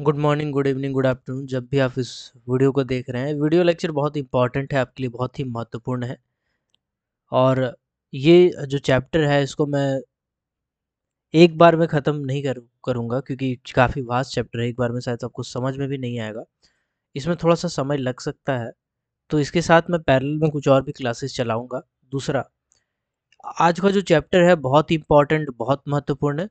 Good morning good evening good afternoon जब भी आप इस वीडियो को देख रहे हैं वीडियो लेक्चर बहुत इंपॉर्टेंट है आपके लिए बहुत ही महत्वपूर्ण है और ये जो चैप्टर है इसको मैं एक बार में ख़त्म नहीं कर करूँगा क्योंकि काफ़ी वास्ट चैप्टर है एक बार में शायद तो आपको समझ में भी नहीं आएगा इसमें थोड़ा सा समय लग सकता है तो इसके साथ मैं पैरल में कुछ और भी क्लासेस चलाऊँगा दूसरा आज का जो चैप्टर है बहुत इंपॉर्टेंट बहुत महत्वपूर्ण है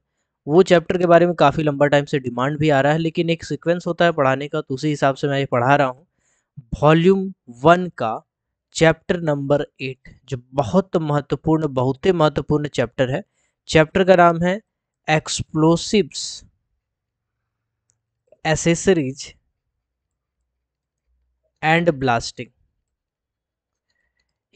वो चैप्टर के बारे में काफ़ी लंबा टाइम से डिमांड भी आ रहा है लेकिन एक सीक्वेंस होता है पढ़ाने का तो उसी हिसाब से मैं ये पढ़ा रहा हूँ वॉल्यूम वन का चैप्टर नंबर एट जो बहुत महत्वपूर्ण बहुत ही महत्वपूर्ण चैप्टर है चैप्टर का नाम है एक्सप्लोसिव्स एसेसरीज एंड ब्लास्टिंग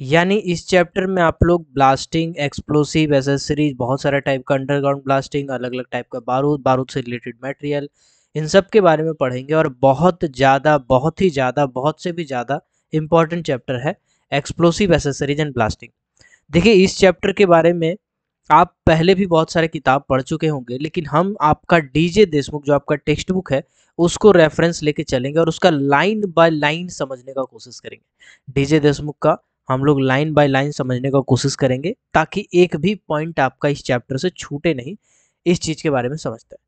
यानी इस चैप्टर में आप लोग ब्लास्टिंग एक्सप्लोसिव एसेसरीज बहुत सारे टाइप का अंडरग्राउंड ब्लास्टिंग अलग अलग टाइप का बारूद बारूद से रिलेटेड मटेरियल इन सब के बारे में पढ़ेंगे और बहुत ज़्यादा बहुत ही ज़्यादा बहुत से भी ज़्यादा इम्पॉर्टेंट चैप्टर है एक्सप्लोसिव एसेसरीज एंड ब्लास्टिंग देखिए इस चैप्टर के बारे में आप पहले भी बहुत सारे किताब पढ़ चुके होंगे लेकिन हम आपका डीजे देशमुख जो आपका टेक्स्ट बुक है उसको रेफरेंस लेके चलेंगे और उसका लाइन बाय लाइन समझने का कोशिश करेंगे डीजे देशमुख का हम लोग लाइन बाय लाइन समझने का कोशिश करेंगे ताकि एक भी पॉइंट आपका इस चैप्टर से छूटे नहीं इस चीज़ के बारे में समझते हैं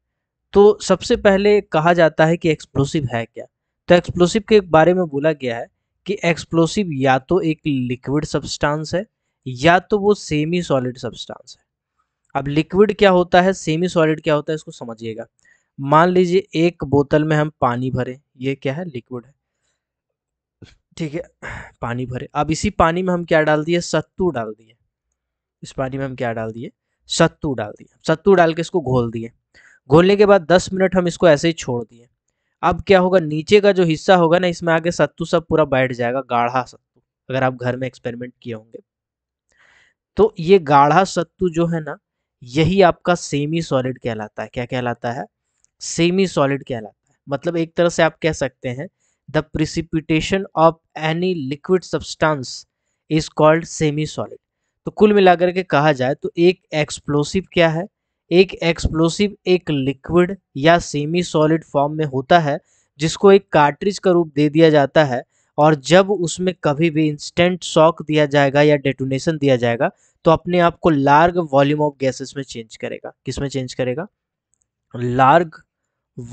तो सबसे पहले कहा जाता है कि एक्सप्लोसिव है क्या तो एक्सप्लोसिव के बारे में बोला गया है कि एक्सप्लोसिव या तो एक लिक्विड सब्सटेंस है या तो वो सेमी सॉलिड सब्सटेंस है अब लिक्विड क्या होता है सेमी सॉलिड क्या होता है इसको समझिएगा मान लीजिए एक बोतल में हम पानी भरें ये क्या है लिक्विड है ठीक है पानी भरे अब इसी पानी में हम क्या डाल दिए सत्तू डाल दिए इस पानी में हम क्या डाल दिए सत्तू डाल दिए सत्तू डाल के इसको घोल दिए घोलने के बाद दस मिनट हम इसको ऐसे ही छोड़ दिए अब क्या होगा नीचे का जो हिस्सा होगा ना इसमें आगे सत्तू सब पूरा बैठ जाएगा गाढ़ा सत्तू अगर आप घर में एक्सपेरिमेंट किए होंगे तो ये गाढ़ा सत्तू जो है ना यही आपका सेमी सॉलिड कहलाता है क्या कहलाता है सेमी सॉलिड कहलाता है मतलब एक तरह से आप कह सकते हैं the precipitation of any liquid substance is called semi solid तो कुल मिलाकर के कहा जाए तो एक एक्सप्लोसिव क्या है एक एक्सप्लोसिव एक लिक्विड या सेमी सॉलिड फॉर्म में होता है जिसको एक कार्ट्रिज का रूप दे दिया जाता है और जब उसमें कभी भी इंस्टेंट शॉक दिया जाएगा या डेटोनेशन दिया जाएगा तो अपने आप को लार्ग वॉल्यूम ऑफ गैसेस में चेंज करेगा किस में चेंज करेगा लार्ग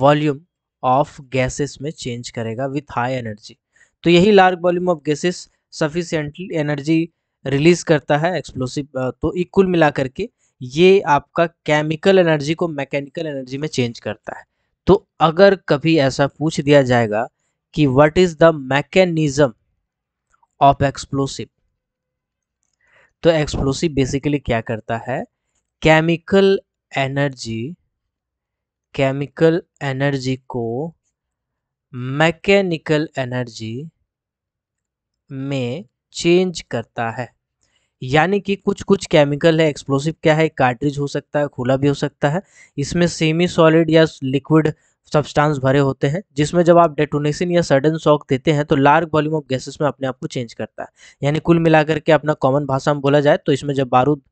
वॉल्यूम ऑफ गैसेस में चेंज करेगा विथ हाई एनर्जी तो यही large volume of gases sufficiently energy release करता है एक्सप्लोसिव तो इक्वल मिला करके ये आपका केमिकल एनर्जी को मैकेनिकल एनर्जी में चेंज करता है तो अगर कभी ऐसा पूछ दिया जाएगा कि what is the mechanism of explosive तो एक्सप्लोसिव बेसिकली क्या करता है केमिकल एनर्जी केमिकल एनर्जी को मैकेनिकल एनर्जी में चेंज करता है यानी कि कुछ कुछ केमिकल है एक्सप्लोसिव क्या है कार्ट्रिज हो सकता है खुला भी हो सकता है इसमें सेमी सॉलिड या लिक्विड सब्सटेंस भरे होते हैं जिसमें जब आप डेटोनेशन या सडन शॉक देते हैं तो लार्ज वॉल्यूम ऑफ गैसेस में अपने आप को चेंज करता है यानी कुल मिलाकर के अपना कॉमन भाषा में बोला जाए तो इसमें जब बारूद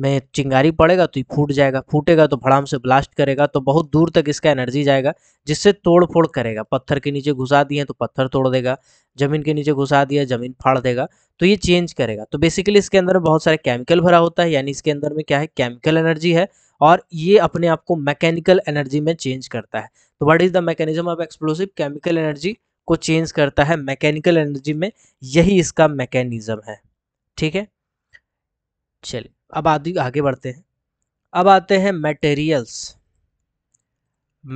में चिंगारी पड़ेगा तो ये फूट जाएगा फूटेगा तो भड़ाम से ब्लास्ट करेगा तो बहुत दूर तक इसका एनर्जी जाएगा जिससे तोड़ फोड़ करेगा पत्थर के नीचे घुसा दिए तो पत्थर तोड़ देगा ज़मीन के नीचे घुसा दिया ज़मीन फाड़ देगा तो ये चेंज करेगा तो बेसिकली इसके अंदर बहुत सारे केमिकल भरा होता है यानी इसके अंदर में क्या है केमिकल एनर्जी है और ये अपने आप को मैकेनिकल एनर्जी में चेंज करता है तो what is the mechanism of explosive chemical energy को चेंज करता है मैकेनिकल एनर्जी में यही इसका मैकेनिज्म है ठीक है चलिए अब आदि आगे बढ़ते हैं अब आते हैं materials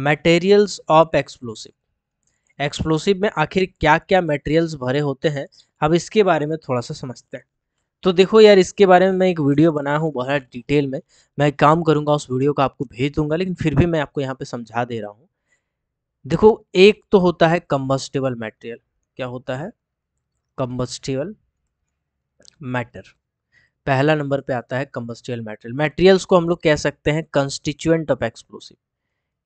materials of explosive explosive में आखिर क्या क्या मटेरियल्स भरे होते हैं अब इसके बारे में थोड़ा सा समझते हैं तो देखो यार इसके बारे में मैं एक वीडियो बनाया हूँ बहुत डिटेल में मैं काम करूँगा उस वीडियो को आपको भेज दूंगा लेकिन फिर भी मैं आपको यहाँ पे समझा दे रहा हूँ देखो एक तो होता है कम्बस्टेबल मटेरियल क्या होता है कम्बस्टेबल मैटर पहला नंबर पे आता है कम्बस्टियल मटेरियल मटेरियल्स को हम लोग कह सकते हैं कंस्टिट्यूएंट ऑफ एक्सप्लोसिव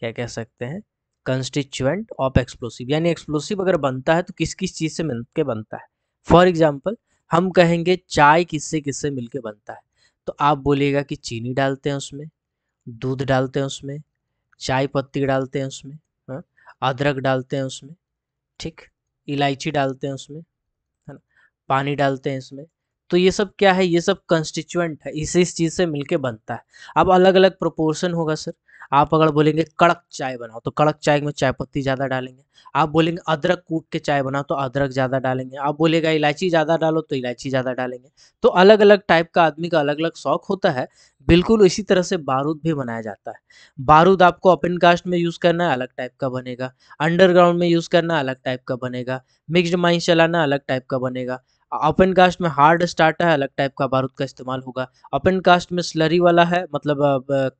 क्या कह सकते हैं कंस्टिट्यूएंट ऑफ एक्सप्लोसिव यानी एक्सप्लोसिव अगर बनता है तो किस किस चीज़ से मिल के बनता है फॉर एग्जाम्पल हम कहेंगे चाय किससे किससे मिल के बनता है तो आप बोलिएगा कि चीनी डालते हैं उसमें दूध डालते हैं उसमें चाय पत्ती डालते हैं उसमें हाँ, अदरक डालते हैं उसमें ठीक इलायची डालते हैं उसमें है ना पानी डालते हैं इसमें तो ये सब क्या है ये सब कंस्टिचुएंट है इसे इस चीज़ से मिलके बनता है अब अलग अलग प्रोपोर्शन होगा सर आप अगर बोलेंगे कड़क चाय बनाओ तो कड़क चाय में चाय पत्ती ज़्यादा डालेंगे आप बोलेंगे अदरक कूट के चाय बनाओ तो अदरक ज़्यादा डालेंगे आप बोलेगा इलायची ज़्यादा डालो तो इलायची ज़्यादा डालेंगे तो अलग अलग टाइप का आदमी का अलग अलग शौक होता है बिल्कुल इसी तरह से बारूद भी बनाया जाता है बारूद आपको अपन कास्ट में यूज़ करना अलग टाइप का बनेगा अंडरग्राउंड में यूज़ करना अलग टाइप का बनेगा मिक्सड माइंस चलाना अलग टाइप का बनेगा ओपन कास्ट में हार्ड स्टार्ट है अलग टाइप का बारूद का इस्तेमाल होगा ओपन कास्ट में स्लरी वाला है मतलब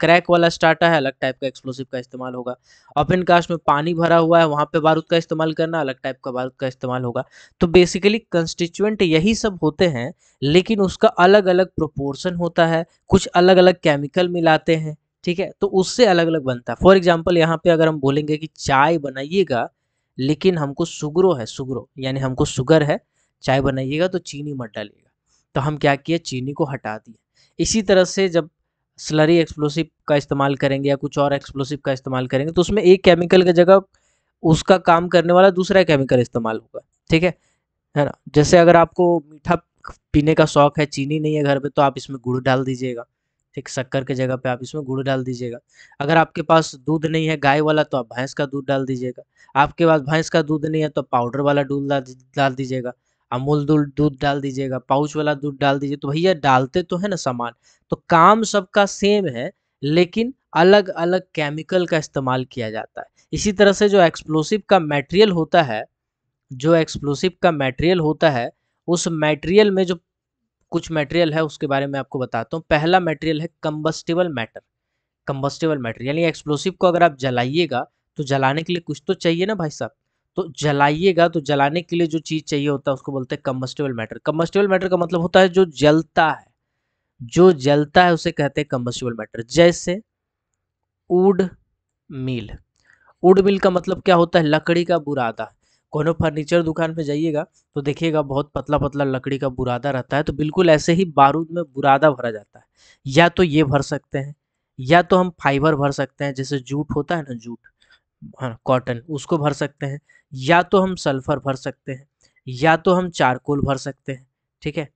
क्रैक वाला स्टार्ट है अलग टाइप का एक्सप्लोसिव का इस्तेमाल होगा ओपन कास्ट में पानी भरा हुआ है वहाँ पे बारूद का इस्तेमाल करना अलग टाइप का बारूद का इस्तेमाल होगा तो बेसिकली कंस्टिचुएंट यही सब होते हैं लेकिन उसका अलग अलग प्रोपोर्सन होता है कुछ अलग अलग केमिकल मिलाते हैं ठीक है तो उससे अलग अलग बनता है फॉर एग्जाम्पल यहाँ पे अगर हम बोलेंगे कि चाय बनाइएगा लेकिन हमको सुगरो है सुगरो यानी हमको शुगर है चाय बनाइएगा तो चीनी मत डालिएगा तो हम क्या किए चीनी को हटा दिए इसी तरह से जब स्लरी एक्सप्लोसिव का इस्तेमाल करेंगे या कुछ और एक्सप्लोसिव का इस्तेमाल करेंगे तो उसमें एक केमिकल की के जगह उसका काम करने वाला दूसरा केमिकल इस्तेमाल होगा ठीक है है ना जैसे अगर आपको मीठा पीने का शौक है चीनी नहीं है घर पे तो आप इसमें गुड़ डाल दीजिएगा ठीक शक्कर के जगह पे आप इसमें गुड़ डाल दीजिएगा अगर आपके पास दूध नहीं है गाय वाला तो आप भैंस का दूध डाल दीजिएगा आपके पास भैंस का दूध नहीं है तो पाउडर वाला दूध डाल दीजिएगा अमूल दूध दूध डाल दीजिएगा पाउच वाला दूध डाल दीजिए तो भैया डालते तो है ना सामान तो काम सबका सेम है लेकिन अलग अलग केमिकल का इस्तेमाल किया जाता है इसी तरह से जो एक्सप्लोसिव का मटेरियल होता है जो एक्सप्लोसिव का मटेरियल होता है उस मटेरियल में जो कुछ मटेरियल है उसके बारे में आपको बताता हूँ पहला मटेरियल है कम्बस्टिबल मैटर कम्बस्टेबल मैटर यानी एक्सप्लोसिव को अगर आप जलाइएगा तो जलाने के लिए कुछ तो चाहिए ना भाई साहब तो जलाइएगा तो जलाने के लिए जो चीज़ चाहिए होता है उसको बोलते हैं कम्बस्टेबल मैटर कम्बस्टेबल मैटर का मतलब होता है जो जलता है जो जलता है उसे कहते हैं कम्बस्टेबल मैटर जैसे उड मिल उड मिल का मतलब क्या होता है लकड़ी का बुरादा कोनो फर्नीचर दुकान पे जाइएगा तो देखिएगा बहुत पतला पतला लकड़ी का बुरादा रहता है तो बिल्कुल ऐसे ही बारूद में बुरादा भरा जाता है या तो ये भर सकते हैं या तो हम फाइबर भर सकते हैं जैसे जूट होता है ना जूट कॉटन हाँ, उसको भर सकते हैं या तो हम सल्फर भर सकते हैं या तो हम चारकोल भर सकते हैं ठीक है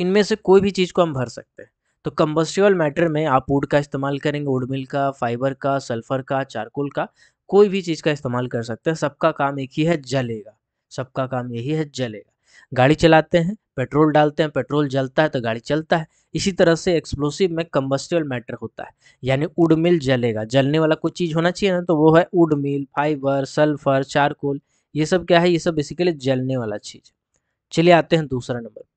इनमें से कोई भी चीज़ को हम भर सकते हैं तो कम्बस्टिबल मैटर में आप वुड का इस्तेमाल करेंगे वुड मिल का फाइबर का सल्फर का चारकोल का कोई भी चीज़ का इस्तेमाल कर सकते हैं सबका काम एक ही है जलेगा सबका काम यही है जलेगा गाड़ी चलाते हैं पेट्रोल डालते हैं पेट्रोल जलता है तो गाड़ी चलता है इसी तरह से एक्सप्लोसिव में कम्बस्टेबल मैटर होता है यानी उड मिल जलेगा जलने वाला कोई चीज़ होना चाहिए ना तो वो है उड मिल फाइबर सल्फर चारकोल ये सब क्या है ये सब बेसिकली जलने वाला चीज़ चलिए आते हैं दूसरा नंबर पे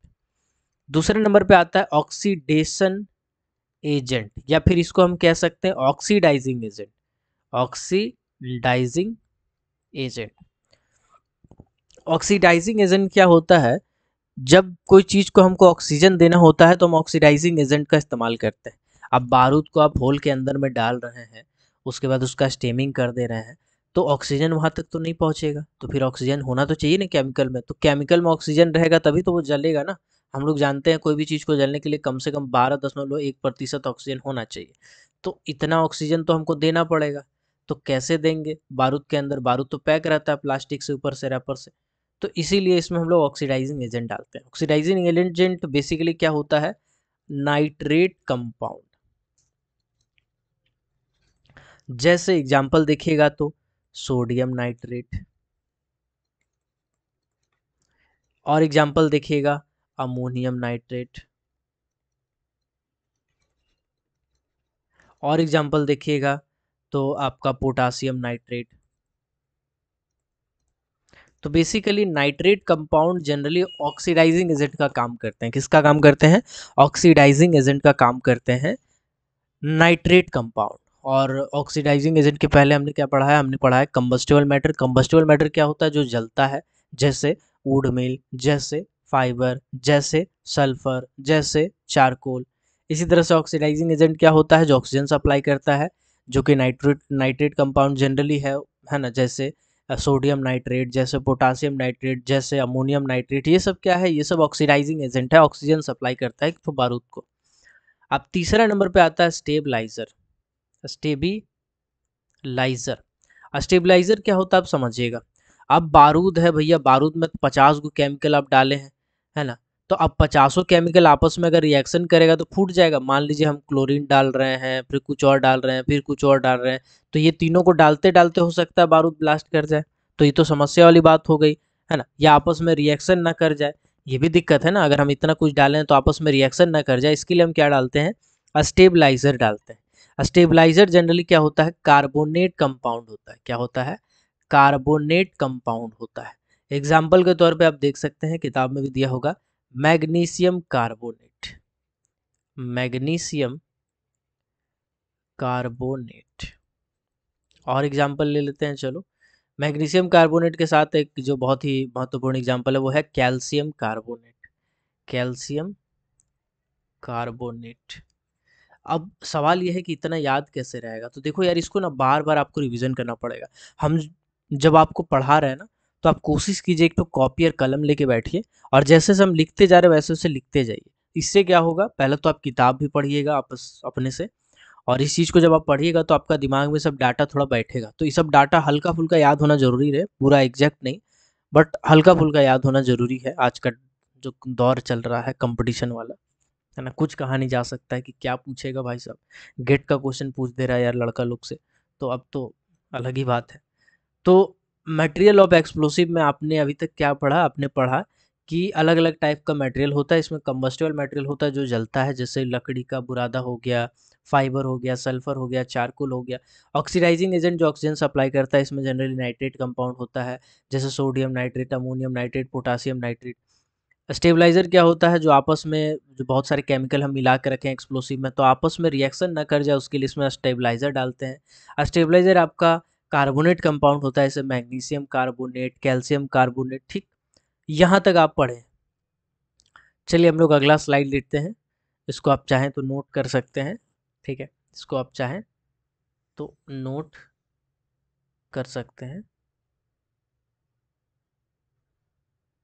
दूसरे नंबर पे आता है ऑक्सीडेशन एजेंट या फिर इसको हम कह सकते हैं oxidising agent oxidising agent oxidising agent क्या होता है जब कोई चीज़ को हमको ऑक्सीजन देना होता है तो हम ऑक्सीडाइजिंग एजेंट का इस्तेमाल करते हैं अब बारूद को आप होल के अंदर में डाल रहे हैं उसके बाद उसका स्टेमिंग कर दे रहे हैं तो ऑक्सीजन वहाँ तक तो नहीं पहुँचेगा तो फिर ऑक्सीजन होना तो चाहिए ना केमिकल में तो केमिकल में ऑक्सीजन रहेगा तभी तो वो जलेगा ना हम लोग जानते हैं कोई भी चीज़ को जलने के लिए कम से कम बारह दशमलव एक प्रतिशत ऑक्सीजन होना चाहिए तो इतना ऑक्सीजन तो हमको देना पड़ेगा तो कैसे देंगे बारूद के अंदर बारूद तो पैक रहता है प्लास्टिक से ऊपर से रैपर से तो इसीलिए इसमें हम लोग ऑक्सीडाइजिंग एजेंट डालते हैं ऑक्सीडाइजिंग एजेंट बेसिकली क्या होता है नाइट्रेट कंपाउंड जैसे एग्जाम्पल देखिएगा तो सोडियम नाइट्रेट और एग्जाम्पल देखिएगा अमोनियम नाइट्रेट और एग्जाम्पल देखिएगा तो आपका पोटासियम नाइट्रेट तो basically nitrate compound generally oxidising agent का काम करते हैं किसका काम करते हैं ऑक्सीडाइजिंग एजेंट का काम करते हैं नाइट्रेट कंपाउंड और ऑक्सीडाइजिंग एजेंट के पहले हमने क्या पढ़ा है हमने पढ़ा है कम्बस्टेबल मैटर कम्बस्टेबल मैटर क्या होता है जो जलता है जैसे वुड मिल जैसे फाइबर जैसे सल्फर जैसे चारकोल इसी तरह से ऑक्सीडाइजिंग एजेंट क्या होता है जो ऑक्सीजन सप्लाई करता है जो कि नाइट्रेट नाइट्रेट कंपाउंड जनरली है है ना जैसे सोडियम नाइट्रेट जैसे पोटासियम नाइट्रेट जैसे अमोनियम नाइट्रेट ये सब क्या है ये सब ऑक्सीडाइजिंग एजेंट है ऑक्सीजन सप्लाई करता है तो बारूद को अब तीसरा नंबर पे आता है स्टेबलाइजर स्टेबीलाइजर स्टेबलाइजर क्या होता है आप समझिएगा अब बारूद है भैया बारूद में तो पचास गो केमिकल आप डाले हैं है ना तो अब पचासों केमिकल आपस में अगर रिएक्शन करेगा तो फूट जाएगा मान लीजिए हम क्लोरीन डाल रहे हैं फिर कुछ और डाल रहे हैं फिर कुछ और डाल रहे हैं तो ये तीनों को डालते डालते हो सकता है बारूद ब्लास्ट कर जाए तो ये तो समस्या वाली बात हो गई है ना या आपस में रिएक्शन ना कर जाए ये भी दिक्कत है ना अगर हम इतना कुछ डालें तो आपस में रिएक्शन ना कर जाए इसके लिए हम क्या डालते हैं अस्टेबलाइजर डालते हैं अस्टेबलाइजर जनरली क्या होता है कार्बोनेट कंपाउंड होता है क्या होता है कार्बोनेट कंपाउंड होता है एग्जाम्पल के तौर पे आप देख सकते हैं किताब में भी दिया होगा मैग्नीशियम कार्बोनेट मैग्नीशियम कार्बोनेट और एग्जाम्पल ले लेते हैं चलो मैग्नीशियम कार्बोनेट के साथ एक जो बहुत ही महत्वपूर्ण एग्जाम्पल है वो है कैल्शियम कार्बोनेट कैल्शियम कार्बोनेट अब सवाल यह है कि इतना याद कैसे रहेगा तो देखो यार इसको ना बार बार आपको रिवीजन करना पड़ेगा हम जब आपको पढ़ा रहे हैं ना तो आप कोशिश कीजिए एक तो कॉपी और कलम लेके बैठिए और जैसे जैसे हम लिखते जा रहे वैसे वैसे लिखते जाइए इससे क्या होगा पहले तो आप किताब भी पढ़िएगा आपस अपने से और इस चीज़ को जब आप पढ़िएगा तो आपका दिमाग में सब डाटा थोड़ा बैठेगा तो ये सब डाटा हल्का फुल्का याद होना ज़रूरी है पूरा एग्जैक्ट नहीं बट हल्का फुल्का याद होना ज़रूरी है आज का जो दौर चल रहा है कंपटीशन वाला है ना कुछ कहा नहीं जा सकता है कि क्या पूछेगा भाई साहब गेट का क्वेश्चन पूछ दे रहा है यार लड़का लोग से तो अब तो अलग ही बात है तो मटेरियल ऑफ एक्सप्लोसिव में आपने अभी तक क्या पढ़ा आपने पढ़ा कि अलग अलग टाइप का मटेरियल होता है इसमें कम्बस्टेबल मटेरियल होता है जो जलता है जैसे लकड़ी का बुरादा हो गया फाइबर हो गया सल्फर हो गया चारकोल हो गया ऑक्सीडाइजिंग एजेंट जो ऑक्सीजन सप्लाई करता है इसमें जनरली नाइट्रेट कंपाउंड होता है जैसे sodium nitrate ammonium nitrate potassium nitrate stabiliser क्या होता है जो आपस में जो बहुत सारे केमिकल हम मिला के रखें एक्सप्लोसिव में तो आपस में रिएक्शन ना कर जाए उसके लिए इसमें स्टेबलाइज़र डालते हैं स्टेबलाइज़र आपका कार्बोनेट कंपाउंड होता है जैसे मैग्नीशियम कार्बोनेट कैल्शियम कार्बोनेट ठीक यहाँ तक आप पढ़ें चलिए हम लोग अगला स्लाइड लिखते हैं इसको आप चाहें तो नोट कर सकते हैं ठीक है इसको आप चाहें तो नोट कर सकते हैं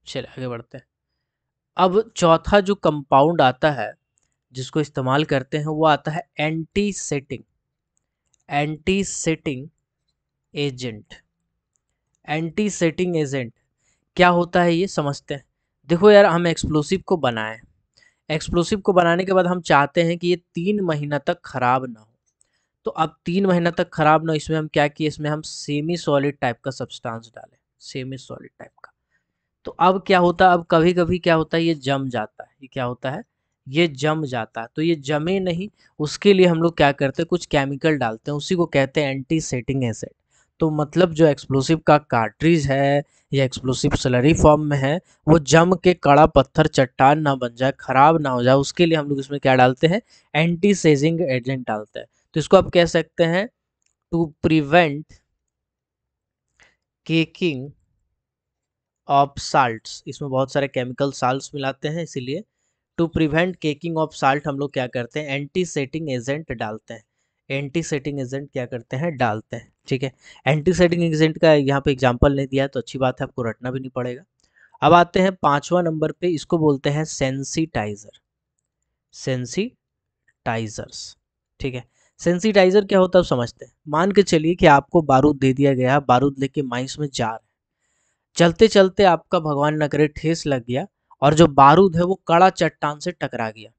चलिए आगे बढ़ते हैं अब चौथा जो कंपाउंड आता है जिसको इस्तेमाल करते हैं वो आता है anti setting anti setting agent anti setting agent क्या होता है ये समझते हैं देखो यार हम एक्सप्लोसिव को बनाएं एक्सप्लोसिव को बनाने के बाद हम चाहते हैं कि ये तीन महीना तक ख़राब ना हो तो अब तीन महीना तक ख़राब ना हो इसमें हम क्या किए इसमें हम सेमी सॉलिड टाइप का सब्सटेंस डालें सेमी सॉलिड टाइप का तो अब क्या होता है अब कभी कभी क्या होता है ये जम जाता है ये क्या होता है ये जम जाता है तो ये जमे नहीं उसके लिए हम लोग क्या करते हैं कुछ केमिकल डालते हैं उसी को कहते हैं एंटी सेटिंग एसिड तो मतलब जो एक्सप्लोसिव का कार्ट्रिज है या एक्सप्लोसिव सलरी फॉर्म में है वो जम के कड़ा पत्थर चट्टान ना बन जाए ख़राब ना हो जाए उसके लिए हम लोग इसमें क्या डालते हैं एंटी सेजिंग एजेंट डालते हैं तो इसको आप कह सकते हैं to prevent caking of salt इसमें बहुत सारे केमिकल साल्ट मिलाते हैं इसीलिए to prevent caking of salt हम लोग क्या करते हैं एंटी सेटिंग एजेंट डालते हैं एंटी सेटिंग एजेंट क्या करते हैं डालते हैं ठीक है एंटी सेटिंग एजेंट का यहाँ पे एग्जाम्पल नहीं दिया तो अच्छी बात है आपको रटना भी नहीं पड़ेगा अब आते हैं पांचवा नंबर पे इसको बोलते हैं सेंसीटाइजर सेंसिटाइजर्स ठीक है सेंसिटाइजर क्या होता है समझते हैं मान के चलिए कि आपको बारूद दे दिया गया बारूद लेके माइस में जा रहे चलते चलते आपका भगवान नगरे ठेस लग गया और जो बारूद है वो कड़ा चट्टान से टकरा गया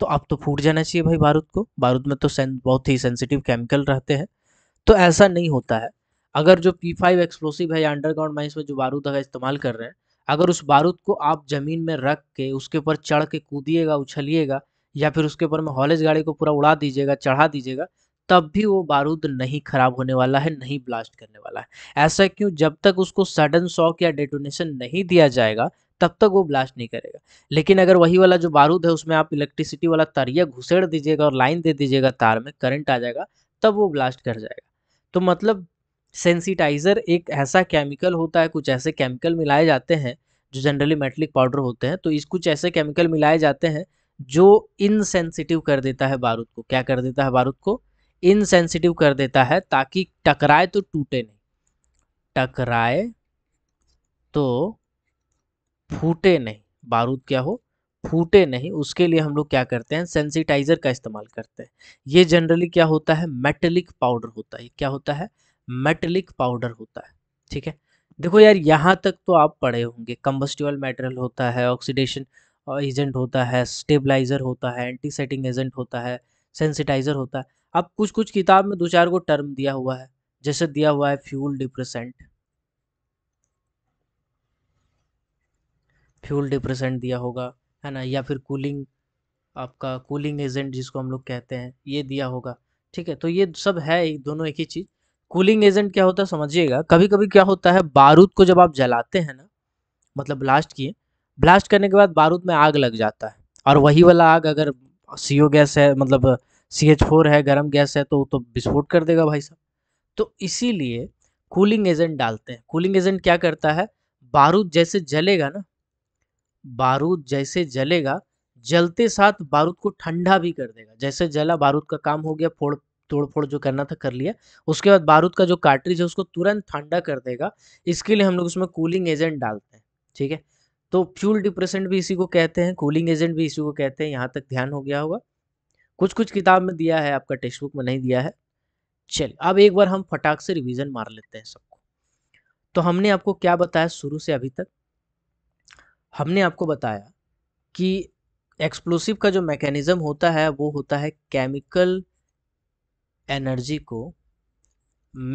तो अब तो फूट जाना चाहिए भाई बारूद को बारूद में तो बहुत ही सेंसिटिव केमिकल रहते हैं तो ऐसा नहीं होता है अगर जो पी फाइव एक्सप्लोसिव है या अंडरग्राउंड माइंस में जो बारूद अगर इस्तेमाल कर रहे हैं अगर उस बारूद को आप ज़मीन में रख के उसके ऊपर चढ़ के कूदिएगा उछलिएगा या फिर उसके ऊपर में हॉलेज गाड़ी को पूरा उड़ा दीजिएगा चढ़ा दीजिएगा तब भी वो बारूद नहीं ख़राब होने वाला है नहीं ब्लास्ट करने वाला है ऐसा क्यों जब तक उसको सडन शॉक या डेटोनेशन नहीं दिया जाएगा तब तक वो ब्लास्ट नहीं करेगा लेकिन अगर वही वाला जो बारूद है उसमें आप इलेक्ट्रिसिटी वाला तरिया घुसेड़ दीजिएगा और लाइन दे दीजिएगा तार में करंट आ जाएगा तब वो ब्लास्ट कर जाएगा तो मतलब सेंसिटाइज़र एक ऐसा केमिकल होता है कुछ ऐसे केमिकल मिलाए जाते हैं जो जनरली मेटलिक पाउडर होते हैं तो इस कुछ ऐसे केमिकल मिलाए जाते हैं जो इनसेंसिटिव कर देता है बारूद को क्या कर देता है बारूद को इनसेंसिटिव कर देता है ताकि टकराए तो टूटे नहीं टकराए तो फूटे नहीं बारूद क्या हो फूटे नहीं उसके लिए हम लोग क्या करते हैं सेंसिटाइजर का इस्तेमाल करते हैं ये जनरली क्या होता है मेटलिक पाउडर होता है क्या होता है मेटलिक पाउडर होता है ठीक है देखो यार यहाँ तक तो आप पढ़े होंगे कम्बस्टिबल मेटेरियल होता है ऑक्सीडेशन एजेंट होता है स्टेबलाइजर होता है एंटी एजेंट होता है सेंसिटाइजर होता है अब कुछ कुछ किताब में दो चार को टर्म दिया हुआ है जैसे दिया हुआ है फ्यूल डिप्रेसेंट फ्यूल डिप्रेसेंट दिया होगा है ना या फिर कूलिंग आपका कूलिंग एजेंट जिसको हम लोग कहते हैं ये दिया होगा ठीक है तो ये सब है दोनों एक ही चीज़ कूलिंग एजेंट क्या होता है समझिएगा कभी कभी क्या होता है बारूद को जब आप जलाते हैं ना मतलब ब्लास्ट किए ब्लास्ट करने के बाद बारूद में आग लग जाता है और वही वाला आग अगर सी गैस है मतलब सी एच फोर है गर्म गैस है तो तो विस्फोट कर देगा भाई साहब तो इसीलिए कूलिंग एजेंट डालते हैं कूलिंग एजेंट क्या करता है बारूद जैसे जलेगा ना बारूद जैसे जलेगा जलते साथ बारूद को ठंडा भी कर देगा जैसे जला बारूद का काम हो गया फोड़ तोड़ फोड़ जो करना था कर लिया उसके बाद बारूद का जो कार्ट्रिज है उसको तुरंत ठंडा कर देगा इसके लिए हम लोग उसमें कूलिंग एजेंट डालते हैं ठीक है तो फ्यूल डिप्रेसेंट भी इसी को कहते हैं कूलिंग एजेंट भी इसी को कहते हैं यहाँ तक ध्यान हो गया होगा कुछ कुछ किताब में दिया है आपका टेक्स्ट बुक में नहीं दिया है चलिए अब एक बार हम फटाक से रिविजन मार लेते हैं सबको तो हमने आपको क्या बताया शुरू से अभी तक हमने आपको बताया कि एक्सप्लोसिव का जो मैकेनिज़्म होता है वो होता है केमिकल एनर्जी को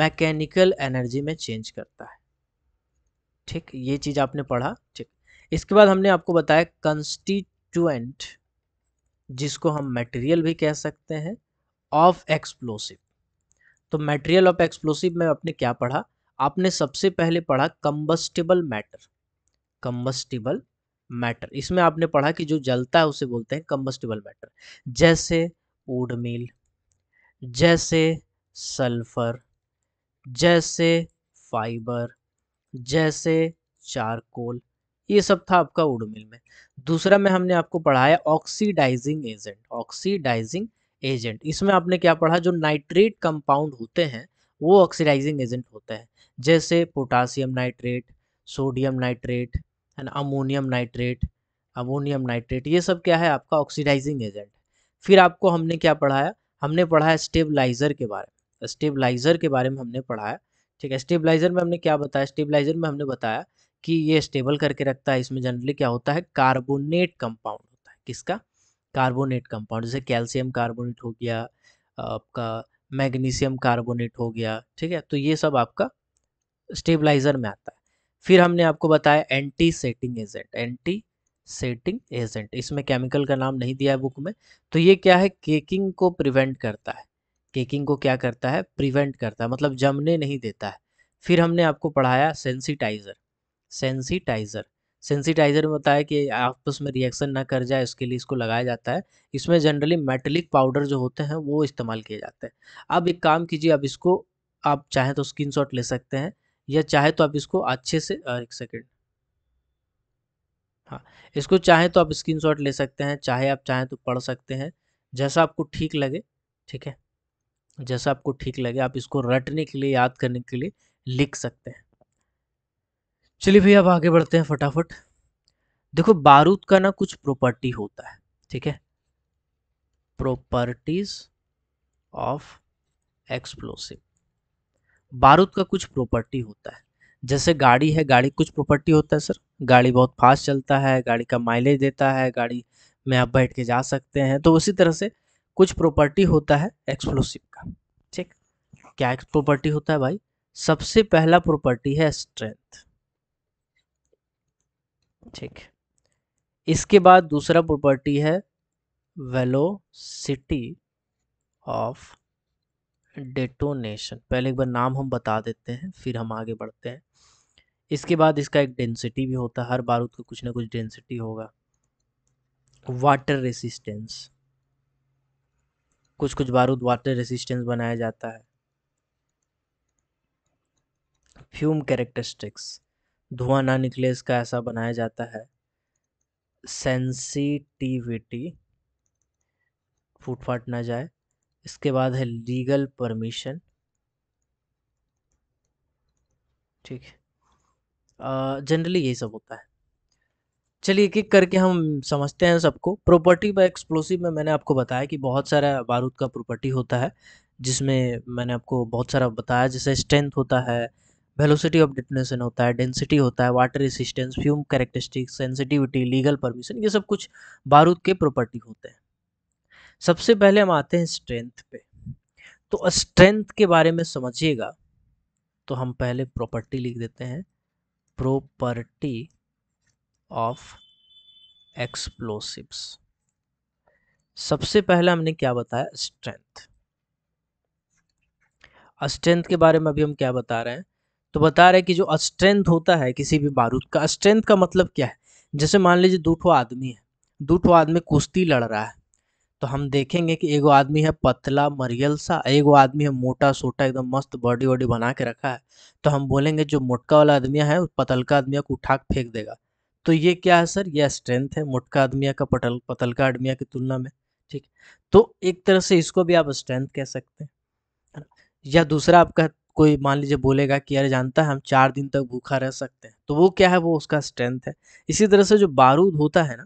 मैकेनिकल एनर्जी में चेंज करता है ठीक ये चीज़ आपने पढ़ा ठीक इसके बाद हमने आपको बताया कंस्टिट्यूएंट जिसको हम मटेरियल भी कह सकते हैं ऑफ एक्सप्लोसिव तो मटेरियल ऑफ एक्सप्लोसिव में आपने क्या पढ़ा आपने सबसे पहले पढ़ा कंबस्टिबल मैटर कंबस्टिबल मैटर इसमें आपने पढ़ा कि जो जलता है उसे बोलते हैं कम्बस्टिबल मैटर जैसे उडमिल जैसे सल्फर जैसे फाइबर जैसे चारकोल ये सब था आपका उडमिल में दूसरा में हमने आपको पढ़ाया ऑक्सीडाइजिंग एजेंट ऑक्सीडाइजिंग एजेंट इसमें आपने क्या पढ़ा जो नाइट्रेट कंपाउंड होते हैं वो ऑक्सीडाइजिंग एजेंट होते हैं जैसे पोटासियम नाइट्रेट सोडियम नाइट्रेट है ना अमोनियम नाइट्रेट अमोनियम नाइट्रेट ये सब क्या है आपका ऑक्सीडाइजिंग एजेंट फिर आपको हमने क्या पढ़ाया हमने पढ़ा है स्टेबलाइजर के बारे में स्टेबलाइजर के बारे में हमने पढ़ाया ठीक है स्टेबलाइजर में हमने क्या बताया स्टेबलाइजर में हमने बताया कि ये स्टेबल करके रखता है इसमें जनरली क्या होता है कार्बोनेट कंपाउंड होता है किसका कार्बोनेट कंपाउंड जैसे कैल्शियम कार्बोनेट हो गया आपका मैग्नीशियम कार्बोनेट हो गया ठीक है तो ये सब आपका स्टेबलाइजर में आता है फिर हमने आपको बताया anti setting agent anti setting agent इसमें केमिकल का नाम नहीं दिया है बुक में तो ये क्या है केकिंग को प्रिवेंट करता है केकिंग को क्या करता है प्रिवेंट करता है मतलब जमने नहीं देता है फिर हमने आपको पढ़ाया सेंसिटाइज़र सेंसिटाइज़र सेंसिटाइज़र में बताया कि आपस में रिएक्शन ना कर जाए इसके लिए इसको लगाया जाता है इसमें जनरली मेटलिक पाउडर जो होते हैं वो इस्तेमाल किए जाते हैं अब एक काम कीजिए अब इसको आप चाहें तो स्क्रीन ले सकते हैं या चाहे तो आप इसको अच्छे से एक सेकेंड हाँ इसको चाहे तो आप स्क्रीनशॉट ले सकते हैं चाहे आप चाहें तो पढ़ सकते हैं जैसा आपको ठीक लगे ठीक है जैसा आपको ठीक लगे आप इसको रटने के लिए याद करने के लिए लिख सकते हैं चलिए भैया आप आगे बढ़ते हैं फटाफट देखो बारूद का ना कुछ प्रॉपर्टी होता है ठीक है प्रॉपर्टीज ऑफ एक्सप्लोसिव बारूद का कुछ प्रॉपर्टी होता है जैसे गाड़ी है गाड़ी कुछ प्रॉपर्टी होता है सर गाड़ी बहुत फास्ट चलता है गाड़ी का माइलेज देता है गाड़ी में आप बैठ के जा सकते हैं तो उसी तरह से कुछ प्रॉपर्टी होता है एक्सप्लोसिव का ठीक क्या प्रॉपर्टी होता है भाई सबसे पहला प्रॉपर्टी है स्ट्रेंथ ठीक इसके बाद दूसरा प्रॉपर्टी है वेलोसिटी ऑफ डेटोनेशन पहले एक बार नाम हम बता देते हैं फिर हम आगे बढ़ते हैं इसके बाद इसका एक डेंसिटी भी होता है हर बारूद का कुछ ना कुछ डेंसिटी होगा वाटर रेसिस्टेंस कुछ कुछ बारूद वाटर रेसिस्टेंस बनाया जाता है फ्यूम कैरेक्टरिस्टिक्स धुआं ना निकले इसका ऐसा बनाया जाता है सेंसिटिविटी फूट फाट ना जाए इसके बाद है लीगल परमिशन ठीक है जनरली यही सब होता है चलिए एक एक करके हम समझते हैं सबको प्रॉपर्टी बाय एक्सप्लोसिव में मैंने आपको बताया कि बहुत सारा बारूद का प्रॉपर्टी होता है जिसमें मैंने आपको बहुत सारा बताया जैसे स्ट्रेंथ होता है वेलोसिटी ऑफ डिटनेशन होता है डेंसिटी होता है water resistance fume characteristics sensitivity legal permission ये सब कुछ बारूद के प्रॉपर्टी होते हैं सबसे पहले हम आते हैं स्ट्रेंथ पे तो स्ट्रेंथ के बारे में समझिएगा तो हम पहले प्रॉपर्टी लिख देते हैं प्रॉपर्टी ऑफ एक्सप्लोसिव्स सबसे पहले हमने क्या बताया स्ट्रेंथ स्ट्रेंथ के बारे में अभी हम क्या बता रहे हैं तो बता रहे हैं कि जो स्ट्रेंथ होता है किसी भी बारूद का स्ट्रेंथ का मतलब क्या है जैसे मान लीजिए दो ठो आदमी है दो ठो आदमी कुश्ती लड़ रहा है तो हम देखेंगे कि एगो आदमी है पतला मरियल सा एगो आदमी है मोटा सोटा एकदम मस्त बॉडी वॉडी बना के रखा है तो हम बोलेंगे जो मोटका वाला आदमी है पतलका आदमी को उठा फेंक देगा तो ये क्या है सर यह स्ट्रेंथ है मोटका आदमिया का पटल पतलका आदमिया की तुलना में ठीक तो एक तरह से इसको भी आप स्ट्रेंथ कह सकते हैं या दूसरा आपका कोई मान लीजिए बोलेगा कि यार जानता है हम चार दिन तक भूखा रह सकते हैं तो वो क्या है वो उसका स्ट्रेंथ है इसी तरह से जो बारूद होता है ना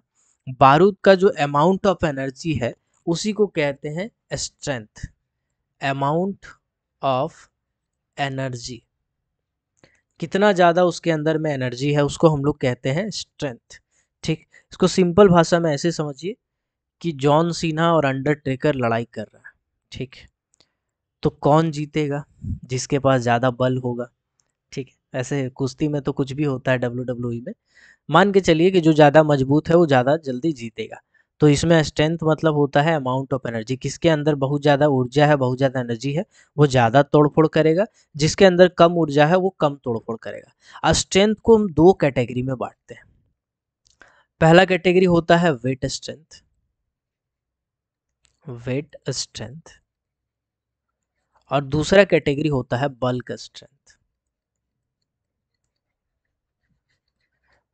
बारूद का जो अमाउंट ऑफ एनर्जी है उसी को कहते हैं स्ट्रेंथ अमाउंट ऑफ एनर्जी कितना ज़्यादा उसके अंदर में एनर्जी है उसको हम लोग कहते हैं स्ट्रेंथ ठीक इसको सिंपल भाषा में ऐसे समझिए कि जॉन सीना और अंडरटेकर लड़ाई कर रहा है ठीक तो कौन जीतेगा जिसके पास ज़्यादा बल होगा ठीक है ऐसे कुश्ती में तो कुछ भी होता है डब्ल्यू e में मान के चलिए कि जो ज़्यादा मजबूत है वो ज़्यादा जल्दी जीतेगा तो इसमें स्ट्रेंथ मतलब होता है अमाउंट ऑफ एनर्जी किसके अंदर बहुत ज़्यादा ऊर्जा है बहुत ज़्यादा एनर्जी है वो ज़्यादा तोड़फोड़ करेगा जिसके अंदर कम ऊर्जा है वो कम तोड़फोड़ करेगा और स्ट्रेंथ को हम दो कैटेगरी में बांटते हैं पहला कैटेगरी होता है वेट स्ट्रेंथ वेट स्ट्रेंथ और दूसरा कैटेगरी होता है बल्क स्ट्रेंथ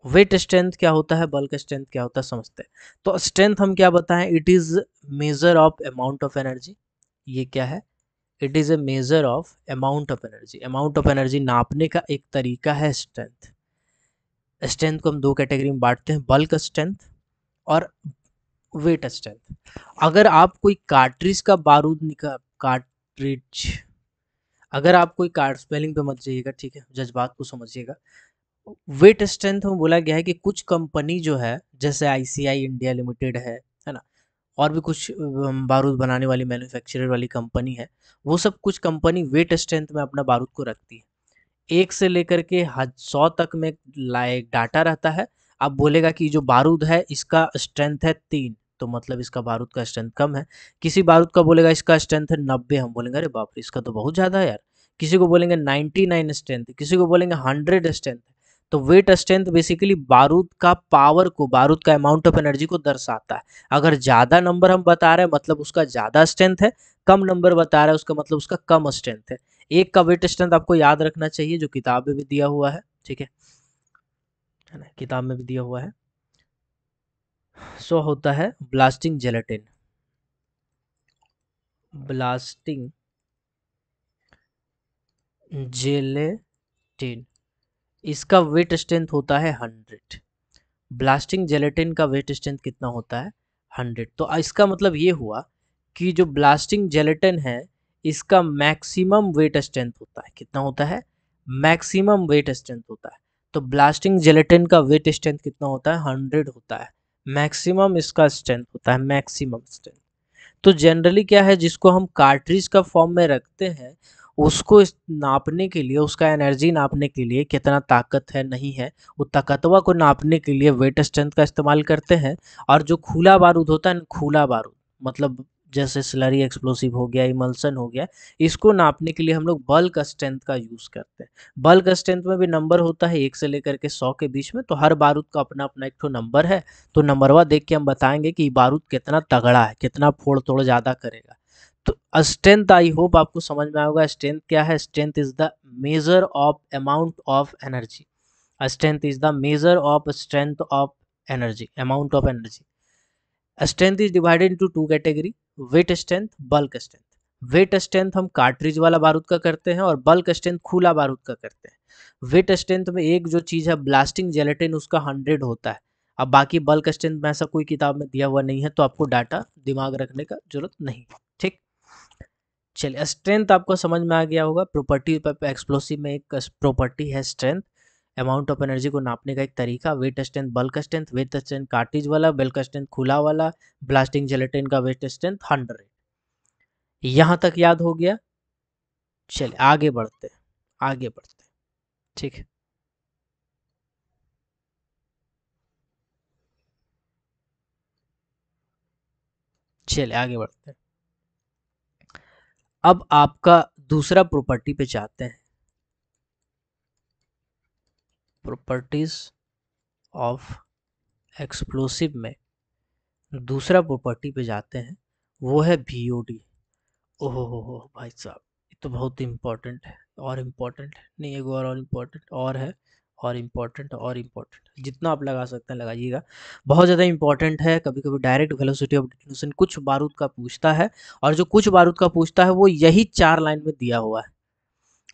वेट स्ट्रेंथ क्या होता है बल्क स्ट्रेंथ क्या होता है समझते हैं तो स्ट्रेंथ हम क्या बताएं it is measure of amount of energy ये क्या है it is a measure of amount of energy amount of energy नापने का एक तरीका है स्ट्रेंथ स्ट्रेंथ को हम दो कैटेगरी में बांटते हैं बल्क स्ट्रेंथ और वेट स्ट्रेंथ अगर आप कोई कार्ट्रिज का बारूद निकाल कार्ट्रिज अगर आप कोई कार्ड स्पेलिंग पे मत जाइएगा ठीक है जज्बात को समझिएगा वेट स्ट्रेंथ में बोला गया है कि कुछ कंपनी जो है जैसे आईसीआई इंडिया लिमिटेड है है ना और भी कुछ बारूद बनाने वाली मैन्युफैक्चरर वाली कंपनी है वो सब कुछ कंपनी वेट स्ट्रेंथ में अपना बारूद को रखती है एक से लेकर के सौ तक में लाए डाटा रहता है आप बोलेगा कि जो बारूद है इसका स्ट्रेंथ है तीन तो मतलब इसका बारूद का स्ट्रेंथ कम है किसी बारूद का बोलेगा इसका स्ट्रेंथ है नब्बे हम बोलेंगे अरे बाप रे इसका तो बहुत ज़्यादा है यार किसी को बोलेंगे नाइन्टी नाइन स्ट्रेंथ किसी को बोलेंगे हंड्रेड स्ट्रेंथ तो वेट स्ट्रेंथ बेसिकली बारूद का पावर को बारूद का अमाउंट ऑफ एनर्जी को दर्शाता है अगर ज़्यादा नंबर हम बता रहे हैं मतलब उसका ज़्यादा स्ट्रेंथ है कम नंबर बता रहे हैं उसका मतलब उसका कम स्ट्रेंथ है एक का वेट स्ट्रेंथ आपको याद रखना चाहिए जो किताब में भी दिया हुआ है ठीक है किताब में भी दिया हुआ है सो होता है ब्लास्टिंग जेलेटिन ब्लास्टिंग जेलेटिन इसका वेट स्ट्रेंथ होता है हंड्रेड ब्लास्टिंग जेलेटिन का वेट स्ट्रेंथ कितना होता है हंड्रेड तो इसका मतलब ये हुआ कि जो ब्लास्टिंग जेलेटिन है इसका मैक्सिमम वेट स्ट्रेंथ होता है कितना होता है मैक्सिमम वेट स्ट्रेंथ होता है तो ब्लास्टिंग जेलेटिन का वेट स्ट्रेंथ कितना होता है हंड्रेड होता है मैक्सिमम इसका स्ट्रेंथ होता है मैक्सिमम स्ट्रेंथ तो जनरली क्या है जिसको हम कार्ट्रिज का फॉर्म में रखते हैं उसको नापने के लिए उसका एनर्जी नापने के लिए कितना ताकत है नहीं है वो ताकतवा को नापने के लिए वेट स्ट्रेंथ का इस्तेमाल करते हैं और जो खुला बारूद होता है खुला बारूद मतलब जैसे स्लरी एक्सप्लोसिव हो गया इमल्सन हो गया इसको नापने के लिए हम लोग बल्क स्ट्रेंथ का यूज़ करते हैं बल्क स्ट्रेंथ में भी नंबर होता है एक से लेकर के सौ के बीच में तो हर बारूद का अपना अपना एक नंबर है तो नंबरवा देख के हम बताएंगे कि बारूद कितना तगड़ा है कितना फोड़ तोड़ ज़्यादा करेगा तो स्ट्रेंथ आई होप आपको समझ में आएगा स्ट्रेंथ क्या है strength is the measure of amount of energy strength is the measure of strength of energy amount of energy strength is divided into two category weight strength bulk strength weight strength हम cartridge वाला बारूद का करते हैं और bulk strength खुला बारूद का करते हैं वेट स्ट्रेंथ में एक जो चीज़ है ब्लास्टिंग जेलेटिन उसका हंड्रेड होता है अब बाकी बल्क स्ट्रेंथ में ऐसा कोई किताब में दिया हुआ नहीं है तो आपको डाटा दिमाग रखने का जरूरत नहीं ठीक चलिए स्ट्रेंथ आपको समझ में आ गया होगा प्रॉपर्टी एक्सप्लोसिव में एक प्रॉपर्टी है स्ट्रेंथ अमाउंट ऑफ एनर्जी को नापने का एक तरीका weight strength bulk strength weight strength cartridge वाला बल्क स्ट्रेंथ खुला वाला ब्लास्टिंग जेलेटिन का वेट स्ट्रेंथ हंड्रेड यहाँ तक याद हो गया चलिए आगे बढ़ते आगे बढ़ते ठीक है चलिए आगे बढ़ते हैं अब आपका दूसरा प्रॉपर्टी पे जाते हैं प्रॉपर्टीज ऑफ एक्सप्लोसिव में दूसरा प्रॉपर्टी पे जाते हैं वो है भी ओ डी ओहो हो भाई साहब ये तो बहुत इम्पोर्टेंट है और इम्पोर्टेंट नहीं एक और इम्पोर्टेंट और है और इम्पॉर्टेंट और इम्पॉर्टेंट जितना आप लगा सकते हैं लगाइएगा बहुत ज़्यादा इंपॉर्टेंट है कभी कभी डायरेक्ट वेलोसिटी ऑफ डिटोनेशन कुछ बारूद का पूछता है और जो कुछ बारूद का पूछता है वो यही चार लाइन में दिया हुआ है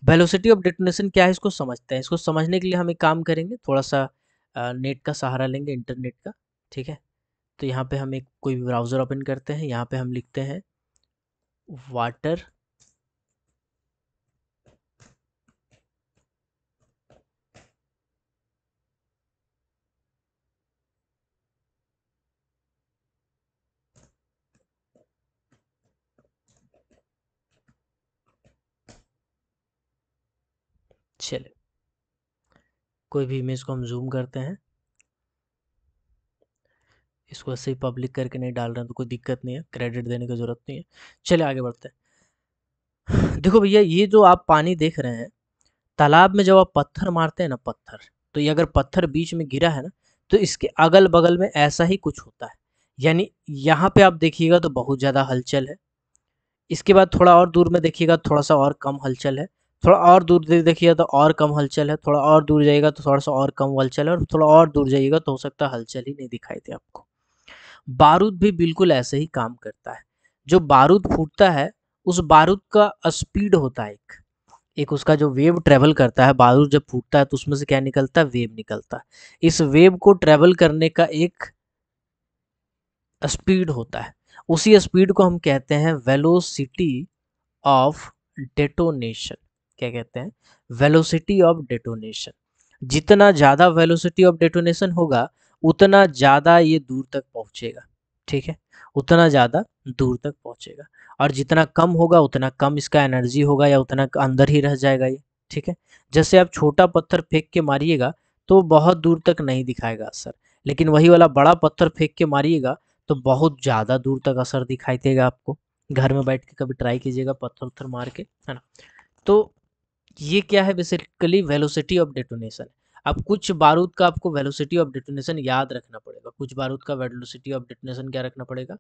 वेलोसिटी ऑफ डिटोनेशन क्या है इसको समझते हैं इसको समझने के लिए हम एक काम करेंगे थोड़ा सा नेट का सहारा लेंगे इंटरनेट का ठीक है तो यहाँ पर हम एक कोई ब्राउज़र ओपन करते हैं यहाँ पर हम लिखते हैं वाटर चले कोई भी इमेज को हम जूम करते हैं इसको ऐसे ही पब्लिक करके नहीं डाल रहे हैं तो कोई दिक्कत नहीं है क्रेडिट देने की ज़रूरत नहीं है चले आगे बढ़ते हैं देखो भैया ये जो आप पानी देख रहे हैं तालाब में जब आप पत्थर मारते हैं ना पत्थर तो ये अगर पत्थर बीच में गिरा है ना तो इसके अगल बगल में ऐसा ही कुछ होता है यानी यहाँ पे आप देखिएगा तो बहुत ज़्यादा हलचल है इसके बाद थोड़ा और दूर में देखिएगा थोड़ा सा और कम हलचल है थोड़ा और दूर देखिए तो और कम हलचल है थोड़ा और दूर जाइएगा तो थोड़ा सा और कम हलचल है और थोड़ा और दूर जाइएगा तो हो सकता है हलचल ही नहीं दिखाई दे आपको बारूद भी बिल्कुल ऐसे ही काम करता है जो बारूद फूटता है उस बारूद का स्पीड होता है एक एक उसका जो वेव ट्रेवल करता है बारूद जब फूटता है तो उसमें से क्या निकलता है वेव निकलता है इस वेव को ट्रेवल करने का एक स्पीड होता है उसी स्पीड को हम कहते हैं वेलोसिटी ऑफ डेटोनेशन क्या कहते हैं वेलोसिटी ऑफ डेटोनेशन जितना ज़्यादा वेलोसिटी ऑफ डेटोनेशन होगा उतना ज़्यादा ये दूर तक पहुँचेगा ठीक है उतना ज़्यादा दूर तक पहुँचेगा और जितना कम होगा उतना कम इसका एनर्जी होगा या उतना अंदर ही रह जाएगा ये ठीक है जैसे आप छोटा पत्थर फेंक के मारिएगा तो बहुत दूर तक नहीं दिखाएगा असर लेकिन वही वाला बड़ा पत्थर फेंक के मारिएगा तो बहुत ज़्यादा दूर तक असर दिखाई देगा आपको घर में बैठ के कभी ट्राई कीजिएगा पत्थर उत्थर मार के है ना तो ये क्या है बेसिकली वेलोसिटी ऑफ डेटोनेशन अब कुछ बारूद का आपको वेलोसिटी ऑफ डेटोनेशन याद रखना पड़ेगा कुछ बारूद का वेलोसिटी ऑफ डेटोनेशन क्या रखना पड़ेगा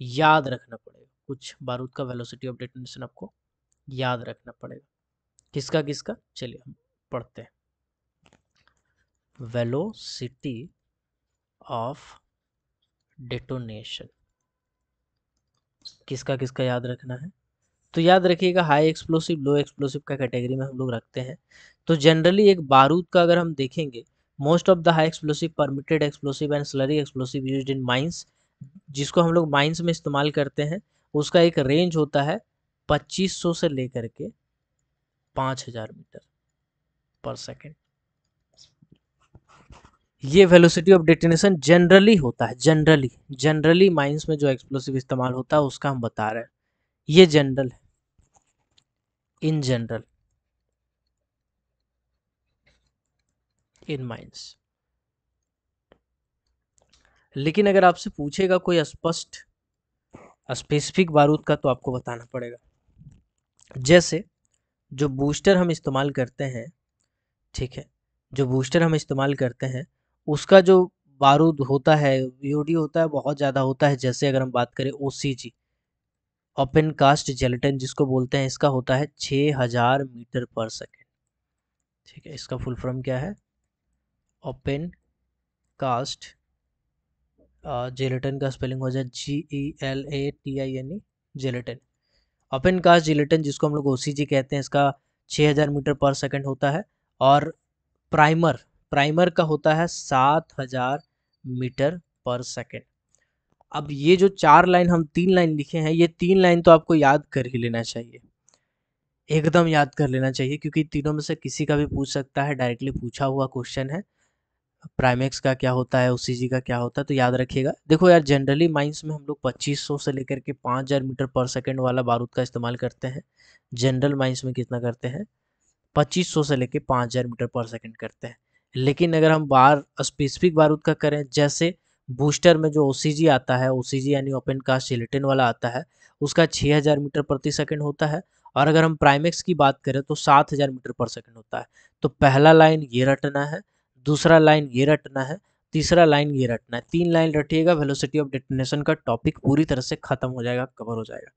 याद रखना पड़ेगा कुछ बारूद का वेलोसिटी ऑफ डेटोनेशन आपको याद रखना पड़ेगा किसका किसका चलिए हम पढ़ते हैं वेलोसिटी ऑफ डेटोनेशन किसका किसका याद रखना है तो याद रखिएगा हाई एक्सप्लोसिव लो एक्सप्लोसिव का कैटेगरी में हम लोग रखते हैं तो जनरली एक बारूद का अगर हम देखेंगे most of the high explosive permitted explosive and slurry explosive use in mines जिसको हम लोग माइंस में इस्तेमाल करते हैं उसका एक रेंज होता है 2500 से लेकर के 5000 मीटर पर सेकेंड ये वेलोसिटी ऑफ डेटिनेशन जनरली होता है जनरली जनरली माइंस में जो एक्सप्लोसिव इस्तेमाल होता है उसका हम बता रहे हैं ये जनरल है in general इन माइंस लेकिन अगर आपसे पूछेगा कोई स्पष्ट स्पेसिफिक बारूद का तो आपको बताना पड़ेगा जैसे जो बूस्टर हम इस्तेमाल करते हैं ठीक है जो बूस्टर हम इस्तेमाल करते हैं उसका जो बारूद होता है वीओडी होता है बहुत ज़्यादा होता है जैसे अगर हम बात करें O C G open cast gelatine जिसको बोलते हैं इसका होता है 6000 मीटर पर सेकेंड ठीक है इसका फुल फॉर्म क्या है ओपन कास्ट जेलेटन का स्पेलिंग हो जाए G E L A T I N E gelatine open cast gelatine जिसको हम लोग ओ सी जी कहते हैं इसका 6000 मीटर पर सेकेंड होता है और प्राइमर प्राइमर का होता है 7000 मीटर पर सेकेंड अब ये जो चार लाइन हम तीन लाइन लिखे हैं ये तीन लाइन तो आपको याद कर ही लेना चाहिए एकदम याद कर लेना चाहिए क्योंकि तीनों में से किसी का भी पूछ सकता है डायरेक्टली पूछा हुआ क्वेश्चन है प्राइमेक्स का क्या होता है ओ का क्या होता है तो याद रखिएगा देखो यार जनरली माइंस में हम लोग 2500 से लेकर के 5000 मीटर पर सेकेंड वाला बारूद का इस्तेमाल करते हैं जनरल माइंस में कितना करते हैं 2500 से लेकर 5000 मीटर पर सेकेंड करते हैं लेकिन अगर हम बार स्पेसिफिक बारूद का करें जैसे बूस्टर में जो ओ आता है ओ यानी ओपन कास्ट जिलेटिन वाला आता है उसका 6000 मीटर प्रति सेकंड होता है और अगर हम प्राइमेक्स की बात करें तो 7000 मीटर पर सेकंड होता है तो पहला लाइन ये रटना है दूसरा लाइन ये रटना है तीसरा लाइन ये रटना है तीन लाइन रटिएगा वेलोसिटी ऑफ डेटोनेशन का टॉपिक पूरी तरह से खत्म हो जाएगा कवर हो जाएगा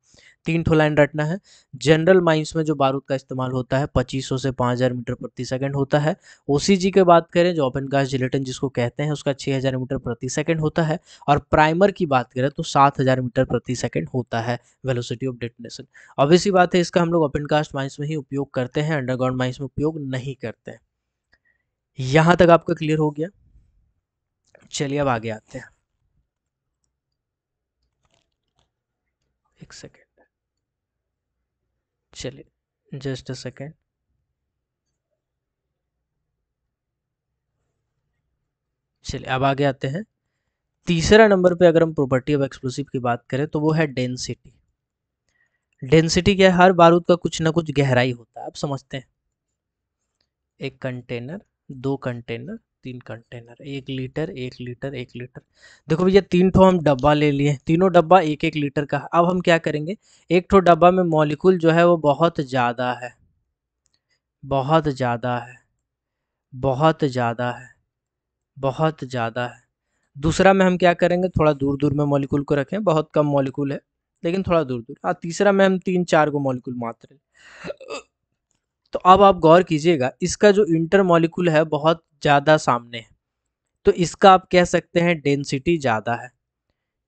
तीन ठो लाइन रटना है जनरल माइंस में जो बारूद का इस्तेमाल होता है 2500 से 5000 मीटर प्रति सेकंड होता है ओ की बात करें जो ओपन कास्ट जिलेटन जिसको कहते हैं उसका 6000 मीटर प्रति सेकंड होता है और प्राइमर की बात करें तो 7000 मीटर प्रति सेकंड होता है वेलोसिटी ऑफ अब इसी बात है इसका हम लोग ओपन कास्ट माइंस में ही उपयोग करते हैं अंडरग्राउंड माइंस में उपयोग नहीं करते हैं यहाँ तक आपका क्लियर हो गया चलिए अब आगे आते हैं एक सेकेंड चलिए जस्ट अ सेकेंड चलिए अब आगे आते हैं तीसरा नंबर पे अगर हम प्रॉपर्टी ऑफ एक्सप्लोसिव की बात करें तो वो है डेंसिटी डेंसिटी क्या है हर बारूद का कुछ ना कुछ गहराई होता है आप समझते हैं एक कंटेनर दो कंटेनर तीन कंटेनर एक लीटर एक लीटर एक लीटर देखो भैया तीन ठो हम डब्बा ले लिए तीनों डब्बा एक एक लीटर का अब हम क्या करेंगे एक ठो डब्बा में मॉलिक्यूल जो है वो बहुत ज़्यादा है बहुत ज़्यादा है बहुत ज़्यादा है बहुत ज़्यादा है दूसरा में हम क्या करेंगे थोड़ा दूर दूर में मॉलिक्यूल को रखें बहुत कम मॉलिक्यूल है लेकिन थोड़ा दूर दूर और तीसरा में हम तीन चार को मॉलिक्यूल मात्र तो अब आप गौर कीजिएगा इसका जो इंटर मॉलिक्यूल है बहुत ज़्यादा सामने है तो इसका आप कह सकते हैं डेंसिटी ज़्यादा है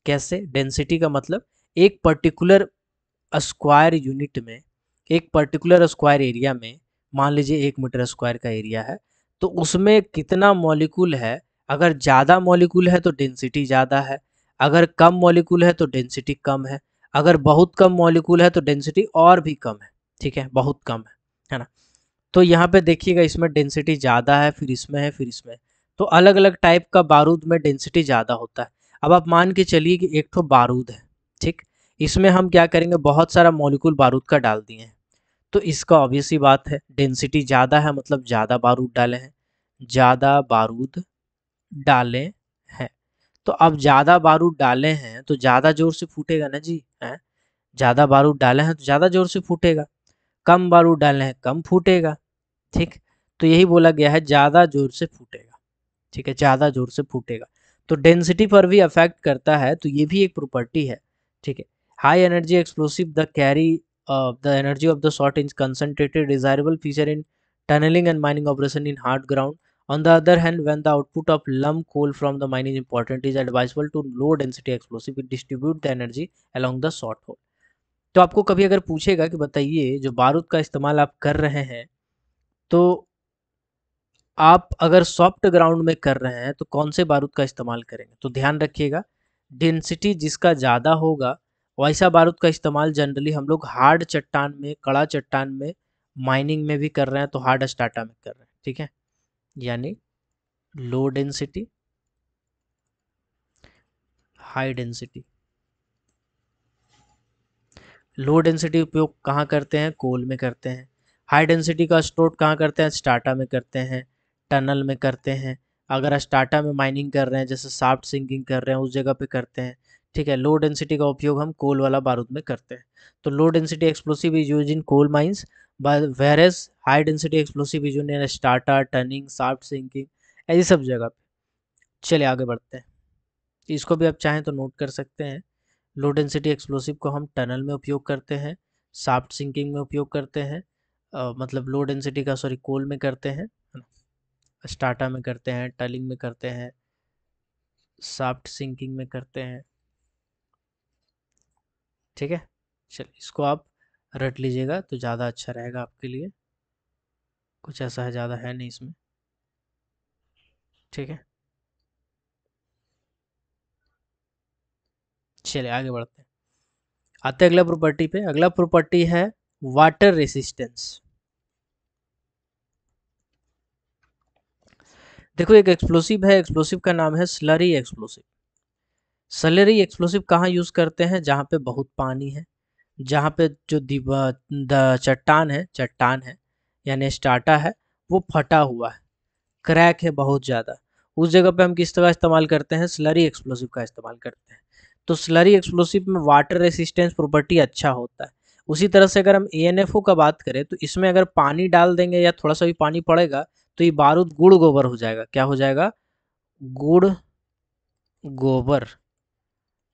कैसे डेंसिटी का मतलब एक पर्टिकुलर स्क्वायर यूनिट में एक पर्टिकुलर स्क्वायर एरिया में मान लीजिए एक मीटर स्क्वायर का एरिया है तो उसमें कितना मॉलिक्यूल है अगर ज़्यादा मॉलिक्यूल है तो डेंसिटी ज़्यादा है अगर कम मॉलिक्यूल है तो डेंसिटी कम है अगर बहुत कम मॉलिक्यूल है तो डेंसिटी और भी कम है ठीक है बहुत कम है है ना तो यहाँ पे देखिएगा इसमें डेंसिटी ज़्यादा है फिर इसमें है फिर इसमें तो अलग अलग टाइप का बारूद में डेंसिटी ज़्यादा होता है अब आप मान के चलिए कि एक तो बारूद है ठीक इसमें हम क्या करेंगे बहुत सारा मॉलिक्यूल बारूद का डाल दिए हैं तो इसका ही बात है डेंसिटी ज़्यादा है मतलब ज़्यादा बारूद डाले हैं ज़्यादा बारूद डाले हैं तो अब ज़्यादा बारूद डाले हैं तो ज़्यादा ज़ोर से फूटेगा ना जी हैं ज़्यादा बारूद डाले हैं तो ज़्यादा ज़ोर से फूटेगा कम बारूद डालना है कम फूटेगा ठीक तो यही बोला गया है ज़्यादा जोर से फूटेगा ठीक है ज़्यादा जोर से फूटेगा तो डेंसिटी पर भी अफेक्ट करता है तो ये भी एक प्रॉपर्टी है ठीक है high energy explosive the carry the energy of the short inch concentrated desirable feature in tunnelling and mining operation in hard ground on the other hand when the output of lump coal from the mining important is advisable to low density explosive distribute the energy along the short hole तो आपको कभी अगर पूछेगा कि बताइए जो बारूद का इस्तेमाल आप कर रहे हैं तो आप अगर सॉफ्ट ग्राउंड में कर रहे हैं तो कौन से बारूद का इस्तेमाल करेंगे तो ध्यान रखिएगा डेंसिटी जिसका ज़्यादा होगा वैसा बारूद का इस्तेमाल जनरली हम लोग हार्ड चट्टान में कड़ा चट्टान में माइनिंग में भी कर रहे हैं तो हार्ड स्टाटा में कर रहे हैं ठीक है यानी low density high density low density उपयोग कहाँ करते हैं कोल में करते हैं हाई डेंसिटी का स्टोर कहाँ करते हैं स्टाटा में करते हैं टनल में करते हैं अगर स्टाटा में माइनिंग कर रहे हैं जैसे साफ्ट सिंकिंग कर रहे हैं उस जगह पे करते हैं ठीक है लो डेंसिटी का उपयोग हम कोल वाला बारूद में करते हैं तो low density explosive is use in coal mines versus high density explosive is in strata turning shaft sinking ऐसी सब जगह पे चलिए आगे बढ़ते हैं इसको भी आप चाहें तो नोट कर सकते हैं लो डेंसिटी एक्सप्लोसिव को हम टनल में उपयोग करते हैं साफ्ट सिंकिंग में उपयोग करते हैं आ, मतलब लो डेंसिटी का सॉरी कोल में करते हैं स्टाटा में करते हैं टलिंग में करते हैं साफ्ट सिंकिंग में करते हैं ठीक है चलिए इसको आप रट लीजिएगा तो ज़्यादा अच्छा रहेगा आपके लिए कुछ ऐसा है ज़्यादा है नहीं इसमें ठीक है चले आगे बढ़ते हैं आते अगला प्रॉपर्टी पे अगला प्रॉपर्टी है वाटर रेसिस्टेंस देखो एक एक्सप्लोसिव है एक्सप्लोसिव का नाम है स्लरी एक्सप्लोसिव सलरी एक्सप्लोसिव कहाँ यूज़ करते हैं जहां पे बहुत पानी है जहां पे जो चट्टान है चट्टान है यानी स्टाटा है वो फटा हुआ है क्रैक है बहुत ज़्यादा उस जगह पे हम किस तरह इस्तेमाल करते हैं स्लरी एक्सप्लोसिव का इस्तेमाल करते हैं तो स्लरी एक्सप्लोसिव में वाटर रेसिस्टेंस प्रॉपर्टी अच्छा होता है उसी तरह से अगर हम ए का बात करें तो इसमें अगर पानी डाल देंगे या थोड़ा सा भी पानी पड़ेगा तो ये बारूद गुड़ गोबर हो जाएगा क्या हो जाएगा गुड़ गोबर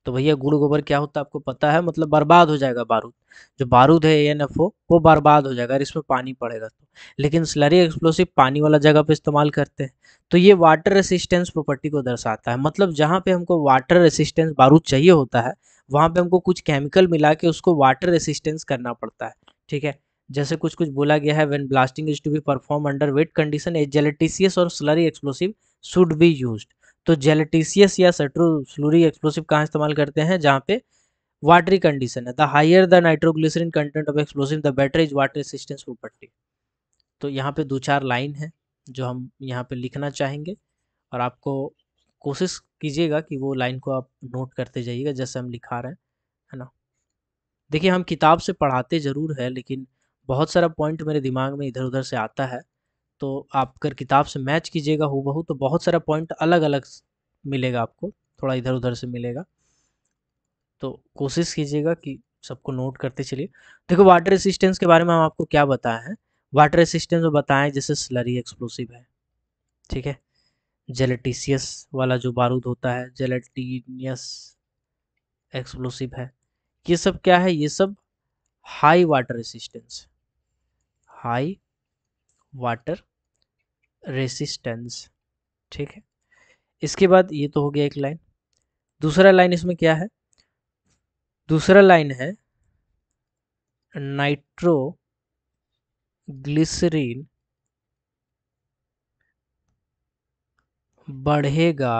तो भैया गुड़ गोबर क्या होता है आपको पता है मतलब बर्बाद हो जाएगा बारूद जो बारूद है एन एफ ओ वो बर्बाद हो जाएगा अगर इसमें पानी पड़ेगा तो लेकिन स्लरी एक्सप्लोसिव पानी वाला जगह पे इस्तेमाल करते हैं तो ये वाटर रेसिस्टेंस प्रॉपर्टी को दर्शाता है मतलब जहाँ पे हमको वाटर रेसिस्टेंस बारूद चाहिए होता है वहाँ पे हमको कुछ केमिकल मिला के उसको वाटर रेसिस्टेंस करना पड़ता है ठीक है जैसे कुछ कुछ बोला गया है when blasting is to be perform under wet condition a gelatinous और slurry explosive should be used तो जेलेटिसियस या सेट्रोस्लूरी एक्सप्लोसिव कहाँ इस्तेमाल करते हैं जहाँ पे वाटरी कंडीशन है the higher the nitroglycerine content of explosive the better is water resistance property तो यहाँ पे दो चार लाइन है जो हम यहाँ पे लिखना चाहेंगे और आपको कोशिश कीजिएगा कि वो लाइन को आप नोट करते जाइएगा जैसे हम लिखा रहे हैं है ना देखिए हम किताब से पढ़ाते ज़रूर है लेकिन बहुत सारा पॉइंट मेरे दिमाग में इधर उधर से आता है तो आप अगर किताब से मैच कीजिएगा बहू तो बहुत सारा पॉइंट अलग अलग मिलेगा आपको थोड़ा इधर उधर से मिलेगा तो कोशिश कीजिएगा कि सबको नोट करते चलिए देखो वाटर रेसिस्टेंस के बारे में हम आपको क्या बताए हैं वाटर रेसिस्टेंस में बताएं जैसे स्लरी एक्सप्लोसिव है ठीक है जेलेटिसियस वाला जो बारूद होता है जेलेटीनियस एक्सप्लोसिव है ये सब क्या है ये सब high water resistance high water resistance ठीक है इसके बाद ये तो हो गया एक लाइन दूसरा लाइन इसमें क्या है दूसरा लाइन है नाइट्रो ग्लिसरीन बढ़ेगा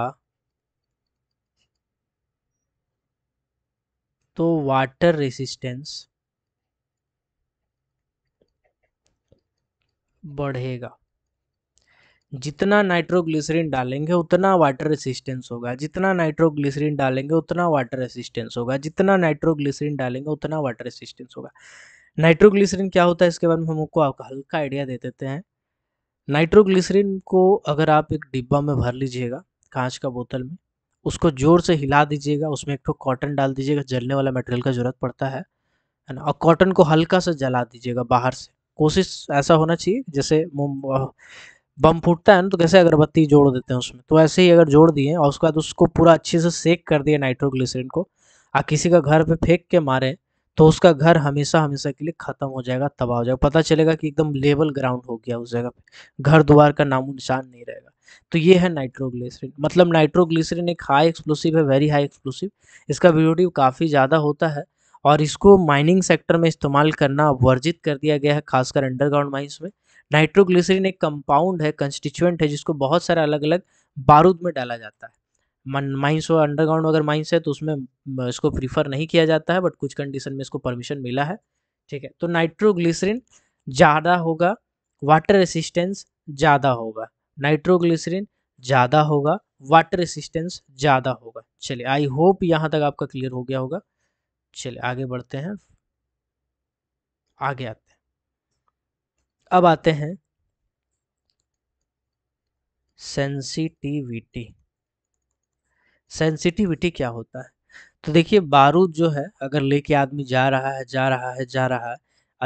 तो वाटर रेसिस्टेंस बढ़ेगा जितना नाइट्रोग्लिसरीन डालेंगे उतना वाटर रेसिस्टेंस होगा जितना नाइट्रोग्लिसरीन डालेंगे उतना वाटर रेसिस्टेंस होगा जितना नाइट्रोग्लिसरीन डालेंगे उतना वाटर रेसिस्टेंस होगा नाइट्रोग्लिसरीन क्या होता है इसके बारे में हम आपको हल्का आइडिया दे देते हैं नाइट्रोग्लिसरीन को अगर आप एक डिब्बा में भर लीजिएगा कांच का बोतल में उसको ज़ोर से हिला दीजिएगा उसमें एक ठो कॉटन डाल दीजिएगा जलने वाला मटेरियल का ज़रूरत पड़ता है है ना और कॉटन को हल्का सा जला दीजिएगा बाहर से कोशिश ऐसा होना चाहिए जैसे बम फूटता है ना तो कैसे अगरबत्ती जोड़ देते हैं उसमें तो ऐसे ही अगर जोड़ दिए और उसके बाद उसको पूरा अच्छे से सेक कर दिए नाइट्रोग्लिसरीन को आ किसी का घर पे फेंक के मारे तो उसका घर हमेशा हमेशा के लिए ख़त्म हो जाएगा तबाह हो जाएगा पता चलेगा कि एकदम लेवल ग्राउंड हो गया उस जगह पे घर द्वार का नामो निशान नहीं रहेगा तो ये है नाइट्रोग्लिसरीन मतलब नाइट्रोग्लिसरीन एक हाई एक्सप्लोसिव है वेरी हाई एक्सप्लोसिव इसका वीडियो काफ़ी ज़्यादा होता है और इसको माइनिंग सेक्टर में इस्तेमाल करना वर्जित कर दिया गया है खासकर अंडरग्राउंड माइंस में नाइट्रोग्लिसरीन एक कंपाउंड है कंस्टिट्यूएंट है जिसको बहुत सारे अलग अलग बारूद में डाला जाता है माइंस और अंडरग्राउंड अगर माइंस है तो उसमें इसको प्रीफर नहीं किया जाता है बट कुछ कंडीशन में इसको परमिशन मिला है ठीक है तो नाइट्रोग्लिसरीन ज़्यादा होगा वाटर रेसिस्टेंस ज़्यादा होगा नाइट्रोग्लिसरीन ज़्यादा होगा वाटर रेसिस्टेंस ज़्यादा होगा चलिए आई होप यहाँ तक आपका क्लियर हो गया होगा चलिए आगे बढ़ते हैं आगे आते हैं अब आते हैं सेंसिटिविटी सेंसिटिविटी क्या होता है तो देखिए बारूद जो है अगर लेके आदमी जा रहा है जा रहा है जा रहा है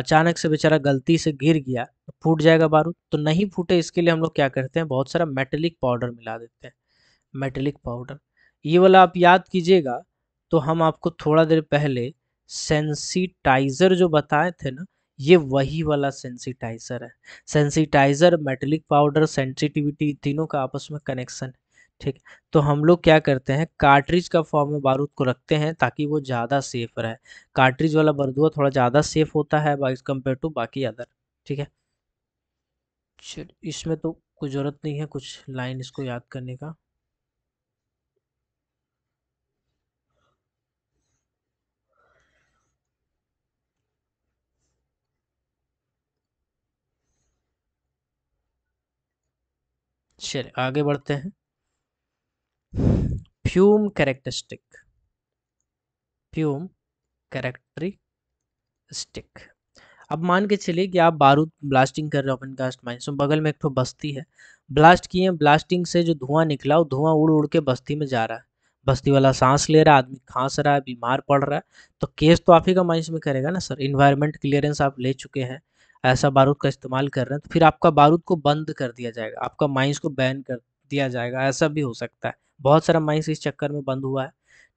अचानक से बेचारा गलती से गिर गया तो फूट जाएगा बारूद तो नहीं फूटे इसके लिए हम लोग क्या करते हैं बहुत सारा मेटेलिक पाउडर मिला देते हैं मेटेलिक पाउडर ये वाला आप याद कीजिएगा तो हम आपको थोड़ा देर पहले सेंसिटाइज़र जो बताए थे ना ये वही वाला सेंसिटाइज़र है सेंसिटाइज़र मेटलिक पाउडर सेंसिटिविटी तीनों का आपस में कनेक्शन है ठीक तो हम लोग क्या करते हैं कार्ट्रिज का फॉर्म में बारूद को रखते हैं ताकि वो ज़्यादा सेफ रहे कार्ट्रिज वाला बरदुआ थोड़ा ज़्यादा सेफ होता है कम्पेयर टू बाकी अदर ठीक है इसमें तो कोई ज़रूरत नहीं है कुछ लाइन इसको याद करने का चलिए आगे बढ़ते हैं फ्यूम कैरेक्टरिस्टिक फ्यूम कैरेक्टरिस्टिक अब मान के चलिए कि आप बारूद ब्लास्टिंग कर रहे हो अपन कास्ट माइन सो बगल में एक तो बस्ती है ब्लास्ट किए ब्लास्टिंग से जो धुआं निकला वो धुआं उड़ उड़ के बस्ती में जा रहा है बस्ती वाला सांस ले रहा है आदमी खांस रहा है बीमार पड़ रहा है तो केस तो आप ही का माइंस में करेगा ना सर इन्वायरमेंट क्लियरेंस आप ले चुके हैं ऐसा बारूद का इस्तेमाल कर रहे हैं तो फिर आपका बारूद को बंद कर दिया जाएगा आपका माइंस को बैन कर दिया जाएगा ऐसा भी हो सकता है बहुत सारा माइंस इस चक्कर में बंद हुआ है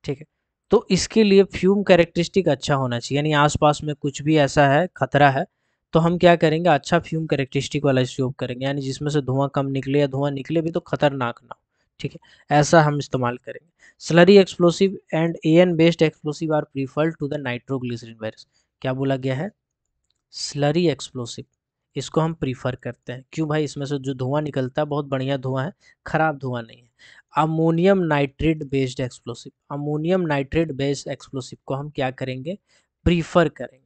ठीक है तो इसके लिए फ्यूम कैरेक्टरिस्टिक अच्छा होना चाहिए यानी आसपास में कुछ भी ऐसा है खतरा है तो हम क्या करेंगे अच्छा फ्यूम कैरेक्टरिस्टिक वाला उपयोग करेंगे यानी जिसमें से धुआं कम निकले या धुआं निकले भी तो खतरनाक ना हो ठीक है ऐसा हम इस्तेमाल करेंगे slurry explosive and A N based explosive are preferred to the nitroglycerine वायरस क्या बोला गया है स्लरी एक्सप्लोसिव इसको हम प्रीफर करते हैं क्यों भाई इसमें से जो धुआं निकलता है बहुत बढ़िया धुआं है ख़राब धुआं नहीं है ammonium nitrate based explosive ammonium nitrate based explosive को हम क्या करेंगे प्रीफर करेंगे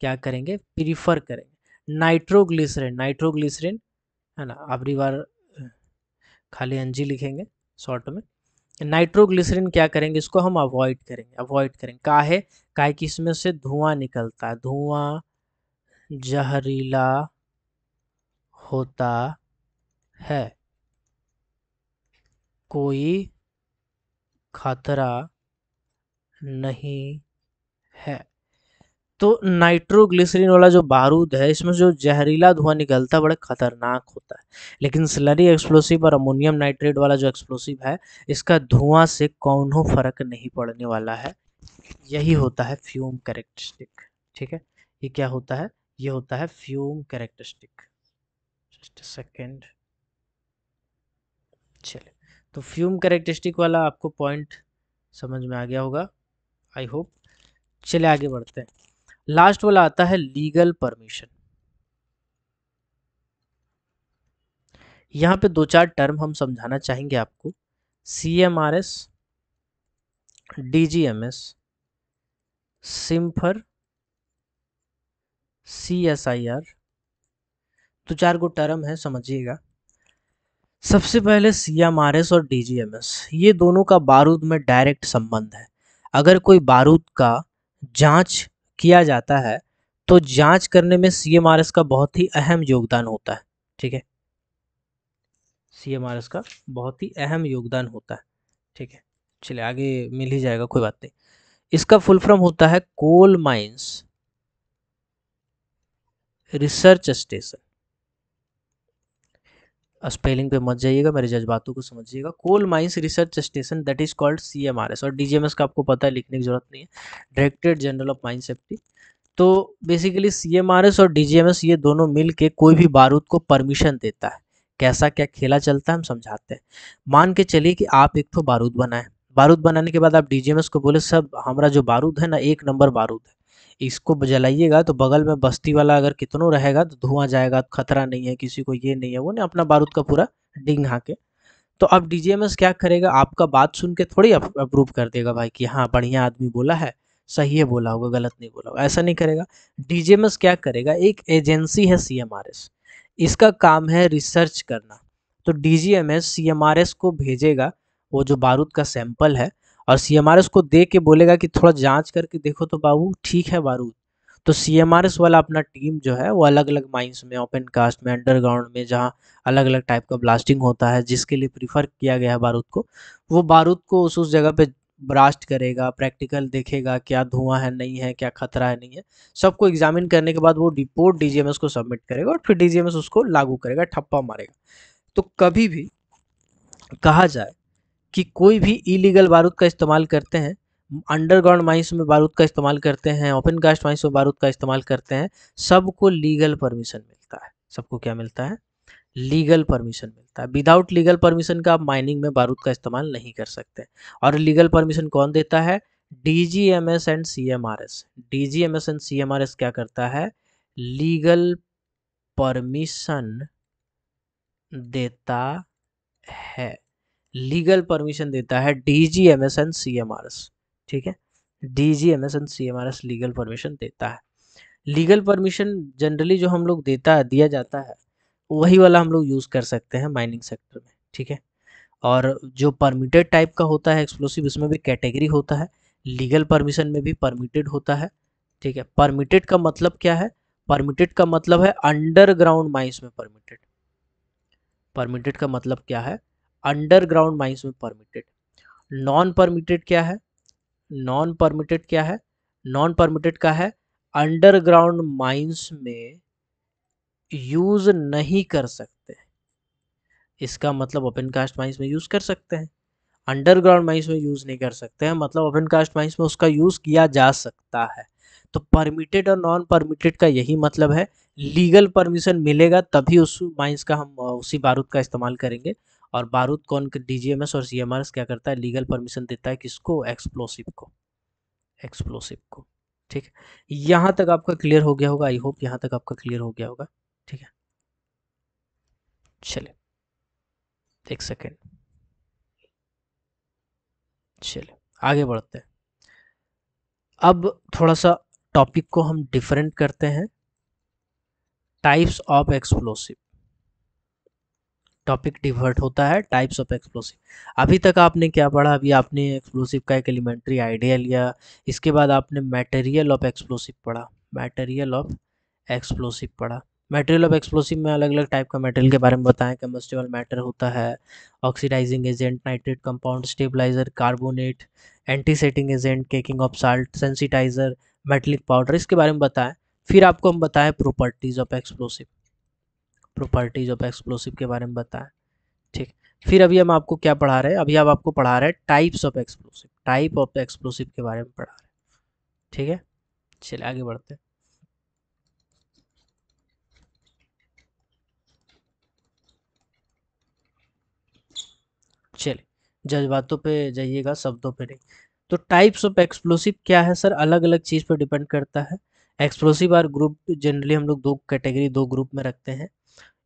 क्या करेंगे प्रीफर करेंगे नाइट्रोग्लिसरिन नाइट्रोग्लिसरिन है ना अबरी बार खाली अंजी लिखेंगे शॉर्ट में नाइट्रोग्लिसरिन क्या करेंगे इसको हम अवॉइड करेंगे अवॉइड करेंगे काहे काहे कि इसमें से धुआं निकलता है धुआं जहरीला होता है कोई खतरा नहीं है तो नाइट्रोग्लिसरीन वाला जो बारूद है इसमें जो जहरीला धुआं निकलता है बड़ा खतरनाक होता है लेकिन स्लरी एक्सप्लोसिव और अमोनियम नाइट्रेट वाला जो एक्सप्लोसिव है इसका धुआं से कौन हो फर्क नहीं पड़ने वाला है यही होता है फ्यूम करेक्टरिस्टिक ठीक है ये क्या होता है ये होता है फ्यूम कैरेक्टरिस्टिक जस्ट सेकेंड चलिए तो फ्यूम कैरेक्टरिस्टिक वाला आपको पॉइंट समझ में आ गया होगा आई होप चले आगे बढ़ते हैं लास्ट वाला आता है लीगल परमिशन यहाँ पे दो चार टर्म हम समझाना चाहेंगे आपको C M R S D G M S CIMFR C S I R तो चार गो टर्म है समझिएगा सबसे पहले सी एम आर एस और डी जी एम एस ये दोनों का बारूद में डायरेक्ट संबंध है अगर कोई बारूद का जांच किया जाता है तो जांच करने में सी एम आर एस का बहुत ही अहम योगदान होता है ठीक है सी एम आर एस का बहुत ही अहम योगदान होता है ठीक है चलिए आगे मिल ही जाएगा कोई बात नहीं इसका फुल फॉर्म होता है coal mines research station spelling पे मत जाइएगा मेरे जज्बातों को समझिएगा coal mines research station that is called C M R S और डी जी एम एस का आपको पता है लिखने की जरूरत नहीं है directorate general of mine safety तो basically C M R S और डी जी एम एस ये दोनों मिल के कोई भी बारूद को परमिशन देता है कैसा क्या खेला चलता है हम समझाते हैं मान के चलिए कि आप एक तो बारूद बनाए बारूद बनाने के बाद आप डी जी एम एस को बोले सब हमारा जो बारूद है ना एक नंबर बारूद है इसको जलाइएगा तो बगल में बस्ती वाला अगर कितनों रहेगा तो धुआं जाएगा तो खतरा नहीं है किसी को ये नहीं है वो ना अपना बारूद का पूरा डिंग हाँ के तो अब डीजीएमएस क्या करेगा आपका बात सुन के थोड़ी अप्रूव कर देगा भाई कि हाँ बढ़िया आदमी बोला है सही है बोला होगा गलत नहीं बोला होगा ऐसा नहीं करेगा डीजीएमएस क्या करेगा एक एजेंसी है सीएमआरएस इसका काम है रिसर्च करना तो डीजीएमएस सीएमआरएस को भेजेगा वो जो बारूद का सैंपल है और सी को दे के बोलेगा कि थोड़ा जांच करके देखो तो बाबू ठीक है बारूद तो सी वाला अपना टीम जो है वो अलग अलग माइंस में ओपन कास्ट में अंडरग्राउंड में जहाँ अलग अलग टाइप का ब्लास्टिंग होता है जिसके लिए प्रीफर किया गया है बारूद को वो बारूद को उस उस जगह पे ब्रास्ट करेगा प्रैक्टिकल देखेगा क्या धुआं है नहीं है क्या खतरा है नहीं है सबको एग्जामिन करने के बाद वो रिपोर्ट एस को सबमिट करेगा और फिर एस उसको लागू करेगा ठप्पा मारेगा तो कभी भी कहा जाए कि कोई भी इलीगल बारूद का इस्तेमाल करते हैं अंडरग्राउंड माइंस में बारूद का इस्तेमाल करते हैं ओपन कास्ट माइंस में बारूद का इस्तेमाल करते हैं सबको लीगल परमिशन मिलता है सबको क्या मिलता है लीगल परमिशन मिलता है विदाउट लीगल परमिशन का आप माइनिंग में बारूद का इस्तेमाल नहीं कर सकते और लीगल परमिशन कौन देता है D G M S and C M R S D G M S and C M R S क्या करता है लीगल परमिशन देता है लीगल परमिशन देता है D G M S and C M R S ठीक है D G M S and C M R S legal permission देता है लीगल परमिशन जनरली जो हम लोग देता है दिया जाता है वही वाला हम लोग यूज़ कर सकते हैं माइनिंग सेक्टर में ठीक है और जो परमिटेड टाइप का होता है एक्सप्लोसिव उसमें भी कैटेगरी होता है लीगल परमिशन में भी परमिटेड होता है ठीक है परमिटेड का मतलब क्या है परमिटेड का मतलब है अंडरग्राउंड माइंस में परमिटेड परमिटेड का मतलब क्या है अंडरग्राउंड माइंस में परमिटेड नॉन परमिटेड क्या है नॉन परमिटेड क्या है नॉन परमिटेड का है अंडरग्राउंड माइंस में यूज नहीं कर सकते इसका मतलब ओपन कास्ट माइंस में यूज कर सकते हैं अंडरग्राउंड माइंस में यूज नहीं कर सकते हैं मतलब ओपन कास्ट माइंस में उसका यूज किया जा सकता है तो परमिटेड और नॉन परमिटेड का यही मतलब है लीगल परमिशन मिलेगा तभी उस माइंस का हम उसी बारूद का इस्तेमाल करेंगे और बारूद कौन डीजीएमएस और सीएमआरएस क्या करता है लीगल परमिशन देता है किसको एक्सप्लोसिव को एक्सप्लोसिव को ठीक है यहाँ तक आपका क्लियर हो गया होगा आई होप यहाँ तक आपका क्लियर हो गया होगा ठीक है चले एक सेकेंड चले आगे बढ़ते हैं अब थोड़ा सा टॉपिक को हम डिफरेंट करते हैं types of explosive topic divert होता है टाइप्स ऑफ एक्सप्लोसिव अभी तक आपने क्या पढ़ा अभी आपने एक्सप्लोसिव का एक एलिमेंट्री आइडिया लिया इसके बाद आपने मटेरियल ऑफ एक्सप्लोसिव पढ़ा मटेरियल ऑफ एक्सप्लोसिव पढ़ा मटेरियल ऑफ एक्सप्लोसिव में अलग अलग टाइप का मटेरियल के बारे में बताएं कम्बस्टेबल मैटर होता है oxidising agent nitrate compound stabiliser carbonate anti setting agent caking of salt sensitiser metallic powder इसके बारे में बताएं फिर आपको हम बताएं properties of explosive properties of explosive के बारे में बताएं ठीक फिर अभी हम आपको क्या पढ़ा रहे हैं अभी हम आपको पढ़ा रहे हैं types of explosive type of explosive के बारे में पढ़ा रहे हैं ठीक है चलिए आगे बढ़ते हैं चलिए जज्बातों पे जाइएगा शब्दों पे नहीं तो टाइप्स ऑफ एक्सप्लोसिव क्या है सर अलग अलग चीज़ पर डिपेंड करता है एक्सप्लोसिव आर ग्रुप जनरली हम लोग दो कैटेगरी दो ग्रुप में रखते हैं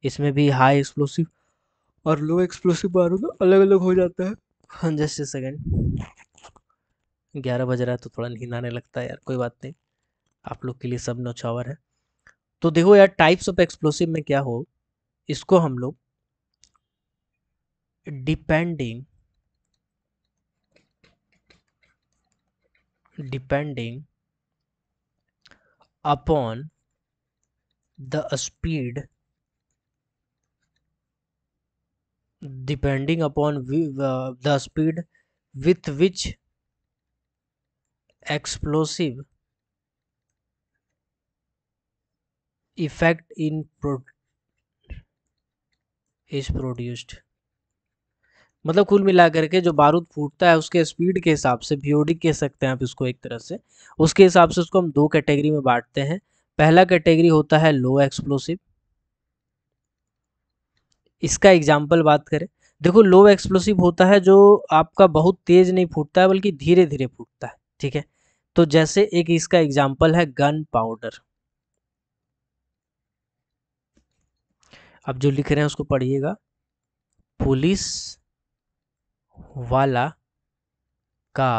इसमें भी हाई एक्सप्लोसिव और लो एक्सप्लोसिव बारूद अलग अलग हो जाता है हाँ जस्ट सेकेंड ग्यारह बज रहा है तो थोड़ा नींद आने लगता है यार कोई बात नहीं आप लोग के लिए सब नौछावर है तो देखो यार टाइप्स ऑफ एक्सप्लोसिव में क्या हो इसको हम लोग depending depending upon the speed depending upon uh, the speed with which explosive effect in pro is produced मतलब कुल मिला करके जो बारूद फूटता है उसके स्पीड के हिसाब से बीओडी कह सकते हैं आप इसको एक तरह से उसके हिसाब से उसको हम दो कैटेगरी में बांटते हैं पहला कैटेगरी होता है लो एक्सप्लोसिव इसका एग्जाम्पल बात करें देखो लो एक्सप्लोसिव होता है जो आपका बहुत तेज़ नहीं फूटता है बल्कि धीरे धीरे फूटता है ठीक है तो जैसे एक इसका एग्जाम्पल है गन पाउडर आप जो लिख रहे हैं उसको पढ़िएगा पुलिस वाला का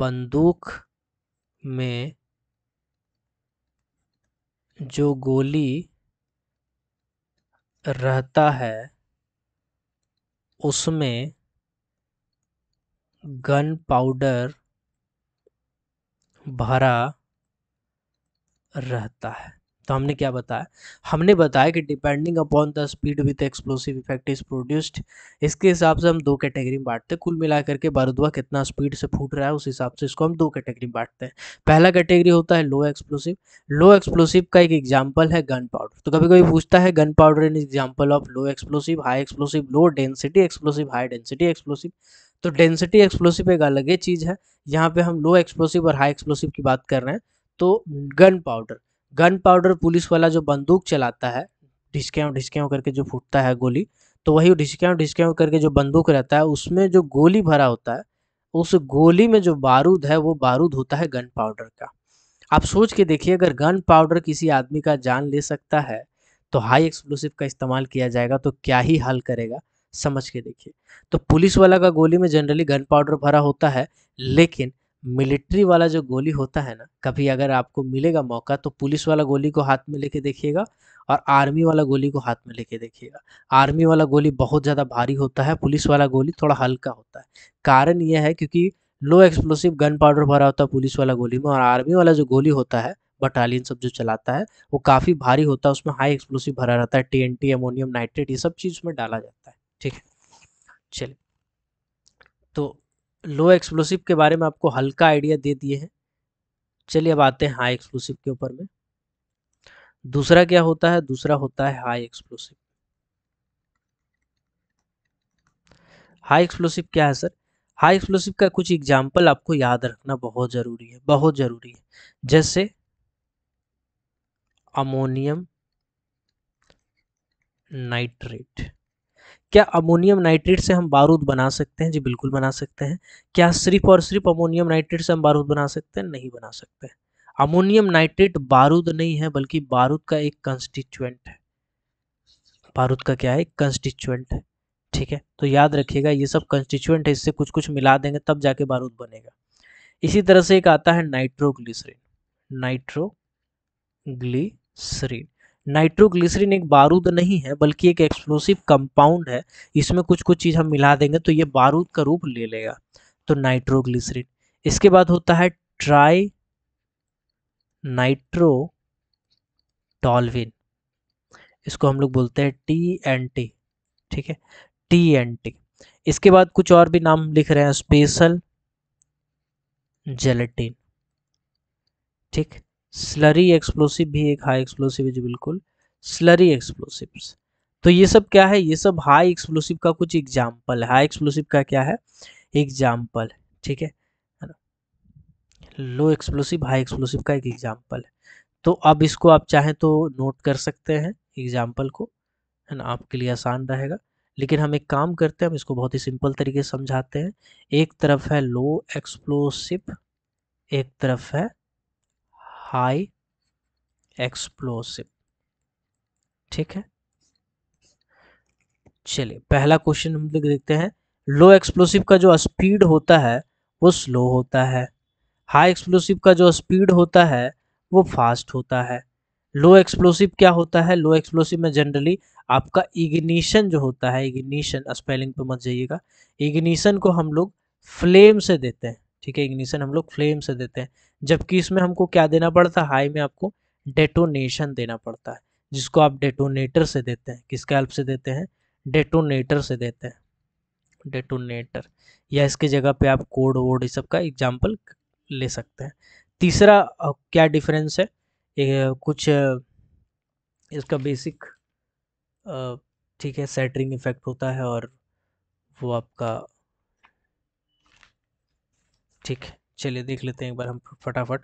बंदूक में जो गोली रहता है उसमें गन पाउडर भरा रहता है तो हमने क्या बताया हमने बताया कि depending upon the speed with explosive effect is produced इसके हिसाब से हम दो कैटेगरी में बांटते हैं कुल मिला करके बारूदवा कितना स्पीड से फूट रहा है उस हिसाब से इसको हम दो कैटेगरी में बांटते हैं पहला कैटेगरी होता है लो एक्सप्लोसिव लो एक्सप्लोसिव का एक एग्जाम्पल है गन पाउडर तो कभी कभी पूछता है gun powder in example of low explosive high explosive low density explosive high density explosive तो डेंसिटी एक्सप्लोसिव एक अलग ही चीज़ है यहाँ पे हम लो एक्सप्लोसिव और हाई एक्सप्लोसिव की बात कर रहे हैं तो gun powder gun powder police वाला जो बंदूक चलाता है ढिसकेव ढिसकेव करके जो फूटता है गोली तो वही ढिसकेव ढिसकेव करके जो बंदूक रहता है उसमें जो गोली भरा होता है उस गोली में जो बारूद है वो बारूद होता है गन पाउडर का आप सोच के देखिए अगर गन पाउडर किसी आदमी का जान ले सकता है तो हाई एक्सप्लोसिव का इस्तेमाल किया जाएगा तो क्या ही हल करेगा समझ के देखिए तो पुलिस वाला का गोली में जनरली गन पाउडर भरा होता है लेकिन मिलिट्री वाला जो गोली होता है ना कभी अगर आपको मिलेगा मौका तो पुलिस वाला गोली को हाथ में लेके देखिएगा और आर्मी वाला गोली को हाथ में लेके देखिएगा आर्मी वाला गोली बहुत ज़्यादा भारी होता है पुलिस वाला गोली थोड़ा हल्का होता है कारण यह है क्योंकि लो एक्सप्लोसिव गन पाउडर भरा होता है पुलिस वाला गोली में और आर्मी वाला जो गोली होता है बटालियन सब जो चलाता है वो काफ़ी भारी होता है उसमें हाई एक्सप्लोसिव भरा रहता है टी एमोनियम नाइट्रेट ये सब चीज़ उसमें डाला जाता है ठीक है चलिए तो लो एक्सप्लोसिव के बारे में आपको हल्का आइडिया दे दिए हैं चलिए अब आते हैं हाई एक्सप्लोसिव के ऊपर में दूसरा क्या होता है दूसरा होता है हाई एक्सप्लोसिव हाई एक्सप्लोसिव क्या है सर हाई एक्सप्लोसिव का कुछ एग्जाम्पल आपको याद रखना बहुत ज़रूरी है बहुत ज़रूरी है जैसे अमोनियम नाइट्रेट क्या अमोनियम नाइट्रेट से हम बारूद बना सकते हैं जी बिल्कुल बना सकते हैं क्या सिर्फ और सिर्फ अमोनियम नाइट्रेट से हम बारूद बना सकते हैं नहीं बना सकते अमोनियम नाइट्रेट बारूद नहीं है बल्कि बारूद का एक कंस्टिट्यूएंट है बारूद का क्या है कंस्टिट्यूएंट है ठीक है तो याद रखिएगा ये सब कंस्टिट्यूएंट है इससे कुछ कुछ मिला देंगे तब जाके बारूद बनेगा इसी तरह से एक आता है नाइट्रोग्लिसरीन नाइट्रोग्लिसरीन नाइट्रोग्लिसरीन एक बारूद नहीं है बल्कि एक एक्सप्लोसिव कंपाउंड है इसमें कुछ कुछ चीज़ हम मिला देंगे तो ये बारूद का रूप ले लेगा तो नाइट्रोग्लिसरीन इसके बाद होता है ट्राई नाइट्रो टॉलविन इसको हम लोग बोलते हैं टी एन टी ठीक है टी एन टी इसके बाद कुछ और भी नाम लिख रहे हैं स्पेशल जेलेटिन ठीक स्लरी एक्सप्लोसिव भी एक हाई एक्सप्लोसिव है जी बिल्कुल स्लरी एक्सप्लोसिव तो ये सब क्या है ये सब हाई एक्सप्लोसिव का कुछ एग्जाम्पल है हाई एक्सप्लोसिव का क्या है एग्जाम्पल ठीक है लो एक्सप्लोसिव हाई एक्सप्लोसिव का एक एग्जाम्पल है तो अब इसको आप चाहें तो नोट कर सकते हैं एग्जाम्पल को है ना आपके लिए आसान रहेगा लेकिन हम एक काम करते हैं हम इसको बहुत ही सिंपल तरीके से समझाते हैं एक तरफ है लो एक्सप्लोसिव एक तरफ है हाई एक्सप्लोसिव ठीक है चलिए पहला क्वेश्चन हम लोग देखते हैं लो एक्सप्लोसिव का जो स्पीड होता है वो स्लो होता है हाई एक्सप्लोसिव का जो स्पीड होता है वो फास्ट होता है लो एक्सप्लोसिव क्या होता है लो एक्सप्लोसिव में जनरली आपका इग्निशन जो होता है इग्निशन स्पेलिंग पे मत जाइएगा इग्निशन को हम लोग फ्लेम से देते हैं ठीक है इग्निशन हम लोग फ्लेम से देते हैं जबकि इसमें हमको क्या देना पड़ता है हाई में आपको डेटोनेशन देना पड़ता है जिसको आप डेटोनेटर से देते हैं किसके हेल्प से देते हैं डेटोनेटर से देते हैं डेटोनेटर या इसके जगह पे आप कोड वोड इस सबका का एग्जाम्पल ले सकते हैं तीसरा क्या डिफरेंस है ए, कुछ इसका बेसिक ठीक है सेटरिंग इफेक्ट होता है और वो आपका ठीक है चलिए देख लेते हैं एक बार हम फटाफट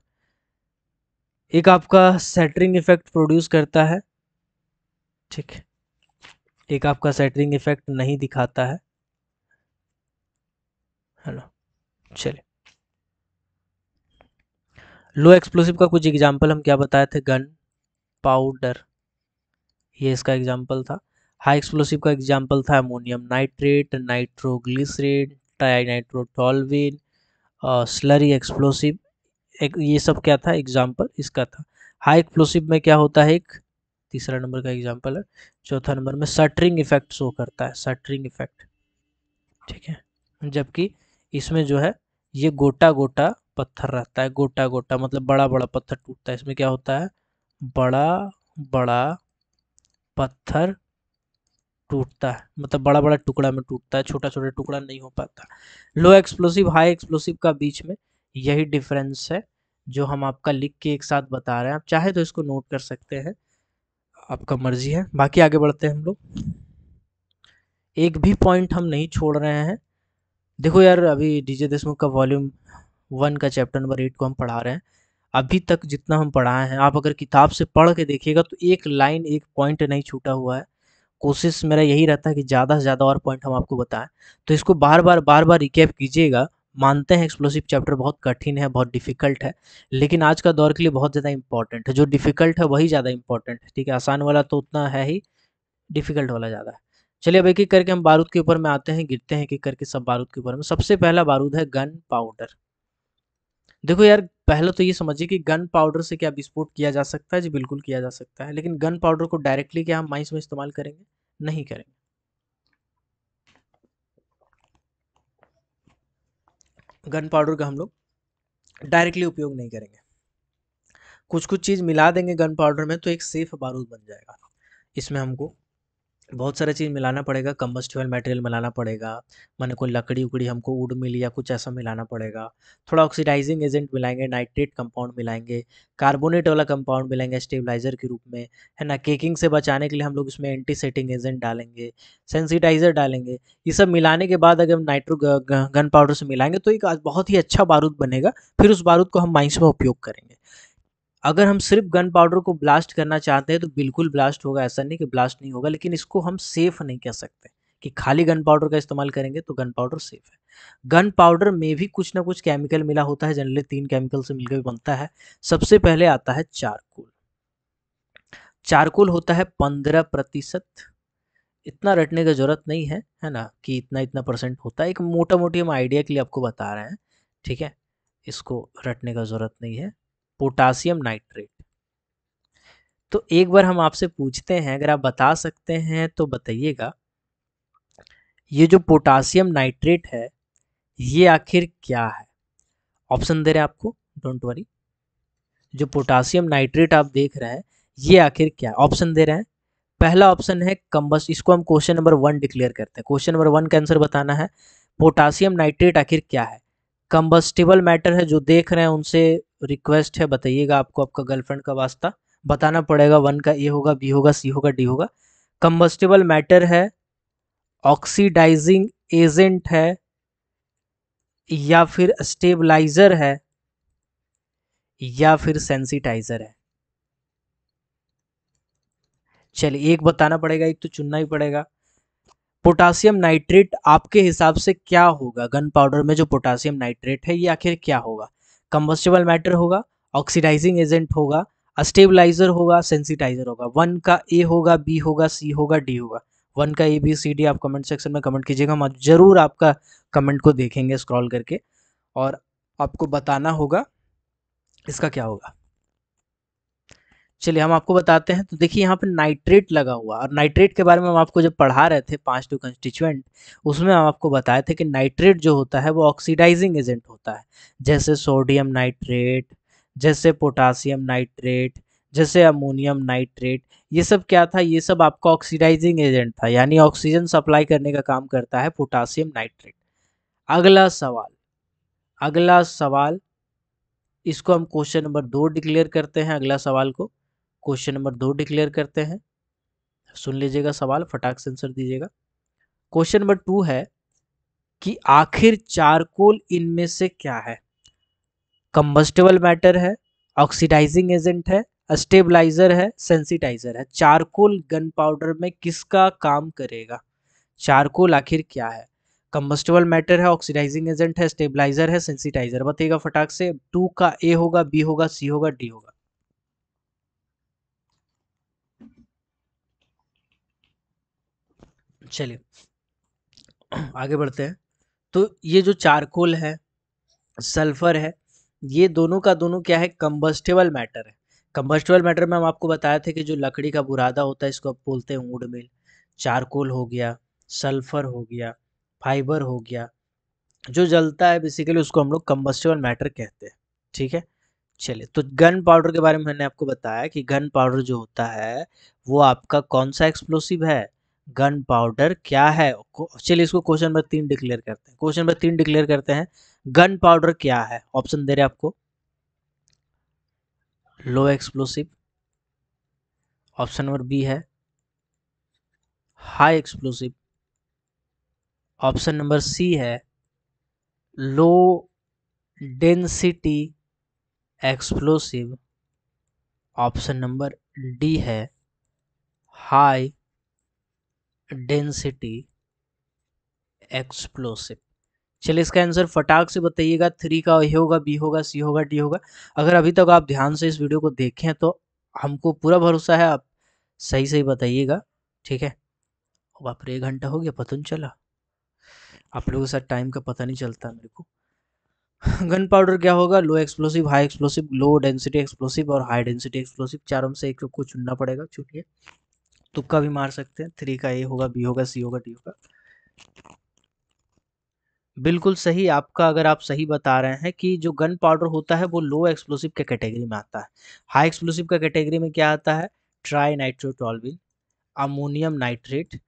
एक आपका सेटरिंग इफेक्ट प्रोड्यूस करता है ठीक है एक आपका सेटरिंग इफेक्ट नहीं दिखाता है चलिए लो एक्सप्लोसिव का कुछ एग्जांपल हम क्या बताए थे गन पाउडर ये इसका एग्जांपल था हाई एक्सप्लोसिव का एग्जांपल था ammonium nitrate nitroglycerine try slurry explosive एक ये सब क्या था एग्जाम्पल इसका था हाई एक्सप्लोसिव में क्या होता है एक तीसरा नंबर का एग्जाम्पल है चौथा नंबर में सटरिंग इफेक्ट शो करता है सटरिंग इफेक्ट ठीक है जबकि इसमें जो है ये गोटा गोटा पत्थर रहता है गोटा गोटा मतलब बड़ा बड़ा पत्थर टूटता है इसमें क्या होता है बड़ा बड़ा पत्थर टूटता है मतलब बड़ा बड़ा टुकड़ा में टूटता है छोटा छोटा टुकड़ा नहीं हो पाता लो एक्सप्लोसिव हाई एक्सप्लोसिव का बीच में यही डिफरेंस है जो हम आपका लिख के एक साथ बता रहे हैं आप चाहे तो इसको नोट कर सकते हैं आपका मर्जी है बाकी आगे बढ़ते हैं हम लोग एक भी पॉइंट हम नहीं छोड़ रहे हैं देखो यार अभी डीजे देशमुख का वॉल्यूम वन का चैप्टर नंबर एट को हम पढ़ा रहे हैं अभी तक जितना हम पढ़ाए हैं आप अगर किताब से पढ़ के देखिएगा तो एक लाइन एक पॉइंट नहीं छूटा हुआ है कोशिश मेरा यही रहता है कि ज़्यादा से ज़्यादा और पॉइंट हम आपको बताएं तो इसको बार बार बार बार रिकैप कीजिएगा मानते हैं एक्सप्लोसिव चैप्टर बहुत कठिन है बहुत डिफिकल्ट है लेकिन आज का दौर के लिए बहुत ज़्यादा इंपॉर्टेंट है जो डिफिकल्ट है वही ज़्यादा इंपॉर्टेंट है ठीक है आसान वाला तो उतना है ही डिफिकल्ट वाला ज़्यादा है चलिए अब एक एक करके हम बारूद के ऊपर में आते हैं गिरते हैं एक एक करके सब बारूद के ऊपर में सबसे पहला बारूद है गन पाउडर देखो यार पहले तो ये समझिए कि गन पाउडर से क्या विस्फोट किया जा सकता है जी बिल्कुल किया जा सकता है लेकिन गन पाउडर को डायरेक्टली क्या हम माइंस में इस्तेमाल करेंगे नहीं करेंगे गन पाउडर का हम लोग डायरेक्टली उपयोग नहीं करेंगे कुछ कुछ चीज़ मिला देंगे गन पाउडर में तो एक सेफ बारूद बन जाएगा इसमें हमको बहुत सारा चीज़ मिलाना पड़ेगा कम्बस्टिबल मटेरियल मिलाना पड़ेगा मैंने कोई लकड़ी उकड़ी हमको वुड मिली या कुछ ऐसा मिलाना पड़ेगा थोड़ा ऑक्सीडाइजिंग एजेंट मिलाएंगे नाइट्रेट कंपाउंड मिलाएंगे कार्बोनेट वाला कंपाउंड मिलाएंगे स्टेबलाइज़र के रूप में है ना केकिंग से बचाने के लिए हम लोग इसमें एंटीसेटिंग एजेंट डालेंगे सेंसिटाइज़र डालेंगे ये सब मिलाने के बाद अगर हम नाइट्रो गन पाउडर से मिलाएंगे तो एक बहुत ही अच्छा बारूद बनेगा फिर उस बारूद को हम माइंस में उपयोग करेंगे अगर हम सिर्फ गन पाउडर को ब्लास्ट करना चाहते हैं तो बिल्कुल ब्लास्ट होगा ऐसा नहीं कि ब्लास्ट नहीं होगा लेकिन इसको हम सेफ़ नहीं कह सकते कि खाली गन पाउडर का इस्तेमाल करेंगे तो गन पाउडर सेफ है गन पाउडर में भी कुछ ना कुछ केमिकल मिला होता है जनरली तीन केमिकल से मिलकर बनता है सबसे पहले आता है चारकोल चारकोल होता है पंद्रह प्रतिशत इतना रटने की ज़रूरत नहीं है है ना कि इतना इतना परसेंट होता है एक मोटा मोटी हम आइडिया के लिए आपको बता रहे हैं ठीक है इसको रटने का ज़रूरत नहीं है पोटासियम नाइट्रेट तो एक बार हम आपसे पूछते हैं अगर आप बता सकते हैं तो बताइएगा ये जो पोटासियम नाइट्रेट है ये आखिर क्या है ऑप्शन दे रहे हैं आपको डोंट वरी जो पोटासियम नाइट्रेट आप देख रहे हैं ये आखिर क्या है ऑप्शन दे रहे हैं पहला ऑप्शन है कम्बस इसको हम क्वेश्चन नंबर वन डिक्लेयर करते हैं क्वेश्चन नंबर वन का आंसर बताना है पोटासियम नाइट्रेट आखिर क्या है कम्बस्टिबल मैटर है जो देख रहे हैं उनसे रिक्वेस्ट है बताइएगा आपको आपका गर्लफ्रेंड का वास्ता बताना पड़ेगा वन का ए होगा बी होगा सी होगा डी होगा कम्बस्टेबल मैटर है ऑक्सीडाइजिंग एजेंट है या फिर स्टेबलाइजर है या फिर सेंसिटाइजर है चलिए एक बताना पड़ेगा एक तो चुनना ही पड़ेगा पोटासियम नाइट्रेट आपके हिसाब से क्या होगा गन पाउडर में जो पोटासियम नाइट्रेट है ये आखिर क्या होगा कम्बस्टेबल मैटर होगा ऑक्सीडाइजिंग एजेंट होगा स्टेबलाइजर होगा सेंसिटाइजर होगा वन का ए होगा बी होगा सी होगा डी होगा वन का ए बी सी डी आप कमेंट सेक्शन में कमेंट कीजिएगा हम जरूर आपका कमेंट को देखेंगे स्क्रॉल करके और आपको बताना होगा इसका क्या होगा चलिए हम आपको बताते हैं तो देखिए यहाँ पे नाइट्रेट लगा हुआ और नाइट्रेट के बारे में हम आपको जब पढ़ा रहे थे पांच टू कंस्टिट्यूएंट उसमें हम आपको बताए थे कि नाइट्रेट जो होता है वो ऑक्सीडाइजिंग एजेंट होता है जैसे सोडियम नाइट्रेट जैसे पोटासियम नाइट्रेट जैसे अमोनियम नाइट्रेट ये सब क्या था ये सब आपका ऑक्सीडाइजिंग एजेंट था यानी ऑक्सीजन सप्लाई करने का काम करता है पोटासियम नाइट्रेट अगला सवाल अगला सवाल इसको हम क्वेश्चन नंबर दो डिक्लेयर करते हैं अगला सवाल को क्वेश्चन नंबर दो डिक्लेयर करते हैं सुन लीजिएगा सवाल फटाक से आंसर दीजिएगा क्वेश्चन नंबर टू है कि आखिर चारकोल इनमें से क्या है कंबस्टेबल मैटर है ऑक्सीडाइजिंग एजेंट है स्टेबलाइजर है सेंसिटाइजर है चारकोल गन पाउडर में किसका काम करेगा चारकोल आखिर क्या है कंबस्टेबल मैटर है ऑक्सीडाइजिंग एजेंट है स्टेबलाइजर है सेंसिटाइजर बताइएगा फटाक से टू का ए होगा बी होगा सी होगा डी होगा चलिए आगे बढ़ते हैं तो ये जो चारकोल है सल्फर है ये दोनों का दोनों क्या है कम्बस्टेबल मैटर है कम्बस्टेबल मैटर में हम आपको बताया थे कि जो लकड़ी का बुरादा होता है इसको आप बोलते हैं वुड मिल चारकोल हो गया सल्फर हो गया फाइबर हो गया जो जलता है बेसिकली उसको हम लोग कम्बस्टेबल मैटर कहते हैं ठीक है चलिए तो गन पाउडर के बारे में मैंने आपको बताया कि गन पाउडर जो होता है वो आपका कौन सा एक्सप्लोसिव है गन पाउडर क्या है चलिए इसको क्वेश्चन नंबर तीन डिक्लेयर करते हैं क्वेश्चन नंबर तीन डिक्लेयर करते हैं गन पाउडर क्या है ऑप्शन दे रहे आपको low explosive option number B है high explosive option number C है low density explosive option number D है हाई डेंसिटी एक्सप्लोसिव चलिए इसका आंसर फटाक से बताइएगा थ्री का ए होगा बी होगा सी होगा डी होगा अगर अभी तक आप ध्यान से इस वीडियो को देखें तो हमको पूरा भरोसा है आप सही सही बताइएगा ठीक है आप एक घंटा हो गया पता नहीं चला आप लोगों के साथ टाइम का पता नहीं चलता मेरे को गन पाउडर क्या होगा low explosive high explosive low density explosive और हाई डेंसिटी एक्सप्लोसिव चारों से एक को चुनना पड़ेगा चुनिए तुक्का भी मार सकते हैं थ्री का ए होगा बी होगा सी होगा डी होगा बिल्कुल सही आपका अगर आप सही बता रहे हैं कि जो गन पाउडर होता है वो लो एक्सप्लोसिव के कैटेगरी में आता है हाई एक्सप्लोसिव का कैटेगरी में क्या आता है tri nitrotoluene ammonium nitrate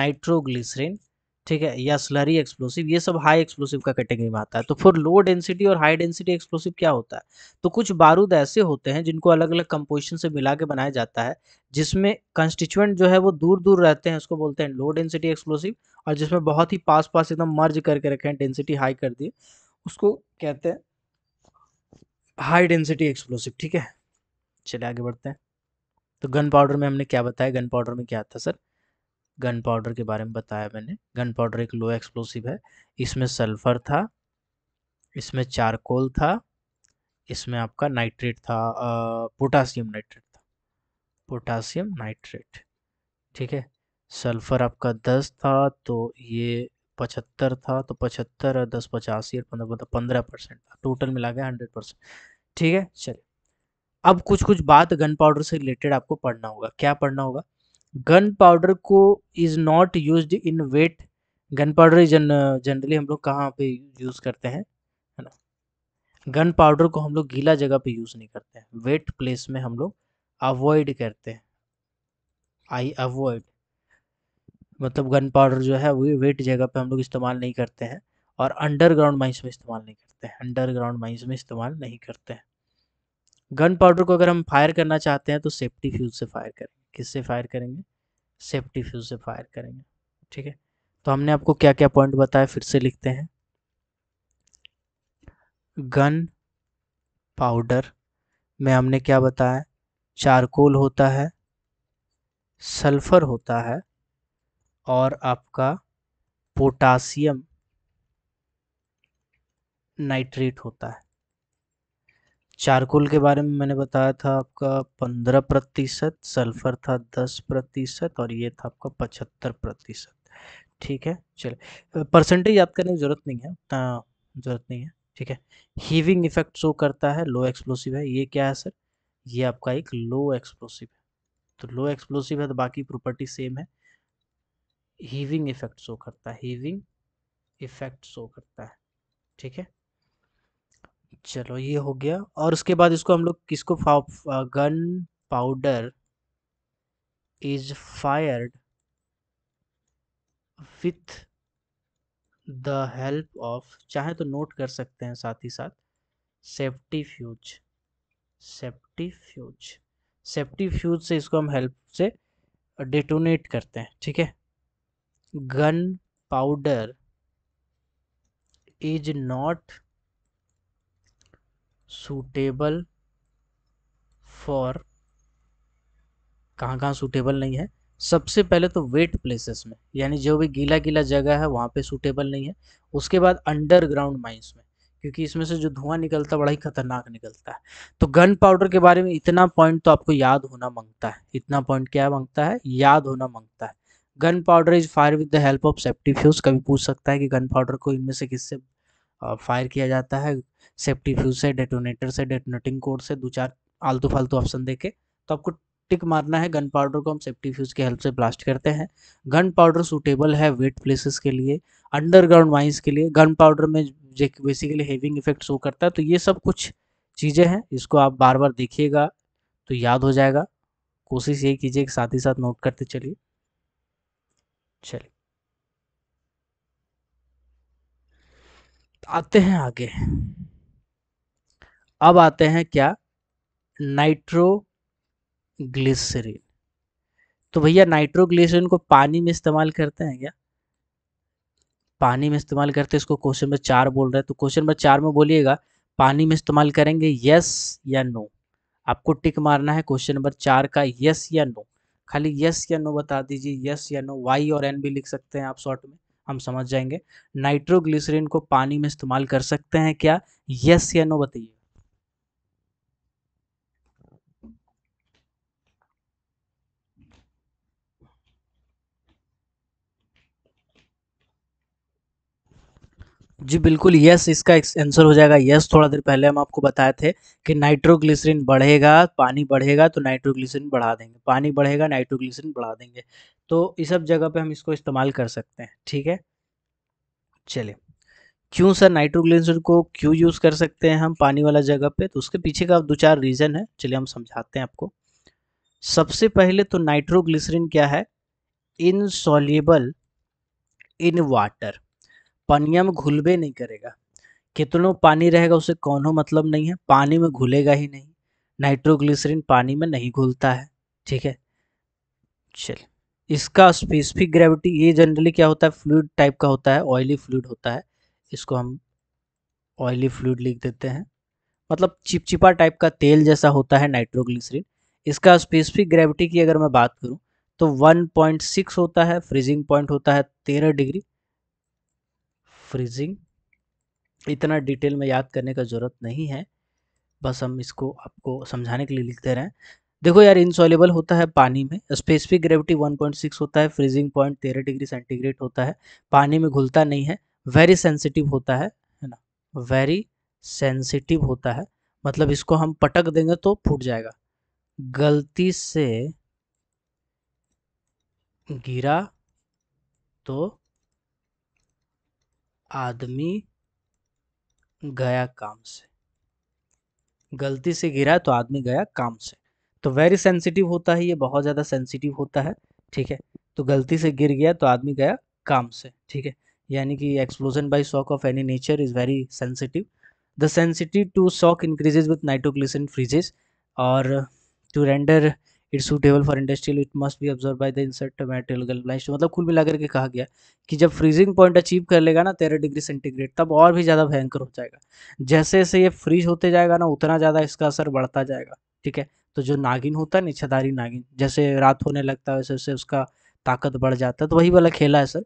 nitroglycerine ठीक है या स्लरी एक्सप्लोसिव ये सब हाई एक्सप्लोसिव का कैटेगरी में आता है तो फिर लो डेंसिटी और हाई डेंसिटी एक्सप्लोसिव क्या होता है तो कुछ बारूद ऐसे होते हैं जिनको अलग अलग कंपोजिशन से मिला के बनाया जाता है जिसमें कंस्टिट्यूएंट जो है वो दूर दूर रहते हैं उसको बोलते हैं लो डेंसिटी एक्सप्लोसिव और जिसमें बहुत ही पास पास एकदम मर्ज करके रखे हैं डेंसिटी हाई कर दिए उसको कहते हैं हाई डेंसिटी एक्सप्लोसिव ठीक है चलिए आगे बढ़ते हैं तो गन पाउडर में हमने क्या बताया गन पाउडर में क्या आता है सर गन पाउडर के बारे में बताया मैंने गन पाउडर एक लो एक्सप्लोसिव है इसमें सल्फर था इसमें चारकोल था इसमें आपका नाइट्रेट था पोटासियम नाइट्रेट था पोटासियम नाइट्रेट ठीक है सल्फर आपका दस था तो ये पचहत्तर था तो पचहत्तर और दस पचासी और पंद्रह पंद्रह पंद्रह परसेंट था टोटल मिला गया हंड्रेड परसेंट ठीक है चलिए अब कुछ कुछ बात गन पाउडर से रिलेटेड आपको पढ़ना होगा क्या पढ़ना होगा गन पाउडर को is not use in wet gun powder generally हम लोग कहाँ पे यूज़ करते हैं है ना गन पाउडर को हम लोग गीला जगह पे यूज़ नहीं करते हैं वेट प्लेस में हम लोग अवॉइड करते हैं आई अवॉइड मतलब गन पाउडर जो है वो वेट जगह पे हम लोग इस्तेमाल नहीं करते हैं और अंडरग्राउंड माइंस में इस्तेमाल नहीं करते हैं अंडरग्राउंड माइंस में इस्तेमाल नहीं करते हैं गन पाउडर को अगर हम फायर करना चाहते हैं तो सेफ्टी फ्यूज से फायर करें किससे फायर करेंगे सेफ्टी फ्यूज से फायर करेंगे ठीक है तो हमने आपको क्या क्या पॉइंट बताया फिर से लिखते हैं गन पाउडर में हमने क्या बताया चारकोल होता है सल्फर होता है और आपका पोटासियम नाइट्रेट होता है चारकोल के बारे में मैंने बताया था आपका पंद्रह प्रतिशत सल्फर था दस प्रतिशत और ये था आपका पचहत्तर प्रतिशत ठीक है चलिए परसेंटेज याद करने की ज़रूरत नहीं है उतना ज़रूरत नहीं है ठीक है हीविंग इफेक्ट शो करता है लो एक्सप्लोसिव है ये क्या है सर ये आपका एक लो एक्सप्लोसिव है तो लो एक्सप्लोसिव है तो बाकी प्रॉपर्टी सेम है हीविंग इफेक्ट शो करता है हीविंग इफेक्ट शो करता है ठीक है चलो ये हो गया और उसके बाद इसको हम लोग किसको gun powder is fired with the help of चाहे तो नोट कर सकते हैं साथ ही साथ safety fuse safety fuse safety fuse से इसको हम हेल्प से डिटोनेट करते हैं ठीक है gun powder is not suitable for कहाँ कहाँ सूटेबल नहीं है सबसे पहले तो वेट प्लेसेस में यानी जो भी गीला गीला जगह है वहाँ पे सूटेबल नहीं है उसके बाद अंडरग्राउंड माइंस में क्योंकि इसमें से जो धुआं निकलता है बड़ा ही खतरनाक निकलता है तो गन पाउडर के बारे में इतना पॉइंट तो आपको याद होना मांगता है इतना पॉइंट क्या मांगता है याद होना मांगता है gun powder is fire with the help of safety fuse कभी पूछ सकता है कि गन पाउडर को इनमें से किससे फायर किया जाता है सेफ्टी फ्यूज से डेटोनेटर से डेटोनेटिंग कोड से दो चार आलतू फालतू ऑप्शन देखे तो आपको टिक मारना है गन पाउडर को हम सेफ्टी फ्यूज के हेल्प से ब्लास्ट करते हैं गन पाउडर सूटेबल है वेट प्लेसेस के लिए अंडरग्राउंड माइंस के लिए गन पाउडर में बेसिकली हेविंग इफेक्ट शो करता है तो ये सब कुछ चीज़ें हैं इसको आप बार बार देखिएगा तो याद हो जाएगा कोशिश यही कीजिए कि साथ ही साथ नोट करते चलिए चलिए आते हैं आगे अब आते हैं क्या नाइट्रोग्लिसरीन तो भैया नाइट्रोग्लिसरीन को पानी में इस्तेमाल करते हैं क्या पानी में इस्तेमाल करते हैं इसको क्वेश्चन नंबर चार बोल रहे हैं तो क्वेश्चन नंबर चार में बोलिएगा पानी में इस्तेमाल करेंगे यस या नो आपको टिक मारना है क्वेश्चन नंबर चार का यस या नो खाली यस या नो बता दीजिए यस या नो वाई और एन भी लिख सकते हैं आप शॉर्ट में हम समझ जाएंगे नाइट्रोग्लिसरीन को पानी में इस्तेमाल कर सकते हैं क्या यस या नो बताइए जी बिल्कुल यस इसका आंसर हो जाएगा यस थोड़ा देर पहले हम आपको बताए थे कि नाइट्रोग्लिसरीन बढ़ेगा पानी बढ़ेगा तो नाइट्रोग्लिसरीन बढ़ा देंगे पानी बढ़ेगा नाइट्रोग्लिसरीन बढ़ा देंगे तो इस सब जगह पे हम इसको इस्तेमाल कर सकते हैं ठीक है चलिए क्यों सर नाइट्रोग्लिसरीन को क्यों यूज़ कर सकते हैं हम पानी वाला जगह पे तो उसके पीछे का दो चार रीज़न है चलिए हम समझाते हैं आपको सबसे पहले तो नाइट्रोग्लिसरीन क्या है इनसॉल्यूबल इन वाटर पनिया में घुलबे नहीं करेगा कितनों पानी रहेगा उसे कौनों मतलब नहीं है पानी में घुलेगा ही नहीं नाइट्रोग्लिसरीन पानी में नहीं घुलता है ठीक है चल इसका स्पेसिफिक ग्रेविटी ये जनरली क्या होता है फ्लूड टाइप का होता है ऑयली फ्लूड होता है इसको हम ऑयली फ्लूड लिख देते हैं मतलब चिपचिपा टाइप का तेल जैसा होता है नाइट्रोग्लिसरीन इसका स्पेसिफिक ग्रेविटी की अगर मैं बात करूँ तो 1.6 होता है फ्रीजिंग पॉइंट होता है 13 डिग्री फ्रीजिंग इतना डिटेल में याद करने का ज़रूरत नहीं है बस हम इसको आपको समझाने के लिए लिख दे रहे हैं देखो यार इंसॉलेबल होता है पानी में स्पेसिफिक ग्रेविटी 1.6 होता है फ्रीजिंग पॉइंट तेरह डिग्री सेंटीग्रेड होता है पानी में घुलता नहीं है वेरी सेंसिटिव होता है है ना वेरी सेंसिटिव होता है मतलब इसको हम पटक देंगे तो फूट जाएगा गलती से गिरा तो आदमी गया काम से गलती से गिरा तो आदमी गया काम से तो वेरी सेंसिटिव होता है ये बहुत ज़्यादा सेंसिटिव होता है ठीक है तो गलती से गिर गया तो आदमी गया काम से ठीक है यानी कि explosion by shock of any nature is very sensitive the sensitive to shock increases with nitroglycerin freezes और to render its suitable for industrial it must be observe by the insert material गलनाइज मतलब कुल मिलाकर के कहा गया कि जब फ्रीजिंग पॉइंट अचीव कर लेगा ना तेरह डिग्री सेंटीग्रेड तब और भी ज़्यादा भयंकर हो जाएगा जैसे जैसे ये फ्रीज होते जाएगा ना उतना ज़्यादा इसका असर बढ़ता जाएगा ठीक है तो जो नागिन होता है निछादारी नागिन जैसे रात होने लगता है वैसे वैसे उसका ताकत बढ़ जाता है तो वही वाला खेला है सर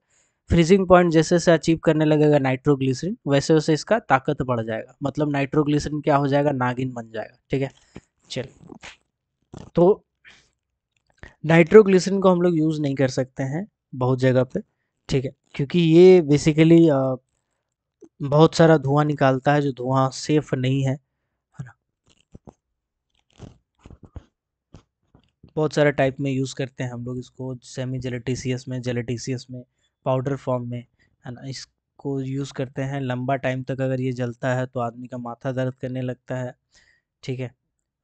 फ्रीजिंग पॉइंट जैसे जैसे अचीव करने लगेगा नाइट्रोग्लिसरीन वैसे वैसे इसका ताकत बढ़ जाएगा मतलब नाइट्रोग्लिसरीन क्या हो जाएगा नागिन बन जाएगा ठीक है चल तो नाइट्रोग्लिसरीन को हम लोग यूज़ नहीं कर सकते हैं बहुत जगह पे ठीक है क्योंकि ये बेसिकली बहुत सारा धुआं निकालता है जो धुआं सेफ नहीं है है ना बहुत सारे टाइप में यूज़ करते हैं हम लोग इसको सेमी जेलेटिसियस में जेलेटिसियस में पाउडर फॉर्म में है ना इसको यूज़ करते हैं लंबा टाइम तक अगर ये जलता है तो आदमी का माथा दर्द करने लगता है ठीक है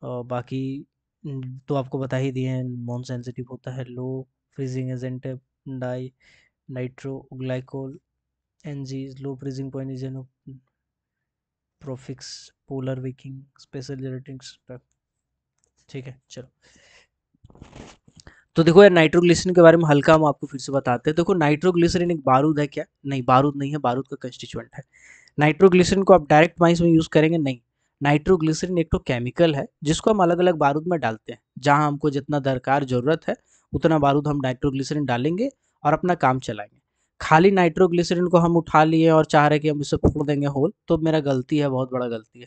और बाकी तो आपको बता ही दिए हैं नॉन सेंसिटिव होता है low freezing agent di nitro glycol an low freezing point is prefix polar waking special gelatics ठीक है चलो तो देखो यार नाइट्रोग्लिसरीन के बारे में हल्का हम आपको फिर से बताते हैं देखो नाइट्रोग्लिसरीन एक बारूद है क्या नहीं बारूद नहीं है बारूद का कंस्टिट्यूएंट है नाइट्रोग्लिसरीन को आप डायरेक्ट माइस में यूज़ करेंगे नहीं नाइट्रोग्लिसरीन एक तो केमिकल है जिसको हम अलग अलग बारूद में डालते हैं जहाँ हमको जितना दरकार ज़रूरत है उतना बारूद हम नाइट्रोग्लिसरीन डालेंगे और अपना काम चलाएंगे खाली नाइट्रोग्लिसरीन को हम उठा लिए और चाह रहे कि हम इसे फोड़ देंगे होल तो मेरा गलती है बहुत बड़ा गलती है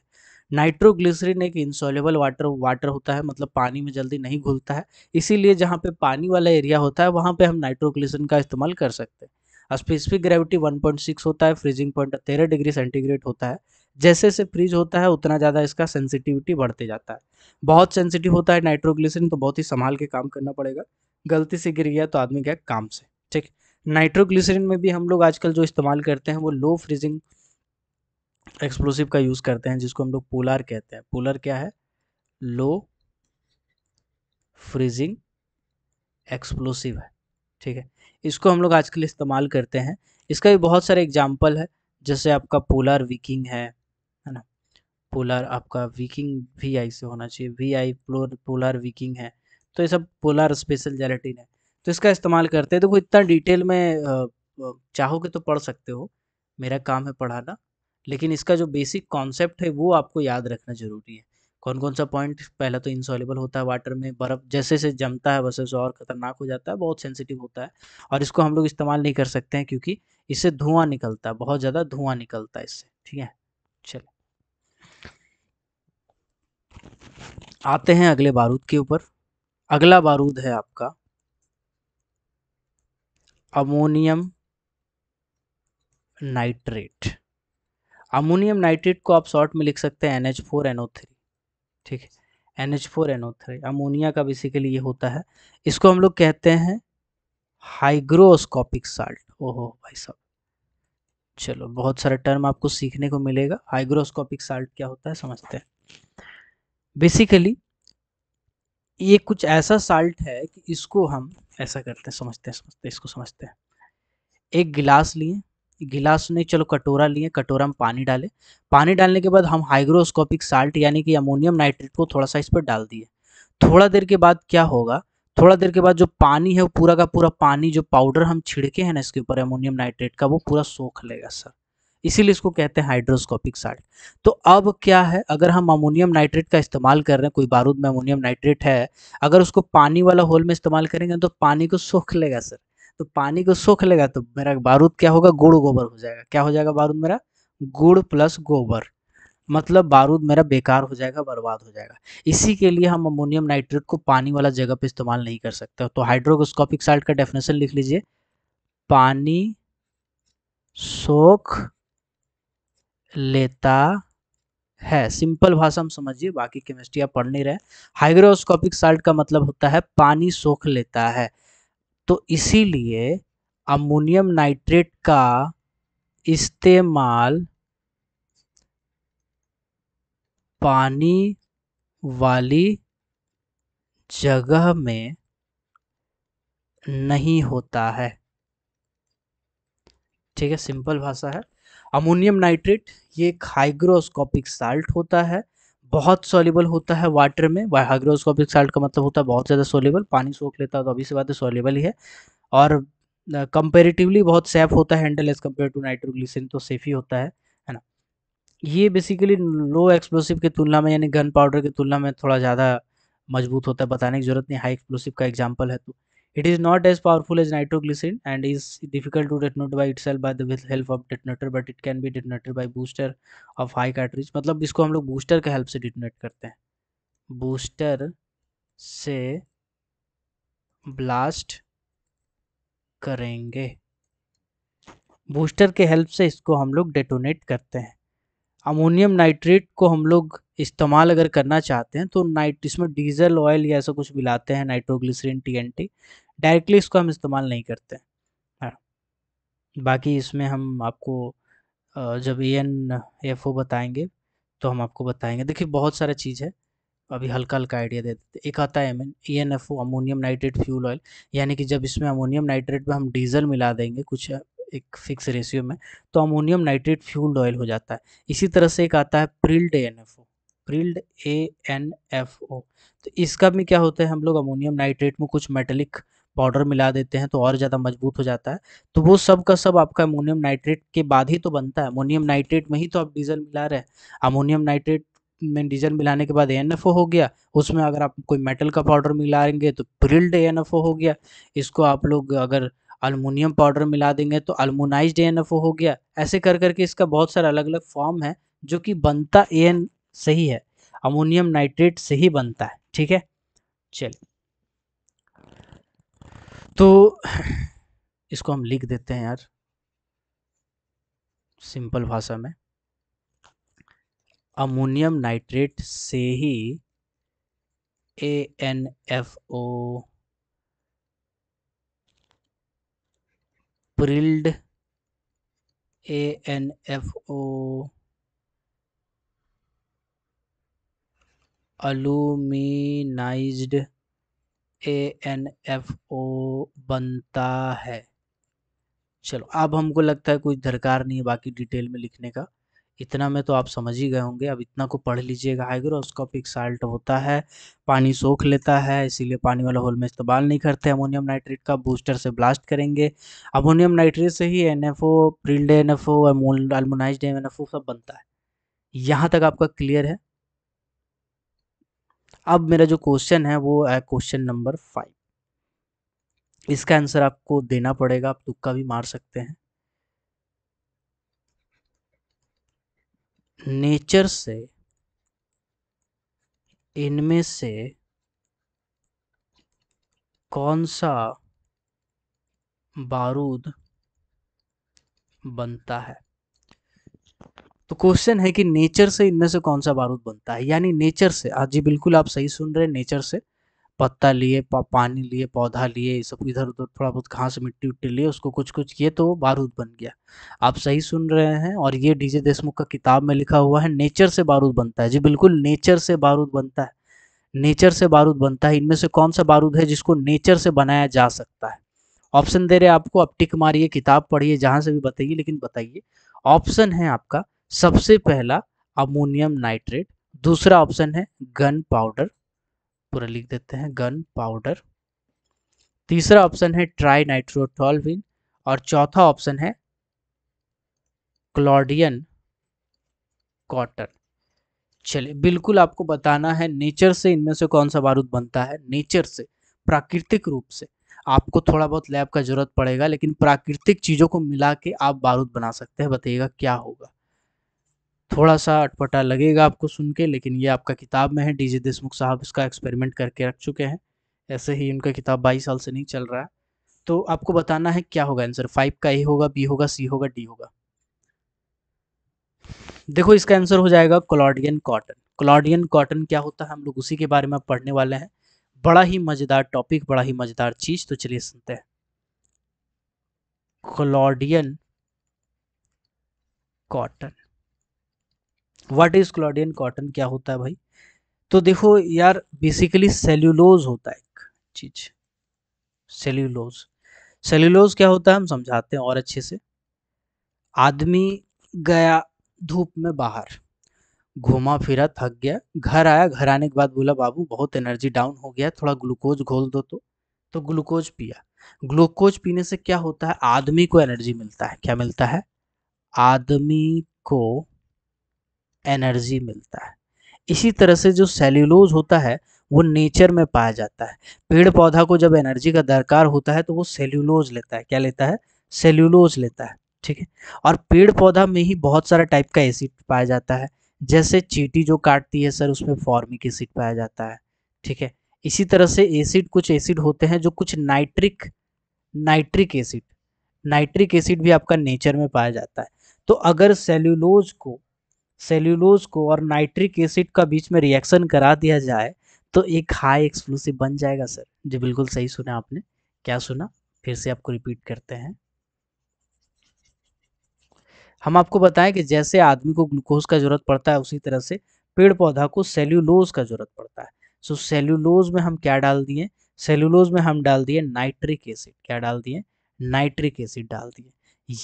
नाइट्रोग्लिसरीन एक इंसोलेबल वाटर वाटर होता है मतलब पानी में जल्दी नहीं घुलता है इसीलिए जहाँ पे पानी वाला एरिया होता है वहाँ पे हम नाइट्रोग्लिसरीन का इस्तेमाल कर सकते हैं स्पेसिफिक ग्रेविटी 1.6 होता है फ्रीजिंग पॉइंट तेरह डिग्री सेंटीग्रेड होता है जैसे जैसे फ्रीज होता है उतना ज़्यादा इसका सेंसिटिविटी बढ़ते जाता है बहुत सेंसिटिव होता है नाइट्रोग्लिसरीन तो बहुत ही संभाल के काम करना पड़ेगा गलती से गिर गया तो आदमी गया काम से ठीक नाइट्रोग्लिसरीन में भी हम लोग आजकल जो इस्तेमाल करते हैं वो लो फ्रीजिंग एक्सप्लोसिव का यूज़ करते हैं जिसको हम लोग पोलर कहते हैं पोलर क्या है लो फ्रीजिंग एक्सप्लोसिव है ठीक है इसको हम लोग आजकल इस्तेमाल करते हैं इसका भी बहुत सारे एग्जाम्पल है जैसे आपका पोलर विकिंग है है ना पोलर आपका विकिंग वी आई से होना चाहिए वी आई पोलर विकिंग है तो ये सब पोलर स्पेशल जेलेटिन है तो इसका इस्तेमाल करते हैं देखो इतना डिटेल में चाहोगे तो पढ़ सकते हो मेरा काम है पढ़ाना लेकिन इसका जो बेसिक कॉन्सेप्ट है वो आपको याद रखना ज़रूरी है कौन कौन सा पॉइंट पहला तो इंसॉलेबल होता है वाटर में बर्फ़ जैसे जैसे जमता है वैसे वैसे और ख़तरनाक हो जाता है बहुत सेंसिटिव होता है और इसको हम लोग इस्तेमाल नहीं कर सकते हैं क्योंकि इससे धुआं निकलता है बहुत ज़्यादा धुआं निकलता है इससे ठीक है चलो आते हैं अगले बारूद के ऊपर अगला बारूद है आपका अमोनियम नाइट्रेट अमोनियम नाइट्रेट को आप शॉर्ट में लिख सकते हैं N H four NO three ठीक है N H four NO three ammonia का बेसिकली ये होता है इसको हम लोग कहते हैं हाइग्रोस्कोपिक साल्ट ओहो भाई साहब चलो बहुत सारा टर्म आपको सीखने को मिलेगा हाइग्रोस्कोपिक साल्ट क्या होता है समझते हैं बेसिकली ये कुछ ऐसा साल्ट है कि इसको हम ऐसा करते हैं समझते हैं समझते हैं इसको समझते हैं एक गिलास लिए गिलास नहीं चलो कटोरा लिए कटोरा में पानी डाले पानी डालने के बाद हम हाइग्रोस्कोपिक साल्ट यानी कि अमोनियम नाइट्रेट को थोड़ा सा इस पर डाल दिए थोड़ा देर के बाद क्या होगा थोड़ा देर के बाद जो पानी है वो पूरा का पूरा पानी जो पाउडर हम छिड़के हैं ना इसके ऊपर अमोनियम नाइट्रेट का वो पूरा सोख लेगा सर इसीलिए इसको कहते हैं हाइड्रोस्कोपिक साल्ट तो अब क्या है अगर हम अमोनियम नाइट्रेट का इस्तेमाल कर रहे हैं कोई बारूद में अमोनियम नाइट्रेट है अगर उसको पानी वाला होल में इस्तेमाल करेंगे तो पानी को सोख लेगा सर तो पानी को सोख लेगा तो मेरा बारूद क्या होगा गुड़ गोबर हो जाएगा क्या हो जाएगा बारूद मेरा गुड़ प्लस गोबर मतलब बारूद मेरा बेकार हो जाएगा बर्बाद हो जाएगा इसी के लिए हम अमोनियम नाइट्रेट को पानी वाला जगह पर इस्तेमाल नहीं कर सकते तो हाइड्रोस्कोपिक साल्ट का डेफिनेशन लिख लीजिए पानी सोख लेता है सिंपल भाषा हम समझिए बाकी केमिस्ट्री आप पढ़ नहीं रहे हाइग्रोस्कोपिक साल्ट का मतलब होता है पानी सोख लेता है तो इसीलिए अमोनियम नाइट्रेट का इस्तेमाल पानी वाली जगह में नहीं होता है ठीक है सिंपल भाषा है अमोनियम नाइट्रेट ये एक हाइग्रोस्कोपिक साल्ट होता है बहुत सॉल्यूबल होता है वाटर में हाइग्रोस्कोपिक साल्ट का मतलब होता है बहुत ज़्यादा सॉल्यूबल पानी सोख लेता है तो अभी से बात है सॉल्यूबल ही है और कंपेरेटिवली uh, बहुत सेफ होता है handle as compare to nitroglycerin तो सेफ ही होता है है ना ये बेसिकली लो एक्सप्लोसिव की तुलना में यानी गन पाउडर की तुलना में थोड़ा ज़्यादा मजबूत होता है बताने की जरूरत नहीं हाई एक्सप्लोसिव का एग्जाम्पल है तो It is not as powerful as nitroglycerin and is difficult to detonate by itself by the help of detonator but it can be detonated by booster of high cartridge मतलब इसको हम लोग booster के help से detonate करते हैं booster से blast करेंगे बूस्टर के हेल्प से इसको हम लोग डेटोनेट करते हैं अमोनियम नाइट्रेट को हम लोग इस्तेमाल अगर करना चाहते हैं तो नाइट इसमें डीजल ऑयल या ऐसा कुछ मिलाते हैं नाइट्रोग्लिसरीन टीएनटी डायरेक्टली इसको हम इस्तेमाल नहीं करते हैं हाँ। बाकी इसमें हम आपको जब ए एन एफ ओ बताएंगे तो हम आपको बताएंगे देखिए बहुत सारा चीज़ है अभी हल्का हल्का आइडिया दे देते एक आता है M N E N F O ammonium nitrate fuel oil यानी कि जब इसमें अमोनियम नाइट्रेट में हम डीजल मिला देंगे कुछ एक फिक्स रेशियो में तो अमोनियम नाइट्रेट फ्यूल्ड ऑयल हो जाता है इसी तरह से एक आता है prilled A N F O prilled A N F O तो इसका भी क्या होता है हम लोग अमोनियम नाइट्रेट में कुछ मेटलिक पाउडर मिला देते हैं तो और ज़्यादा मजबूत हो जाता है तो वो सब का सब आपका अमोनियम नाइट्रेट के बाद ही तो बनता है अमोनियम नाइट्रेट में ही तो आप डीजल मिला रहे हैं अमोनियम नाइट्रेट में डीजल मिलाने के बाद ए हो गया उसमें अगर आप कोई मेटल का पाउडर मिलाएंगे तो प्रिल्ड ए हो गया इसको आप लोग अगर अलमोनियम पाउडर मिला देंगे तो अलमोनाइज ए हो गया ऐसे कर करके इसका बहुत सारा अलग अलग फॉर्म है जो कि बनता ए सही है अमोनियम नाइट्रेट से ही बनता है ठीक है चलिए तो इसको हम लिख देते हैं यार सिंपल भाषा में अमोनियम नाइट्रेट से ही A N F O prilled A N F O aluminized A N F O बनता है चलो अब हमको लगता है कुछ दरकार नहीं है बाकी डिटेल में लिखने का इतना में तो आप समझ ही गए होंगे अब इतना को पढ़ लीजिएगा हाइग्रोस्कोपिक साल्ट होता है पानी सोख लेता है इसीलिए पानी वाला होल में इस्तेमाल नहीं करते अमोनियम नाइट्रेट का बूस्टर से ब्लास्ट करेंगे अमोनियम नाइट्रेट से ही N F O prilled N F O aluminized N F O सब बनता है यहाँ तक आपका क्लियर है अब मेरा जो क्वेश्चन है वो है क्वेश्चन नंबर फाइव इसका आंसर आपको देना पड़ेगा आप तुक्का भी मार सकते हैं नेचर से इनमें से कौन सा बारूद बनता है तो क्वेश्चन है कि नेचर से इनमें से कौन सा बारूद बनता है यानी नेचर से आज जी बिल्कुल आप सही सुन रहे हैं नेचर से पत्ता लिए पा, पानी लिए पौधा लिए सब इधर उधर थोड़ा बहुत घास मिट्टी उट्टी लिए उसको कुछ कुछ किए तो बारूद बन गया आप सही सुन रहे हैं और ये डीजे देशमुख का किताब में लिखा हुआ है नेचर से बारूद बनता है जी बिल्कुल नेचर से बारूद बनता है नेचर से बारूद बनता है इनमें से कौन सा बारूद है जिसको नेचर से बनाया जा सकता है ऑप्शन दे रहे आपको आप टिक मारिए किताब पढ़िए जहाँ से भी बताइए लेकिन बताइए ऑप्शन है आपका सबसे पहला अमोनियम नाइट्रेट दूसरा ऑप्शन है गन पाउडर पूरा लिख देते हैं गन पाउडर तीसरा ऑप्शन है ट्राई नाइट्रोटॉलविन और चौथा ऑप्शन है क्लोडियन कॉटन चलिए बिल्कुल आपको बताना है नेचर से इनमें से कौन सा बारूद बनता है नेचर से प्राकृतिक रूप से आपको थोड़ा बहुत लैब का जरूरत पड़ेगा लेकिन प्राकृतिक चीज़ों को मिला के आप बारूद बना सकते हैं बताइएगा क्या होगा थोड़ा सा अटपटा लगेगा आपको सुन के लेकिन ये आपका किताब में है डीजी देशमुख साहब इसका एक्सपेरिमेंट करके रख चुके हैं ऐसे ही उनका किताब बाईस साल से नहीं चल रहा है तो आपको बताना है क्या होगा आंसर फाइव का ए होगा बी होगा सी होगा डी होगा देखो इसका आंसर हो जाएगा क्लॉडियन कॉटन क्लॉडियन कॉटन क्या होता है हम लोग उसी के बारे में पढ़ने वाले हैं बड़ा ही मज़ेदार टॉपिक बड़ा ही मज़ेदार चीज़ तो चलिए सुनते हैं collodion cotton what is collodion cotton क्या होता है भाई तो देखो यार बेसिकली सेल्यूलोज होता है एक चीज सेल्यूलोज सेल्यूलोज क्या होता है हम समझाते हैं और अच्छे से आदमी गया धूप में बाहर घूमा फिरा थक गया घर आया घर आने के बाद बोला बाबू बहुत एनर्जी डाउन हो गया थोड़ा ग्लूकोज घोल दो तो तो ग्लूकोज पिया ग्लूकोज पीने से क्या होता है आदमी को एनर्जी मिलता है क्या मिलता है आदमी को एनर्जी मिलता है इसी तरह से जो सेल्यूलोज होता है वो नेचर में पाया जाता है पेड़ पौधा को जब एनर्जी का दरकार होता है तो वो सेल्यूलोज लेता है क्या लेता है सेल्यूलोज लेता है ठीक है और पेड़ पौधा में ही बहुत सारा टाइप का एसिड पाया जाता है जैसे चीटी जो काटती है सर उसमें फॉर्मिक एसिड पाया जाता है ठीक है इसी तरह से एसिड कुछ एसिड होते हैं जो कुछ nitric nitric acid nitric acid भी आपका नेचर में पाया जाता है तो अगर सेल्यूलोज को सेल्यूलोज को और नाइट्रिक एसिड का बीच में रिएक्शन करा दिया जाए तो एक हाई एक्सप्लोसिव बन जाएगा सर जी बिल्कुल सही सुना आपने क्या सुना फिर से आपको रिपीट करते हैं हम आपको बताएं कि जैसे आदमी को ग्लूकोज का जरूरत पड़ता है उसी तरह से पेड़ पौधा को सेल्यूलोज का जरूरत पड़ता है सो so, सेल्यूलोज में हम क्या डाल दिए सेल्यूलोज में हम डाल दिए नाइट्रिक एसिड क्या डाल दिए नाइट्रिक एसिड डाल दिए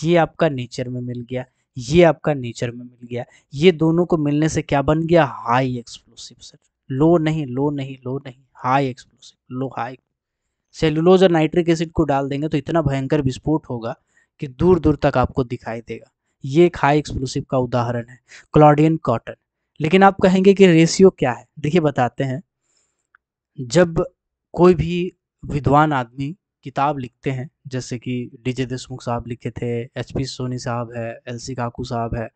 ये आपका नेचर में मिल गया ये आपका नेचर में मिल गया ये दोनों को मिलने से क्या बन गया हाई एक्सप्लोसिव सर लो नहीं लो नहीं लो नहीं high explosive low high cellulose और नाइट्रिक एसिड को डाल देंगे तो इतना भयंकर विस्फोट होगा कि दूर दूर तक आपको दिखाई देगा ये एक हाई एक्सप्लोसिव का उदाहरण है क्लॉडियन कॉटन लेकिन आप कहेंगे कि रेशियो क्या है देखिए बताते हैं जब कोई भी विद्वान आदमी किताब लिखते हैं जैसे कि डीजे देशमुख साहब लिखे थे एच पी सोनी साहब है एल सी काकू साहब है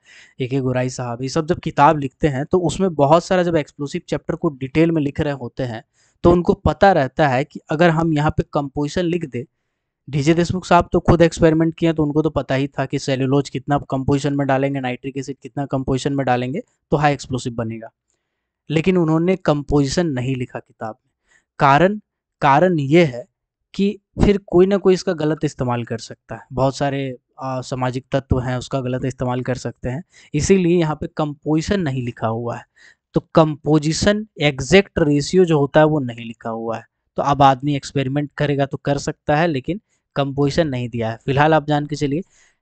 ए के गुराई साहब ये सब जब किताब लिखते हैं तो उसमें बहुत सारा जब एक्सप्लोसिव चैप्टर को डिटेल में लिख रहे होते हैं तो उनको पता रहता है कि अगर हम यहाँ पे कंपोजिशन लिख दें डीजे देशमुख साहब तो खुद एक्सपेरिमेंट किए तो उनको तो पता ही था कि सेलुलोज कितना कंपोजिशन में डालेंगे नाइट्रिक एसिड कितना कंपोजिशन में डालेंगे तो हाई एक्सप्लोसिव बनेगा लेकिन उन्होंने कंपोजिशन नहीं लिखा किताब में कारण कारण ये है कि फिर कोई ना कोई इसका गलत इस्तेमाल कर सकता है बहुत सारे सामाजिक तत्व हैं उसका गलत इस्तेमाल कर सकते हैं इसीलिए यहाँ पे कंपोजिशन नहीं लिखा हुआ है तो कंपोजिशन एग्जैक्ट रेशियो जो होता है वो नहीं लिखा हुआ है तो अब आदमी एक्सपेरिमेंट करेगा तो कर सकता है लेकिन कंपोजिशन नहीं दिया है फिलहाल आप जान के चलिए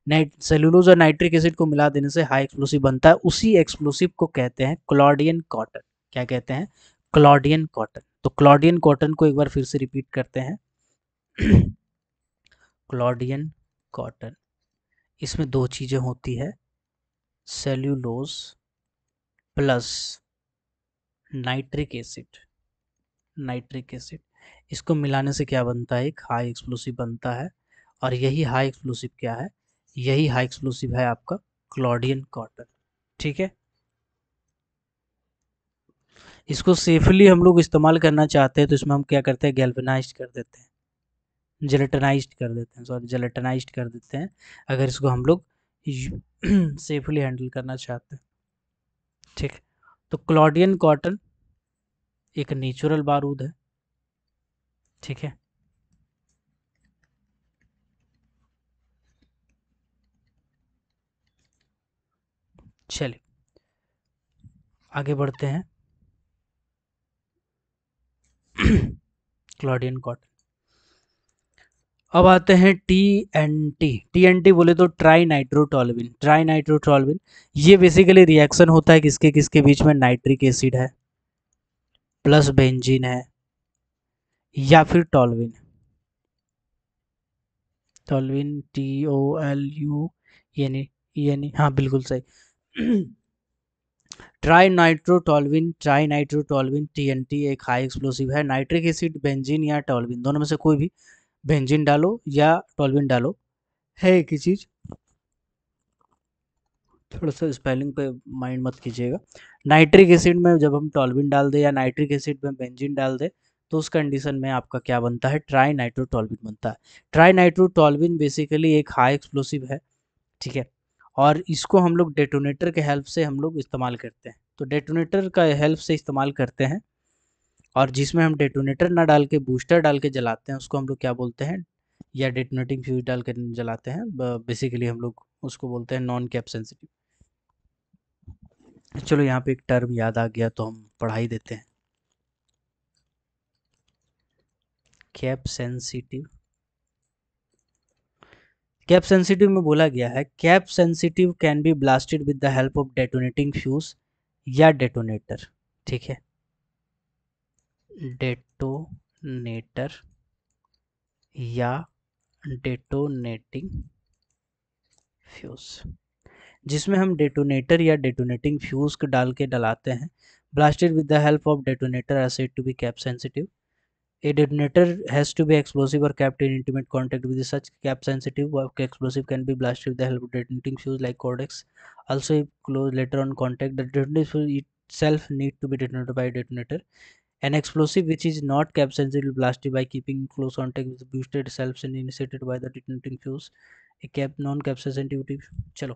नाइट सेलुलोज और नाइट्रिक एसिड को मिला देने से हाई एक्सप्लोसिव बनता है उसी एक्सप्लोसिव को कहते हैं क्लॉडियन कॉटन क्या कहते हैं क्लॉडियन कॉटन तो क्लॉडियन कॉटन को एक बार फिर से रिपीट करते हैं क्लॉडियन कॉटन इसमें दो चीज़ें होती है cellulose plus nitric acid nitric acid इसको मिलाने से क्या बनता है एक हाई एक्सप्लोसिव बनता है और यही हाई एक्सप्लोसिव क्या है यही हाई एक्सप्लोसिव है आपका क्लॉडियन कॉटन ठीक है इसको सेफली हम लोग इस्तेमाल करना चाहते हैं तो इसमें हम क्या करते हैं गैल्वेनाइज कर देते हैं जेलेटनाइज कर देते हैं सॉरी जेलेटनाइज कर देते हैं अगर इसको हम लोग सेफली हैंडल करना चाहते हैं ठीक तो क्लॉडियन कॉटन एक नेचुरल बारूद है ठीक है चलिए आगे बढ़ते हैं क्लॉडियन कॉटन अब आते हैं T N T T N T बोले तो ट्राई नाइट्रोटोलविन ट्राई नाइट्रोटॉलविन ये बेसिकली रिएक्शन होता है किसके किसके बीच में नाइट्रिक एसिड है प्लस बेंजीन है या फिर toluene toluene T O L U यानी यानी हाँ बिल्कुल सही tri nitrotoluene tri nitrotoluene T N T एक हाई एक्सप्लोसिव है नाइट्रिक एसिड बेंजीन या टॉलविन दोनों में से कोई भी बेंजिन डालो या टॉलविन डालो है एक ही चीज़ थोड़ा सा स्पेलिंग पे माइंड मत कीजिएगा नाइट्रिक एसिड में जब हम टॉलविन डाल दें या नाइट्रिक एसिड में बेंजिन डाल दें तो उस कंडीशन में आपका क्या बनता है ट्राई नाइट्रोटॉलविन बनता है ट्राई नाइट्रोटॉलविन बेसिकली एक हाई एक्सप्लोसिव है ठीक है और इसको हम लोग डेटोनेटर के हेल्प से हम लोग इस्तेमाल करते हैं तो डेटोनेटर का हेल्प से इस्तेमाल करते हैं और जिसमें हम डेटोनेटर ना डाल के बूस्टर डाल के जलाते हैं उसको हम लोग क्या बोलते हैं या डेटोनेटिंग फ्यूज डाल के जलाते हैं बेसिकली हम लोग उसको बोलते हैं नॉन कैप सेंसिटिव चलो यहाँ पे एक टर्म याद आ गया तो हम पढ़ाई देते हैं कैप सेंसिटिव कैप सेंसिटिव में बोला गया है cap sensitive can be blasted with the help of detonating fuse या डेटोनेटर ठीक है डेटोनेटर या डेटोनेटिंग फ्यूज जिसमें हम डेटोनेटर या डेटोनेटिंग फ्यूज को डाल के डलाते हैं blasted with the help of detonator is said to be cap sensitive a detonator has to be explosive और kept in intimate contact with such cap sensitive explosive can be blast with the help of detonating fuse like cordex also close later on contact detonator self need to be detonator by detonator An explosive which is not cap sensitive blasted by keeping close contact with boosted selves and initiated by the detonating fuse. A cap non cap sensitivity चलो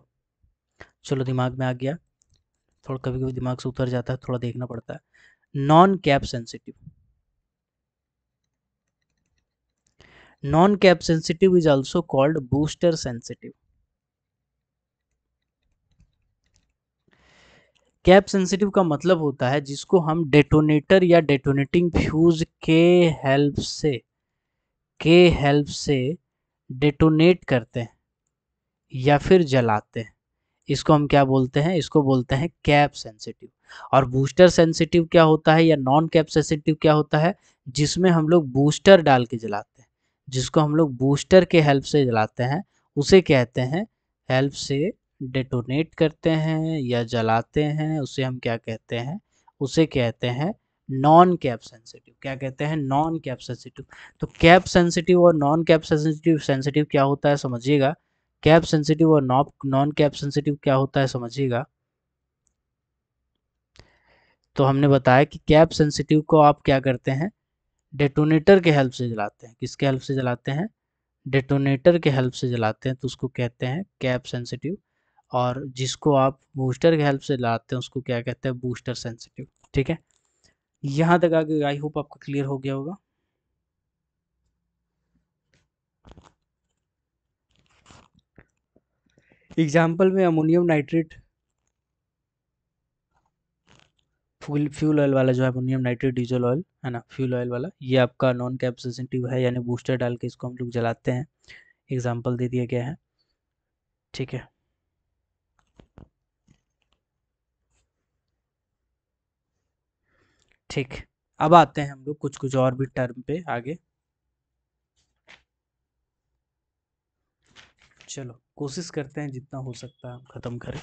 चलो दिमाग में आ गया थोड़ा कभी कभी दिमाग से उतर जाता है थोड़ा देखना पड़ता है non cap sensitive non cap sensitive is also called booster sensitive cap sensitive का मतलब होता है जिसको हम डेटोनेटर या डेटोनेटिंग फ्यूज के हेल्प से के हेल्प से डेटोनेट करते हैं या फिर जलाते हैं इसको हम क्या बोलते हैं इसको बोलते हैं कैप सेंसिटिव और बूस्टर सेंसिटिव क्या होता है या नॉन कैप सेंसिटिव क्या होता है जिसमें हम लोग बूस्टर डाल के जलाते हैं जिसको हम लोग बूस्टर के हेल्प से जलाते हैं उसे कहते हैं हेल्प से डेटोनेट करते हैं या जलाते हैं उसे हम क्या कहते हैं उसे कहते हैं नॉन कैप सेंसिटिव क्या कहते हैं नॉन कैप सेंसिटिव तो कैप सेंसिटिव और नॉन कैप सेंसिटिव सेंसिटिव क्या होता है समझिएगा कैप सेंसिटिव और नॉन कैप सेंसिटिव क्या होता है समझिएगा तो हमने बताया कि कैप सेंसिटिव को आप क्या करते हैं डेटोनेटर के हेल्प से जलाते हैं किसके हेल्प से जलाते हैं डेटोनेटर के हेल्प से जलाते हैं तो उसको कहते हैं कैप सेंसिटिव और जिसको आप बूस्टर की हेल्प से लाते हैं उसको क्या कहते हैं बूस्टर सेंसिटिव ठीक है यहाँ तक आगे आई होप आपको क्लियर हो गया होगा एग्जाम्पल में ammonium nitrate fuel fuel oil वाला जो है अमोनियम नाइट्रेट डीजल ऑयल है ना फ्यूल ऑयल वाला ये आपका नॉन कैप सेंसिटिव है यानी बूस्टर डाल के इसको हम लोग जलाते हैं एग्जाम्पल दे दिया गया है ठीक है ठीक अब आते हैं हम लोग कुछ कुछ और भी टर्म पे आगे चलो कोशिश करते हैं जितना हो सकता है हम ख़त्म करें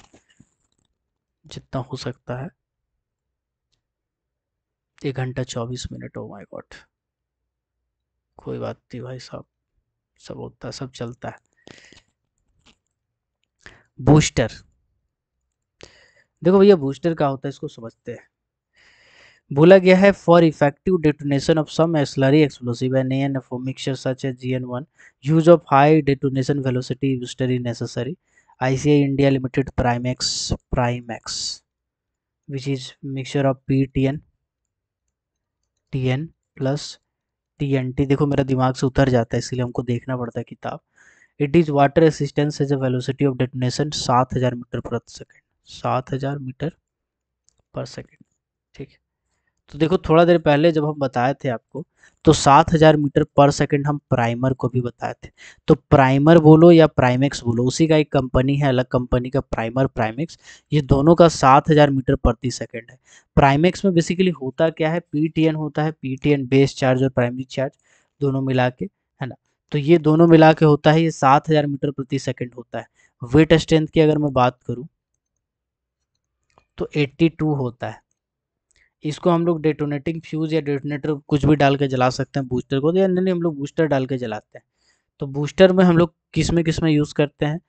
जितना हो सकता है एक घंटा चौबीस मिनट ओ माय गॉड कोई बात नहीं भाई साहब सब होता सब चलता है बूस्टर देखो भैया बूस्टर क्या होता है इसको समझते हैं बोला गया है for effective detonation of some slurry explosive N N F mixer such as G N one use of high detonation velocity study necessary I C I India limited Primex Primex which is mixture of P T N T N plus T N T देखो मेरा दिमाग से उतर जाता है इसलिए हमको देखना पड़ता है किताब it is water assistance as a velocity of detonation सात हज़ार मीटर प्रति सेकेंड सात हज़ार मीटर पर सेकेंड ठीक है तो देखो थोड़ा देर पहले जब हम बताए थे आपको तो 7000 मीटर पर सेकंड हम प्राइमर को भी बताए थे तो प्राइमर बोलो या प्राइमेक्स बोलो उसी का एक कंपनी है अलग कंपनी का प्राइमर प्राइमेक्स ये दोनों का 7000 मीटर प्रति सेकंड है प्राइमेक्स में बेसिकली होता क्या है पीटीएन होता है पीटीएन बेस चार्ज और प्राइमरी चार्ज दोनों मिला के है ना तो ये दोनों मिला के होता है ये सात हजार मीटर प्रति सेकेंड होता है वेट स्ट्रेंथ की अगर मैं बात करूँ तो एट्टी होता है इसको हम लोग डेटोनेटिंग फ्यूज़ या डेटोनेटर कुछ भी डाल के जला सकते हैं बूस्टर को तो या नहीं हम लोग बूस्टर डाल के जलाते हैं तो बूस्टर में हम लोग किस में किस में यूज़ करते हैं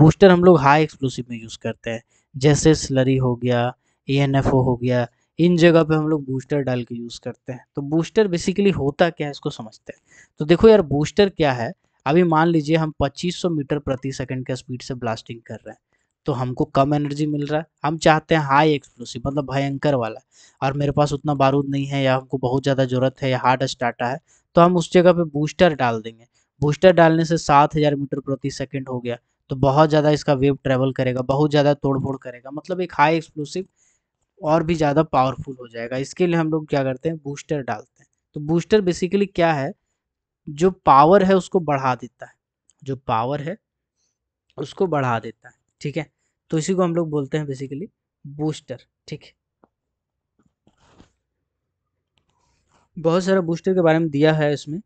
बूस्टर हम लोग हाई एक्सप्लोसिव में यूज़ करते हैं जैसे स्लरी हो गया ए हो गया इन जगह पे हम लोग बूस्टर डाल के यूज़ करते हैं तो बूस्टर बेसिकली होता क्या है इसको समझते हैं तो देखो यार बूस्टर क्या है अभी मान लीजिए हम 2500 मीटर प्रति सेकंड का स्पीड से ब्लास्टिंग कर रहे हैं तो हमको कम एनर्जी मिल रहा है हम चाहते हैं हाई एक्सप्लोसिव मतलब भयंकर वाला और मेरे पास उतना बारूद नहीं है या हमको बहुत ज़्यादा ज़रूरत है या हार्ड स्टाटा है तो हम उस जगह पे बूस्टर डाल देंगे बूस्टर डालने से सात हज़ार मीटर प्रति सेकंड हो गया तो बहुत ज़्यादा इसका वेव ट्रेवल करेगा बहुत ज़्यादा तोड़फोड़ करेगा मतलब एक हाई एक्सप्लोसिव और भी ज़्यादा पावरफुल हो जाएगा इसके लिए हम लोग क्या करते हैं बूस्टर डालते हैं तो बूस्टर बेसिकली क्या है जो पावर है उसको बढ़ा देता है जो पावर है उसको बढ़ा देता है ठीक है तो इसी को हम लोग बोलते हैं बेसिकली बूस्टर ठीक है बहुत सारा बूस्टर के बारे में दिया है इसमें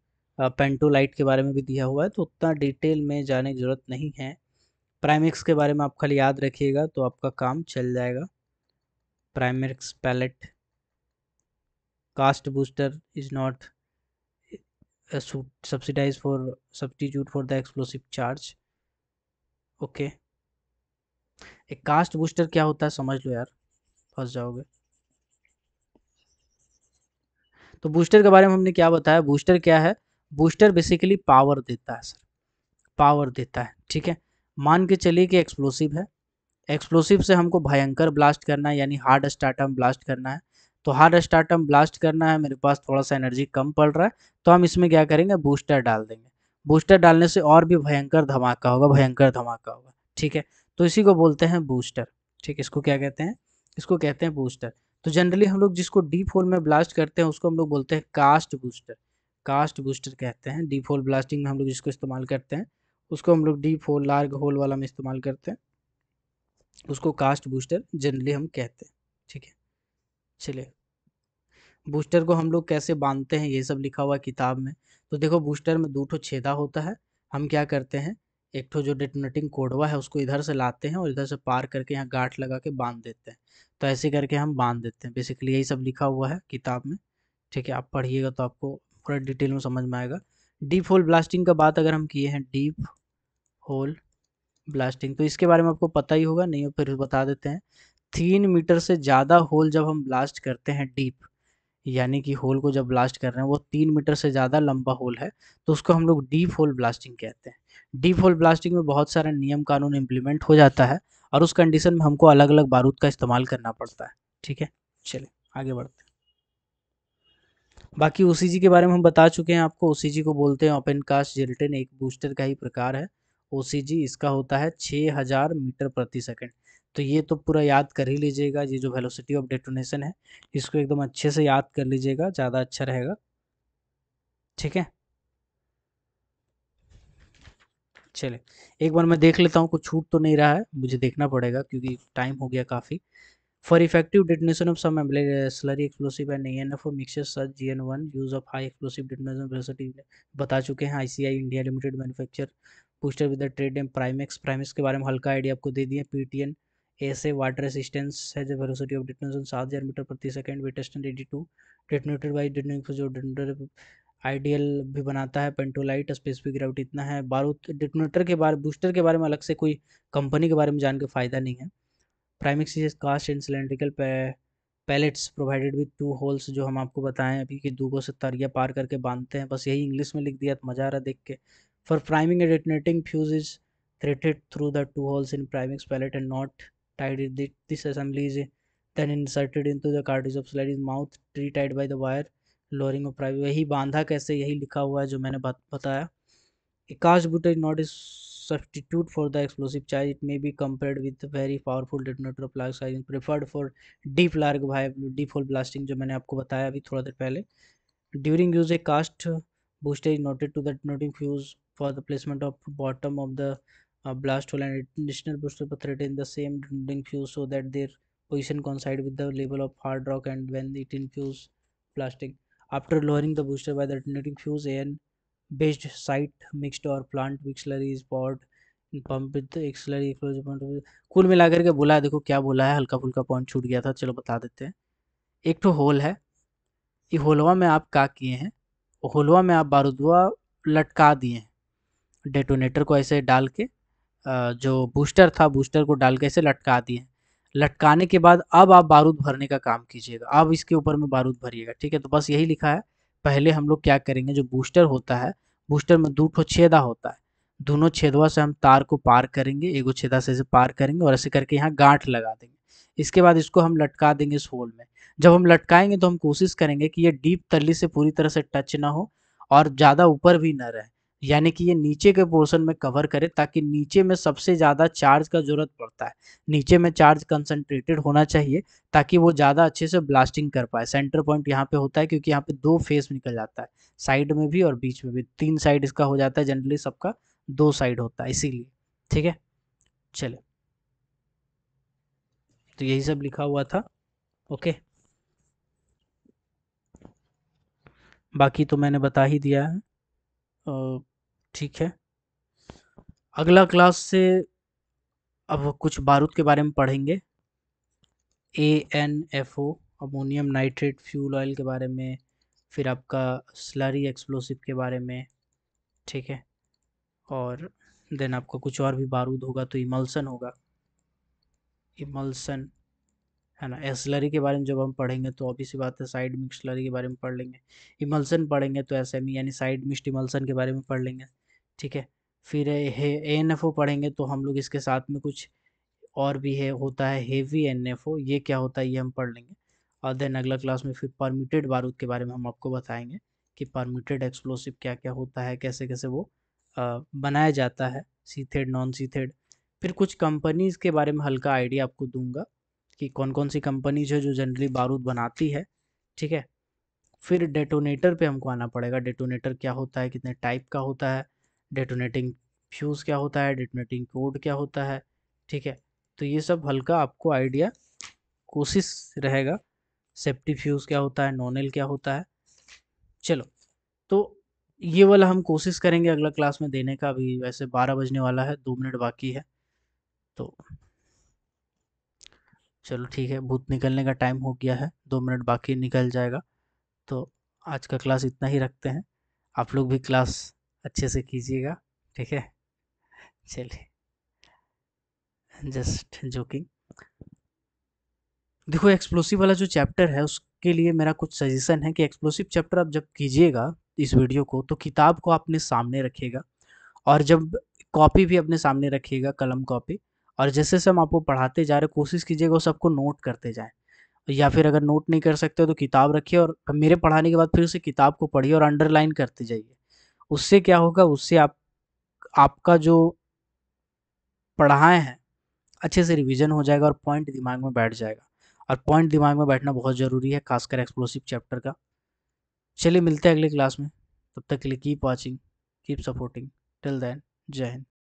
पेंटोलाइट के बारे में भी दिया हुआ है तो उतना डिटेल में जाने की ज़रूरत नहीं है प्राइमिक्स के बारे में आप खाली याद रखिएगा तो आपका काम चल जाएगा Primex pellet cast booster is not subsidize for substitute for the explosive charge okay एक कास्ट बूस्टर क्या होता है समझ लो यार फंस जाओगे तो बूस्टर के बारे में हमने क्या बताया बूस्टर क्या है बूस्टर बेसिकली पावर देता है सर पावर देता है ठीक है मान के चलिए कि एक्सप्लोसिव है एक्सप्लोसिव से हमको भयंकर ब्लास्ट करना है यानी हार्ड स्टार्टम ब्लास्ट करना है तो हार्ड स्टार्टम ब्लास्ट करना है मेरे पास थोड़ा सा एनर्जी कम पड़ रहा है तो हम इसमें क्या करेंगे बूस्टर डाल देंगे बूस्टर डालने से और भी भयंकर धमाका होगा भयंकर धमाका होगा ठीक है तो इसी को बोलते हैं बूस्टर ठीक इसको क्या कहते हैं इसको कहते हैं बूस्टर तो जनरली हम लोग जिसको डीप होल में ब्लास्ट करते हैं उसको हम लोग बोलते हैं कास्ट बूस्टर कास्ट बूस्टर कहते हैं डीप होल ब्लास्टिंग में हम लोग जिसको इस्तेमाल करते हैं उसको हम लोग डीप होल लार्ग होल वाला में इस्तेमाल करते हैं उसको कास्ट बूस्टर जनरली हम कहते हैं ठीक है चलिए बूस्टर को हम लोग कैसे बांधते हैं ये सब लिखा हुआ किताब में तो देखो बूस्टर में दो ठो छेदा होता है हम क्या करते हैं एक ठो जो डेटोनेटिंग कोडवा है उसको इधर से लाते हैं और इधर से पार करके यहाँ गांठ लगा के बांध देते हैं तो ऐसे करके हम बांध देते हैं बेसिकली यही सब लिखा हुआ है किताब में ठीक है आप पढ़िएगा तो आपको पूरा डिटेल में समझ में आएगा डीप होल ब्लास्टिंग का बात अगर हम किए हैं डीप होल ब्लास्टिंग तो इसके बारे में आपको पता ही होगा नहीं हो फिर बता देते हैं तीन मीटर से ज़्यादा होल जब हम ब्लास्ट करते हैं डीप यानी कि होल को जब ब्लास्ट कर रहे हैं वो तीन मीटर से ज़्यादा लंबा होल है तो उसको हम लोग डीप होल ब्लास्टिंग कहते हैं डीप होल ब्लास्टिंग में बहुत सारा नियम कानून इम्प्लीमेंट हो जाता है और उस कंडीशन में हमको अलग अलग बारूद का इस्तेमाल करना पड़ता है ठीक है चलिए आगे बढ़ते हैं बाकी ओसीजी के बारे में हम बता चुके हैं आपको ओसीजी को बोलते हैं ओपन कास्ट जिल्टेन एक बूस्टर का ही प्रकार है ओसीजी इसका होता है हजार मीटर प्रति सेकंड तो ये तो पूरा याद कर ही लीजिएगा ये जो वेलोसिटी ऑफ डेटोनेशन है इसको एकदम अच्छे से याद कर लीजिएगा ज़्यादा अच्छा रहेगा ठीक है चले एक बार मैं देख लेता हूँ कुछ छूट तो नहीं रहा है मुझे देखना पड़ेगा क्योंकि टाइम हो गया काफ़ी for effective detonation of some slurry explosive and N F mixer such G N one use of high explosive detonation velocity बता चुके हैं ICI India limited manufacture poster with the trade and Primex Primex के बारे में हल्का idea आपको दे दिए N ऐसे वाटर रेसिस्टेंस है जो वेलोसिटी ऑफ डिटोनेशन सात हज़ार मीटर प्रति second water resistant ready to detonated by जो आइडियल भी बनाता है पेंटोलाइट स्पेसिफिक ग्रेविटी इतना है बारूद डिटोनेटर के बारे बूस्टर के बारे में अलग से कोई कंपनी के बारे में जान के फ़ायदा नहीं है Primex sees cast and cylindrical pellets provided with two holes जो हम आपको बताएं अभी कि दूगो से तरिया पार करके बांधते हैं बस यही इंग्लिश में लिख दिया तो मज़ा आ रहा देख के for priming and detonating fuse is threaded through the two holes in Primex pellet and not tied it. This assembly is then inserted into the cartridge of slide is mouth retried by the wire lowering of private यही बांधा कैसे यही लिखा हुआ है जो मैंने बत, बताया cast booster is not is substitute for the explosive charge it may be compared with very powerful detonator of large size preferred for deep large deep hole blasting जो मैंने आपको बताया अभी थोड़ा देर पहले during use a cast booster is noted to the detonating fuse for the placement of bottom of the uh, blast hole and additional bursal puttrate in the same drilling fuse so that their position coincide with the level of hard rock and when it infuse blasting. After lowering the booster by the detonating fuse, an based site mixed or plant auxiliary is poured pump auxiliary point कुल मिला करके बोला है देखो क्या बोला है हल्का फुल्का पॉइंट छूट गया था चलो बता देते हैं एक तो होल है ये होलवा में आप का किए हैं होलवा में आप बारूदवा लटका दिए हैं डेटोनेटर को ऐसे डाल के जो बूस्टर था बूस्टर को डाल के इसे लटका दिए लटकाने के बाद अब आप बारूद भरने का काम कीजिएगा अब इसके ऊपर में बारूद भरिएगा ठीक है तो बस यही लिखा है पहले हम लोग क्या करेंगे जो बूस्टर होता है बूस्टर में दो छेदा होता है दोनों छेदवा से हम तार को पार करेंगे एगो छेदा से इसे पार करेंगे और ऐसे करके यहाँ गांठ लगा देंगे इसके बाद इसको हम लटका देंगे इस होल में जब हम लटकाएंगे तो हम कोशिश करेंगे कि ये डीप तली से पूरी तरह से टच ना हो और ज़्यादा ऊपर भी ना रहे यानी कि ये नीचे के पोर्शन में कवर करे ताकि नीचे में सबसे ज़्यादा चार्ज का ज़रूरत पड़ता है नीचे में चार्ज कंसनट्रेटेड होना चाहिए ताकि वो ज़्यादा अच्छे से ब्लास्टिंग कर पाए सेंटर पॉइंट यहाँ पे होता है क्योंकि यहाँ पे दो फेस निकल जाता है साइड में भी और बीच में भी तीन साइड इसका हो जाता है जनरली सबका दो साइड होता है इसीलिए ठीक है चले तो यही सब लिखा हुआ था ओके बाकी तो मैंने बता ही दिया है ठीक है अगला क्लास से अब कुछ बारूद के बारे में पढ़ेंगे A N F O ammonium nitrate fuel oil के बारे में फिर आपका स्लरी एक्सप्लोसिव के बारे में ठीक है और देन आपका कुछ और भी बारूद होगा तो इमल्सन होगा इमल्सन है ना एसलरी के बारे में जब हम पढ़ेंगे तो अभी सी बात है साइड मिक्सलरी के बारे में पढ़ लेंगे इमल्सन पढ़ेंगे तो एस एम e, यानी साइड मिक्स इमल्सन के बारे में पढ़ लेंगे ठीक है फिर है ए एन एफ ओ पढ़ेंगे तो हम लोग इसके साथ में कुछ और भी है होता है हेवी एन एफ ओ ये क्या होता है ये हम पढ़ लेंगे और देन अगला क्लास में फिर परमिटेड बारूद के बारे में हम आपको बताएंगे कि परमिटेड एक्सप्लोसिव क्या क्या होता है कैसे कैसे वो आ, बनाया जाता है सीथेड नॉन सीथेड फिर कुछ कंपनीज़ के बारे में हल्का आइडिया आपको दूंगा कि कौन कौन सी कंपनीज है जो जनरली बारूद बनाती है ठीक है फिर डेटोनेटर पे हमको आना पड़ेगा डेटोनेटर क्या होता है कितने टाइप का होता है डेटोनेटिंग फ्यूज़ क्या होता है डेटोनेटिंग कोड क्या होता है ठीक है तो ये सब हल्का आपको आइडिया कोशिश रहेगा सेफ्टी फ्यूज़ क्या होता है नॉनल क्या होता है चलो तो ये वाला हम कोशिश करेंगे अगला क्लास में देने का अभी वैसे बारह बजने वाला है दो मिनट बाकी है तो चलो ठीक है भूत निकलने का टाइम हो गया है दो मिनट बाकी निकल जाएगा तो आज का क्लास इतना ही रखते हैं आप लोग भी क्लास अच्छे से कीजिएगा ठीक है चलिए जस्ट जोकिंग देखो एक्सप्लोसिव वाला जो चैप्टर है उसके लिए मेरा कुछ सजेशन है कि एक्सप्लोसिव चैप्टर आप जब कीजिएगा इस वीडियो को तो किताब को अपने सामने रखिएगा और जब कॉपी भी अपने सामने रखिएगा कलम कॉपी और जैसे जैसे हम आपको पढ़ाते जा रहे कोशिश कीजिएगा वो सबको नोट करते जाए या फिर अगर नोट नहीं कर सकते तो किताब रखिए और मेरे पढ़ाने के बाद फिर उसे किताब को पढ़िए और अंडरलाइन करते जाइए उससे क्या होगा उससे आप आपका जो पढ़ाए हैं अच्छे से रिवीजन हो जाएगा और पॉइंट दिमाग में बैठ जाएगा और पॉइंट दिमाग में बैठना बहुत ज़रूरी है खासकर एक्सप्लोसिव चैप्टर का चलिए मिलते हैं अगले क्लास में तब तक के लिए keep watching keep supporting till then Jai Hind